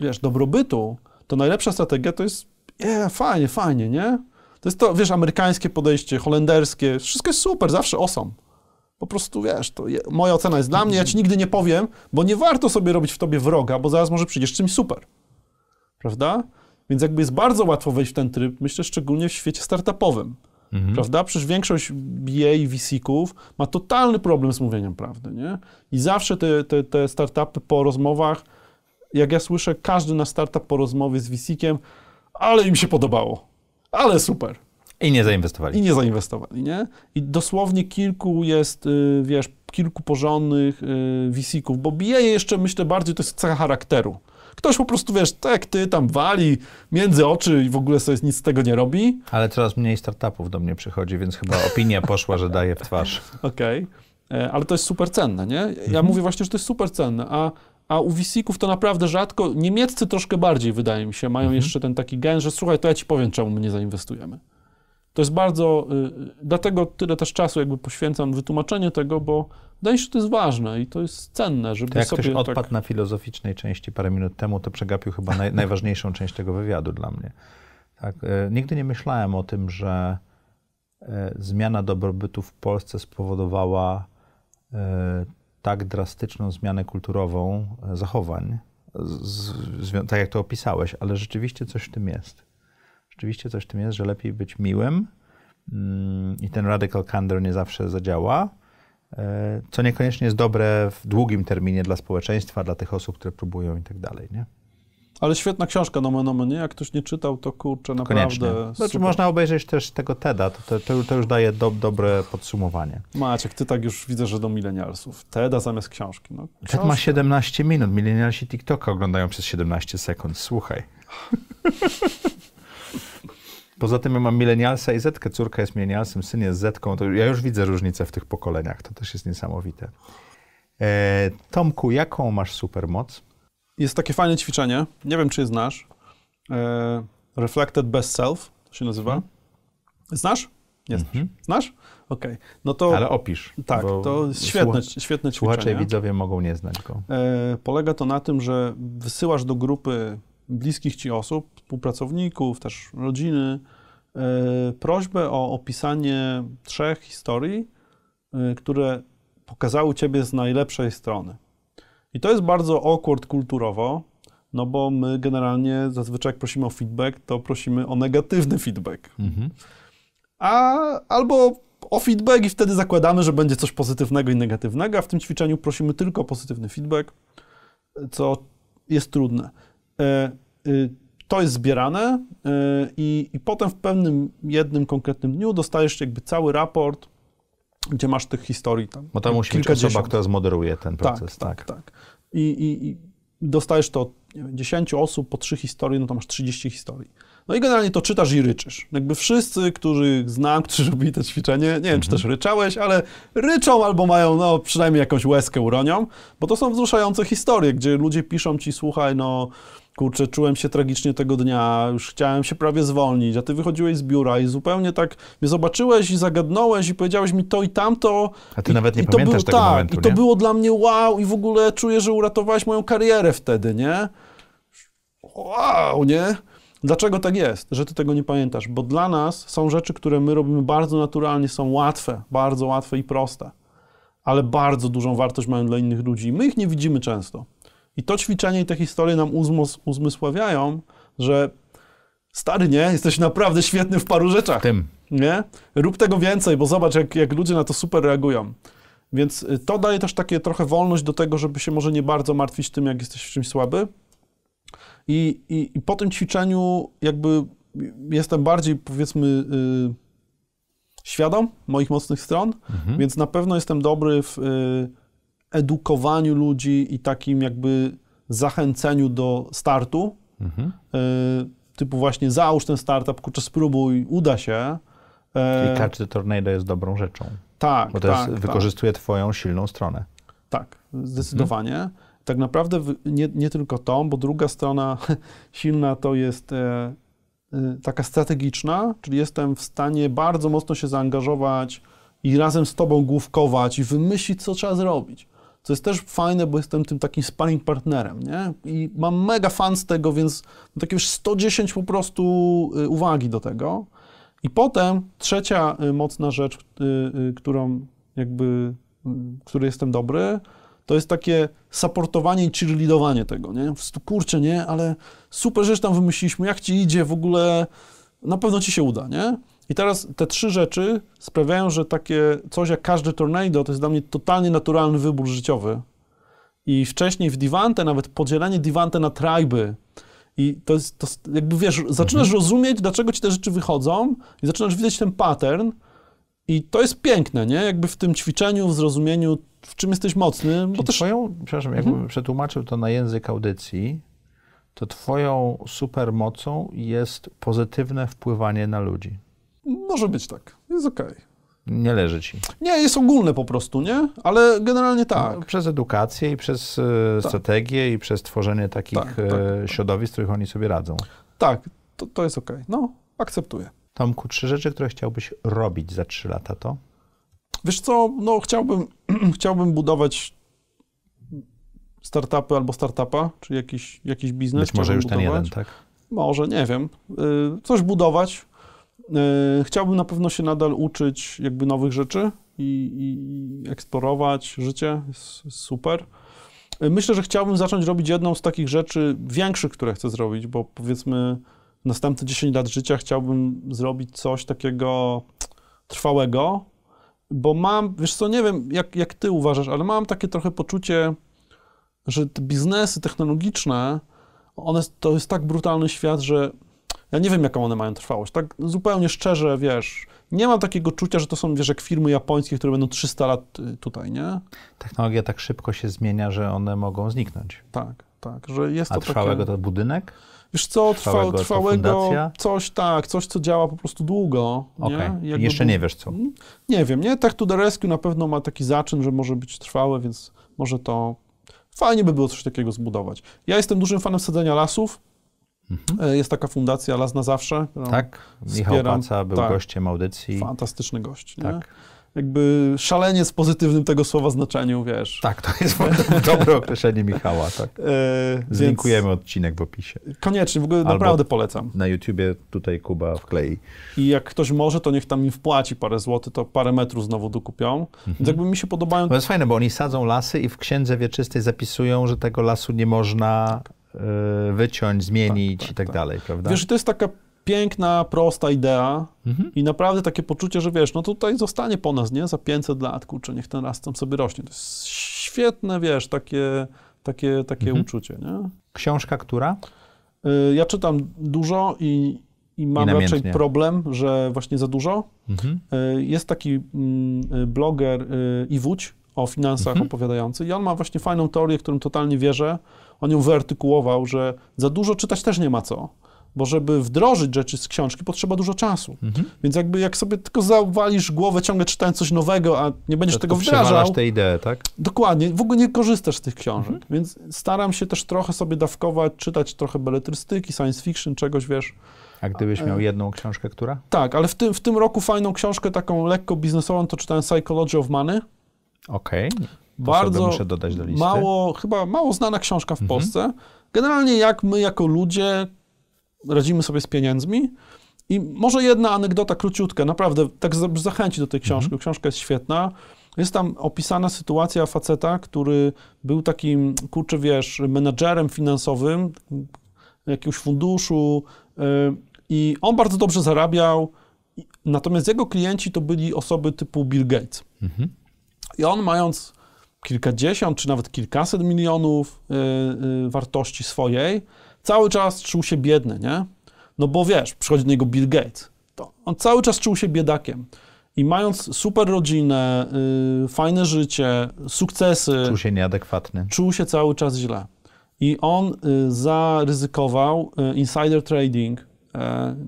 Speaker 2: wiesz, dobrobytu, to najlepsza strategia to jest, yeah, fajnie, fajnie, nie? To jest to, wiesz, amerykańskie podejście, holenderskie, wszystko jest super, zawsze osam Po prostu, wiesz, to je, moja ocena jest dla mnie, ja ci nigdy nie powiem, bo nie warto sobie robić w tobie wroga, bo zaraz może przyjdziesz czymś super. Prawda? Więc jakby jest bardzo łatwo wejść w ten tryb, myślę szczególnie w świecie startupowym. Mhm. Prawda? Przecież większość BA i VC-ków ma totalny problem z mówieniem prawdy, nie? I zawsze te, te, te startupy po rozmowach, jak ja słyszę, każdy na startup po rozmowie z VC-kiem, ale im się podobało ale super. I nie zainwestowali. I nie zainwestowali, nie? I dosłownie kilku jest, y, wiesz, kilku porządnych y, wisików, bo bije jeszcze, myślę, bardziej to jest cecha charakteru. Ktoś po prostu, wiesz, tak ty, tam wali między oczy i w ogóle sobie nic z tego nie robi.
Speaker 1: Ale coraz mniej startupów do mnie przychodzi, więc chyba opinia poszła, że daje w twarz. *laughs*
Speaker 2: Okej. Okay. E, ale to jest super cenne, nie? Ja mhm. mówię właśnie, że to jest super cenne, a a u Wisików to naprawdę rzadko. Niemieccy troszkę bardziej, wydaje mi się, mają mhm. jeszcze ten taki gen, że słuchaj, to ja ci powiem, czemu my nie zainwestujemy. To jest bardzo, y, y dlatego tyle też czasu jakby poświęcam wytłumaczenie tego, bo wydaje mi się, że to jest ważne i to jest cenne, żeby to jak sobie... Jak ktoś tak odpadł tak...
Speaker 1: na filozoficznej części parę minut temu, to przegapił chyba naj, *laughs* najważniejszą część tego wywiadu dla mnie. Tak, y, nigdy nie myślałem o tym, że y, zmiana dobrobytu w Polsce spowodowała y, tak drastyczną zmianę kulturową e, zachowań, z, z, tak jak to opisałeś, ale rzeczywiście coś w tym jest. Rzeczywiście coś w tym jest, że lepiej być miłym mm, i ten radical candor nie zawsze zadziała, e, co niekoniecznie jest dobre w długim terminie dla społeczeństwa, dla tych osób, które próbują i tak dalej. Nie?
Speaker 2: Ale świetna książka, no no, nie? Jak ktoś nie czytał, to kurczę, naprawdę Znaczy można
Speaker 1: obejrzeć też tego TEDa, to, to, to już daje do, dobre podsumowanie. Maciek, ty tak już widzę, że do milenialsów.
Speaker 2: TEDa zamiast książki. No, TED tak ma
Speaker 1: 17 minut, milenialsi TikToka oglądają przez 17 sekund, słuchaj. *laughs* Poza tym ja mam milenialsa i zetkę, córka jest milenialsem, syn jest zetką, to ja już widzę różnicę w tych pokoleniach, to też jest niesamowite. E, Tomku, jaką masz supermoc? Jest takie fajne ćwiczenie, nie
Speaker 2: wiem czy je znasz, e, Reflected Best Self się nazywa. Mhm. Znasz?
Speaker 1: Nie znasz. Mhm. Znasz? Okej. Okay. No to, Ale opisz. Tak, to jest świetne, świetne ćwiczenie. Słuchacze i widzowie mogą nie znać go.
Speaker 2: E, polega to na tym, że wysyłasz do grupy bliskich ci osób, współpracowników, też rodziny, e, prośbę o opisanie trzech historii, e, które pokazały ciebie z najlepszej strony. I to jest bardzo awkward kulturowo, no bo my generalnie zazwyczaj jak prosimy o feedback, to prosimy o negatywny feedback. Mhm. A albo o feedback i wtedy zakładamy, że będzie coś pozytywnego i negatywnego, a w tym ćwiczeniu prosimy tylko o pozytywny feedback, co jest trudne. E, y, to jest zbierane e, i, i potem w pewnym jednym konkretnym dniu dostajesz jakby cały raport gdzie masz tych historii tam. Bo tam musi być osoba, która
Speaker 1: zmoderuje ten tak, proces. Tak, tak, tak. tak.
Speaker 2: I, i, I, dostajesz to nie wiem, 10 osób po 3 historie, no to masz 30 historii. No i generalnie to czytasz i ryczysz. Jakby wszyscy, którzy znam, którzy *laughs* robili to ćwiczenie, nie wiem, mhm. czy też ryczałeś, ale ryczą albo mają, no przynajmniej jakąś łezkę uronią, bo to są wzruszające historie, gdzie ludzie piszą ci, słuchaj, no kurczę, czułem się tragicznie tego dnia, już chciałem się prawie zwolnić, a ty wychodziłeś z biura i zupełnie tak mnie zobaczyłeś i zagadnąłeś i powiedziałeś mi to i tamto. A ty I, nawet nie pamiętasz było, tego tak, momentu, nie? I to było dla mnie wow i w ogóle czuję, że uratowałeś moją karierę wtedy, nie? Wow, nie? Dlaczego tak jest, że ty tego nie pamiętasz? Bo dla nas są rzeczy, które my robimy bardzo naturalnie, są łatwe, bardzo łatwe i proste, ale bardzo dużą wartość mają dla innych ludzi. My ich nie widzimy często. I to ćwiczenie i te historie nam uzmos, uzmysławiają, że stary, nie? Jesteś naprawdę świetny w paru rzeczach. Tym. Nie? Rób tego więcej, bo zobacz, jak, jak ludzie na to super reagują. Więc y, to daje też takie trochę wolność do tego, żeby się może nie bardzo martwić tym, jak jesteś w czymś słaby. I, i, i po tym ćwiczeniu jakby jestem bardziej, powiedzmy, y, świadom moich mocnych stron, mhm. więc na pewno jestem dobry w... Y, edukowaniu ludzi i takim jakby zachęceniu do startu, mhm. E, typu właśnie załóż ten startup, kurczę spróbuj, uda się. E, I każdy
Speaker 1: tornado jest dobrą rzeczą. Tak, Bo to tak, jest, wykorzystuje tak. twoją silną stronę.
Speaker 2: Tak, zdecydowanie. Mhm. Tak naprawdę nie, nie, tylko to, bo druga strona *laughs* silna to jest e, taka strategiczna, czyli jestem w stanie bardzo mocno się zaangażować i razem z tobą główkować i wymyślić, co trzeba zrobić co jest też fajne, bo jestem tym takim sparring partnerem, nie? I mam mega fan z tego, więc takie już 110 po prostu y, uwagi do tego. I potem trzecia y, mocna rzecz, y, którą jakby, który jestem dobry, to jest takie supportowanie i cheerleadowanie tego, nie? Po kurczę, nie? Ale super rzecz tam wymyśliliśmy, jak ci idzie w ogóle, na pewno ci się uda, nie? I teraz te trzy rzeczy sprawiają, że takie coś jak każdy tornado to jest dla mnie totalnie naturalny wybór życiowy. I wcześniej w Divante nawet podzielenie Divante na tryby. I to jest, to jakby wiesz, zaczynasz mhm. rozumieć, dlaczego ci te rzeczy wychodzą i zaczynasz widzieć ten pattern, i to jest piękne, nie? Jakby w tym ćwiczeniu, w zrozumieniu, w czym jesteś
Speaker 1: mocny. Bo też... twoją, przepraszam, jakbym mhm. przetłumaczył to na język audycji, to twoją supermocą jest pozytywne wpływanie na ludzi. Może być tak, jest okej. Okay. Nie leży ci. Nie, jest ogólne po prostu, nie? Ale generalnie no, tak. No, przez edukację i przez e, tak. strategię i przez tworzenie takich tak, e, tak, środowisk, w których oni sobie radzą. Tak, to, to jest okej. Okay. No, akceptuję. Tomku, trzy rzeczy, które chciałbyś robić za trzy lata, to? Wiesz co, no chciałbym, *clears throat* chciałbym budować
Speaker 2: startupy albo startupa, czy jakiś, jakiś biznes. Być może już budować. ten jeden, tak? Może, nie wiem. Y, coś budować, E, chciałbym na pewno się nadal uczyć jakby nowych rzeczy i, i, eksplorować życie, super. E, myślę, że chciałbym zacząć robić jedną z takich rzeczy większych, które chcę zrobić, bo powiedzmy następne 10 lat życia chciałbym zrobić coś takiego trwałego, bo mam, wiesz co, nie wiem jak, jak ty uważasz, ale mam takie trochę poczucie, że te biznesy technologiczne, one, to jest tak brutalny świat, że ja nie wiem, jaką one mają trwałość. Tak zupełnie szczerze, wiesz, nie mam takiego czucia, że to są, wiesz, jak firmy japońskie, które będą 300 lat y, tutaj, nie?
Speaker 1: Technologia tak szybko się zmienia, że one mogą zniknąć. Tak, tak, że jest A to trwałego takie... to budynek? Wiesz co, trwałego, trwałego
Speaker 2: coś tak, coś, co działa po prostu długo. Okay. Nie? Jeszcze nie wiesz co. Hmm? Nie wiem, nie? Tak to the Rescue na pewno ma taki zaczyn, że może być trwałe, więc może to... Fajnie by było coś takiego zbudować. Ja jestem dużym fanem sadzenia lasów, Mhm. E, jest taka fundacja Las na Zawsze. Tak, Michał wspieram. Paca był tak. gościem audycji. Fantastyczny gość. Tak. Nie? jakby szalenie z pozytywnym tego słowa znaczeniu, wiesz. Tak, to jest dobre
Speaker 1: określenie Michała, tak. E, Zlinkujemy odcinek w opisie. Koniecznie, w ogóle Albo naprawdę polecam. Na YouTubie tutaj Kuba wklei.
Speaker 2: I jak ktoś może, to niech tam
Speaker 1: im wpłaci parę złotych, to parę metrów znowu dokupią. Mhm. Więc jakby mi się podobają... To no jest fajne, bo oni sadzą lasy i w Księdze Wieczystej zapisują, że tego lasu nie można... Tak E, wyciąć, zmienić tak, tak, i tak, tak, dalej, prawda? Wiesz,
Speaker 2: to jest taka piękna, prosta idea mhm. i naprawdę takie poczucie, że wiesz, no tutaj zostanie po nas, nie? Za 500 lat, kurczę, niech ten raz tam sobie rośnie. To jest świetne, wiesz, takie, takie, takie mhm. uczucie, nie?
Speaker 1: Książka która?
Speaker 2: E, ja czytam dużo i, i mam I raczej problem, że właśnie za dużo. Mhm. E, jest taki mm, bloger Iwódź o finansach mhm. opowiadający i on ma właśnie fajną teorię, którym totalnie wierzę, on ją wyartykułował, że za dużo czytać też nie ma co bo żeby wdrożyć rzeczy z książki, potrzeba dużo czasu. Mhm. Więc jakby jak sobie tylko zawalisz głowę ciągle czytając coś nowego, a nie będziesz to tego wdrażał... tę ideę, tak? Dokładnie. W ogóle nie korzystasz z tych książek. Mhm. Więc staram się też trochę sobie dawkować, czytać trochę beletrystyki, science fiction, czegoś, wiesz. A gdybyś e, miał e. jedną książkę, która? Tak, ale w tym, w tym roku fajną książkę, taką lekko biznesową, to czytałem Psychology of Money.
Speaker 1: Okej. Okay bardzo mało,
Speaker 2: chyba mało znana książka w mhm. Polsce. Generalnie jak my jako ludzie radzimy sobie z pieniędzmi. I może jedna anegdota króciutka, naprawdę, tak zachęci do tej książki. Mhm. Książka jest świetna. Jest tam opisana sytuacja faceta, który był takim, kurczę, wiesz, menedżerem finansowym jakiegoś funduszu y, i on bardzo dobrze zarabiał, natomiast jego klienci to byli osoby typu Bill Gates. Mhm. I on mając kilkadziesiąt czy nawet kilkaset milionów y, y, wartości swojej, cały czas czuł się biedny, nie? No bo wiesz, przychodzi do niego Bill Gates. To on cały czas czuł się biedakiem. I mając super rodzinę, y, fajne życie, sukcesy. Czuł się nieadekwatny. Czuł się cały czas źle. I on y, zaryzykował y, insider trading, y,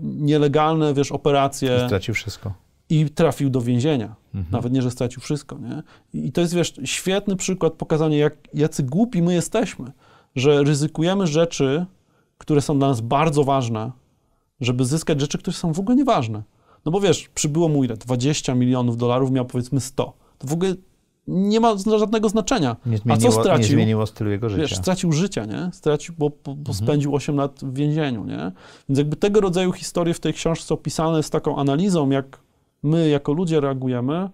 Speaker 2: nielegalne, wiesz, operacje. I stracił wszystko i trafił do więzienia. Mhm. Nawet nie, że stracił wszystko. Nie? I to jest, wiesz, świetny przykład pokazania, jak, jacy głupi my jesteśmy, że ryzykujemy rzeczy, które są dla nas bardzo ważne, żeby zyskać rzeczy, które są w ogóle nieważne. No bo wiesz, przybyło mu ile? 20 milionów dolarów, miał powiedzmy 100. To w ogóle nie ma żadnego znaczenia. Nie zmieniło, A co stracił? Nie zmieniło stylu jego życia. Wiesz, stracił życie, nie? Stracił, bo, bo mhm. spędził 8 lat w więzieniu, nie? Więc jakby tego rodzaju historie w tej książce opisane z taką analizą, jak my jako ludzie reagujemy,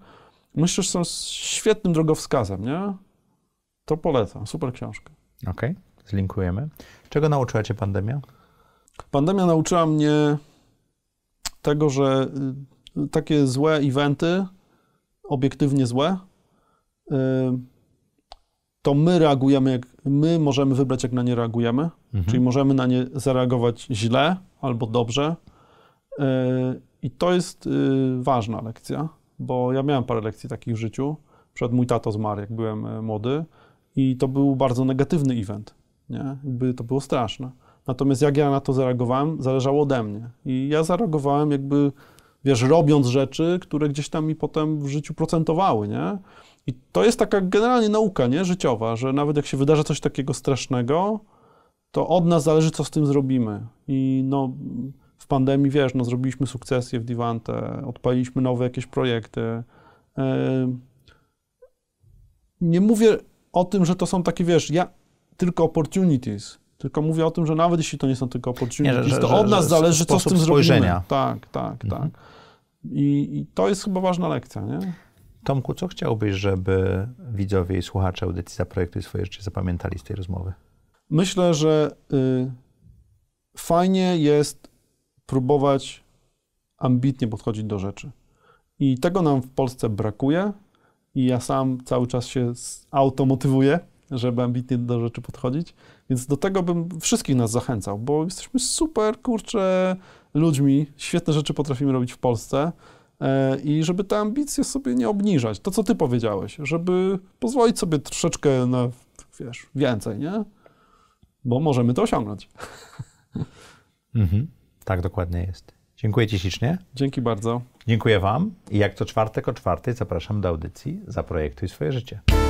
Speaker 2: myślę, że są świetnym drogowskazem, nie? To polecam, super książka.
Speaker 1: Okej, okay, zlinkujemy. Czego nauczyła Cię pandemia?
Speaker 2: Pandemia nauczyła mnie tego, że y, takie złe eventy, obiektywnie złe, y, to my reagujemy, jak, my możemy wybrać, jak na nie reagujemy. Mhm. Czyli możemy na nie zareagować źle albo dobrze. Y, i to jest y, ważna lekcja, bo ja miałem parę lekcji takich w życiu. Przed mój tato zmarł, jak byłem y, młody, i to był bardzo negatywny event. Nie? Jakby to było straszne. Natomiast jak ja na to zareagowałem, zależało ode mnie. I ja zareagowałem jakby, wiesz, robiąc rzeczy, które gdzieś tam mi potem w życiu procentowały, nie? I to jest taka generalnie nauka, nie? Życiowa, że nawet jak się wydarzy coś takiego strasznego, to od nas zależy, co z tym zrobimy. I no, w pandemii, wiesz, no zrobiliśmy sukcesję w Divante, odpaliliśmy nowe jakieś projekty. Nie mówię o tym, że to są takie, wiesz, ja tylko opportunities, tylko mówię o tym, że nawet jeśli to nie są tylko opportunities, nie, że, to że, od nas że, zależy, co z tym spojrzenia. zrobimy. Tak, tak, mhm. tak. I, I, to jest chyba ważna lekcja, nie?
Speaker 1: Tomku, co chciałbyś, żeby widzowie i słuchacze audycji Zaprojektuj Swoje Życie zapamiętali z tej rozmowy?
Speaker 2: Myślę, że y, fajnie jest próbować ambitnie podchodzić do rzeczy. I tego nam w Polsce brakuje i ja sam cały czas się automotywuję, żeby ambitnie do rzeczy podchodzić, więc do tego bym wszystkich nas zachęcał, bo jesteśmy super, kurcze ludźmi, świetne rzeczy potrafimy robić w Polsce e, i żeby te ambicje sobie nie obniżać. To, co ty powiedziałeś, żeby pozwolić sobie troszeczkę na, wiesz, więcej, nie? Bo możemy to osiągnąć.
Speaker 1: Mhm. Tak, dokładnie jest. Dziękuję Ci ślicznie.
Speaker 2: Dzięki bardzo.
Speaker 1: Dziękuję Wam i jak co czwartek o czwartej zapraszam do audycji Zaprojektuj swoje życie.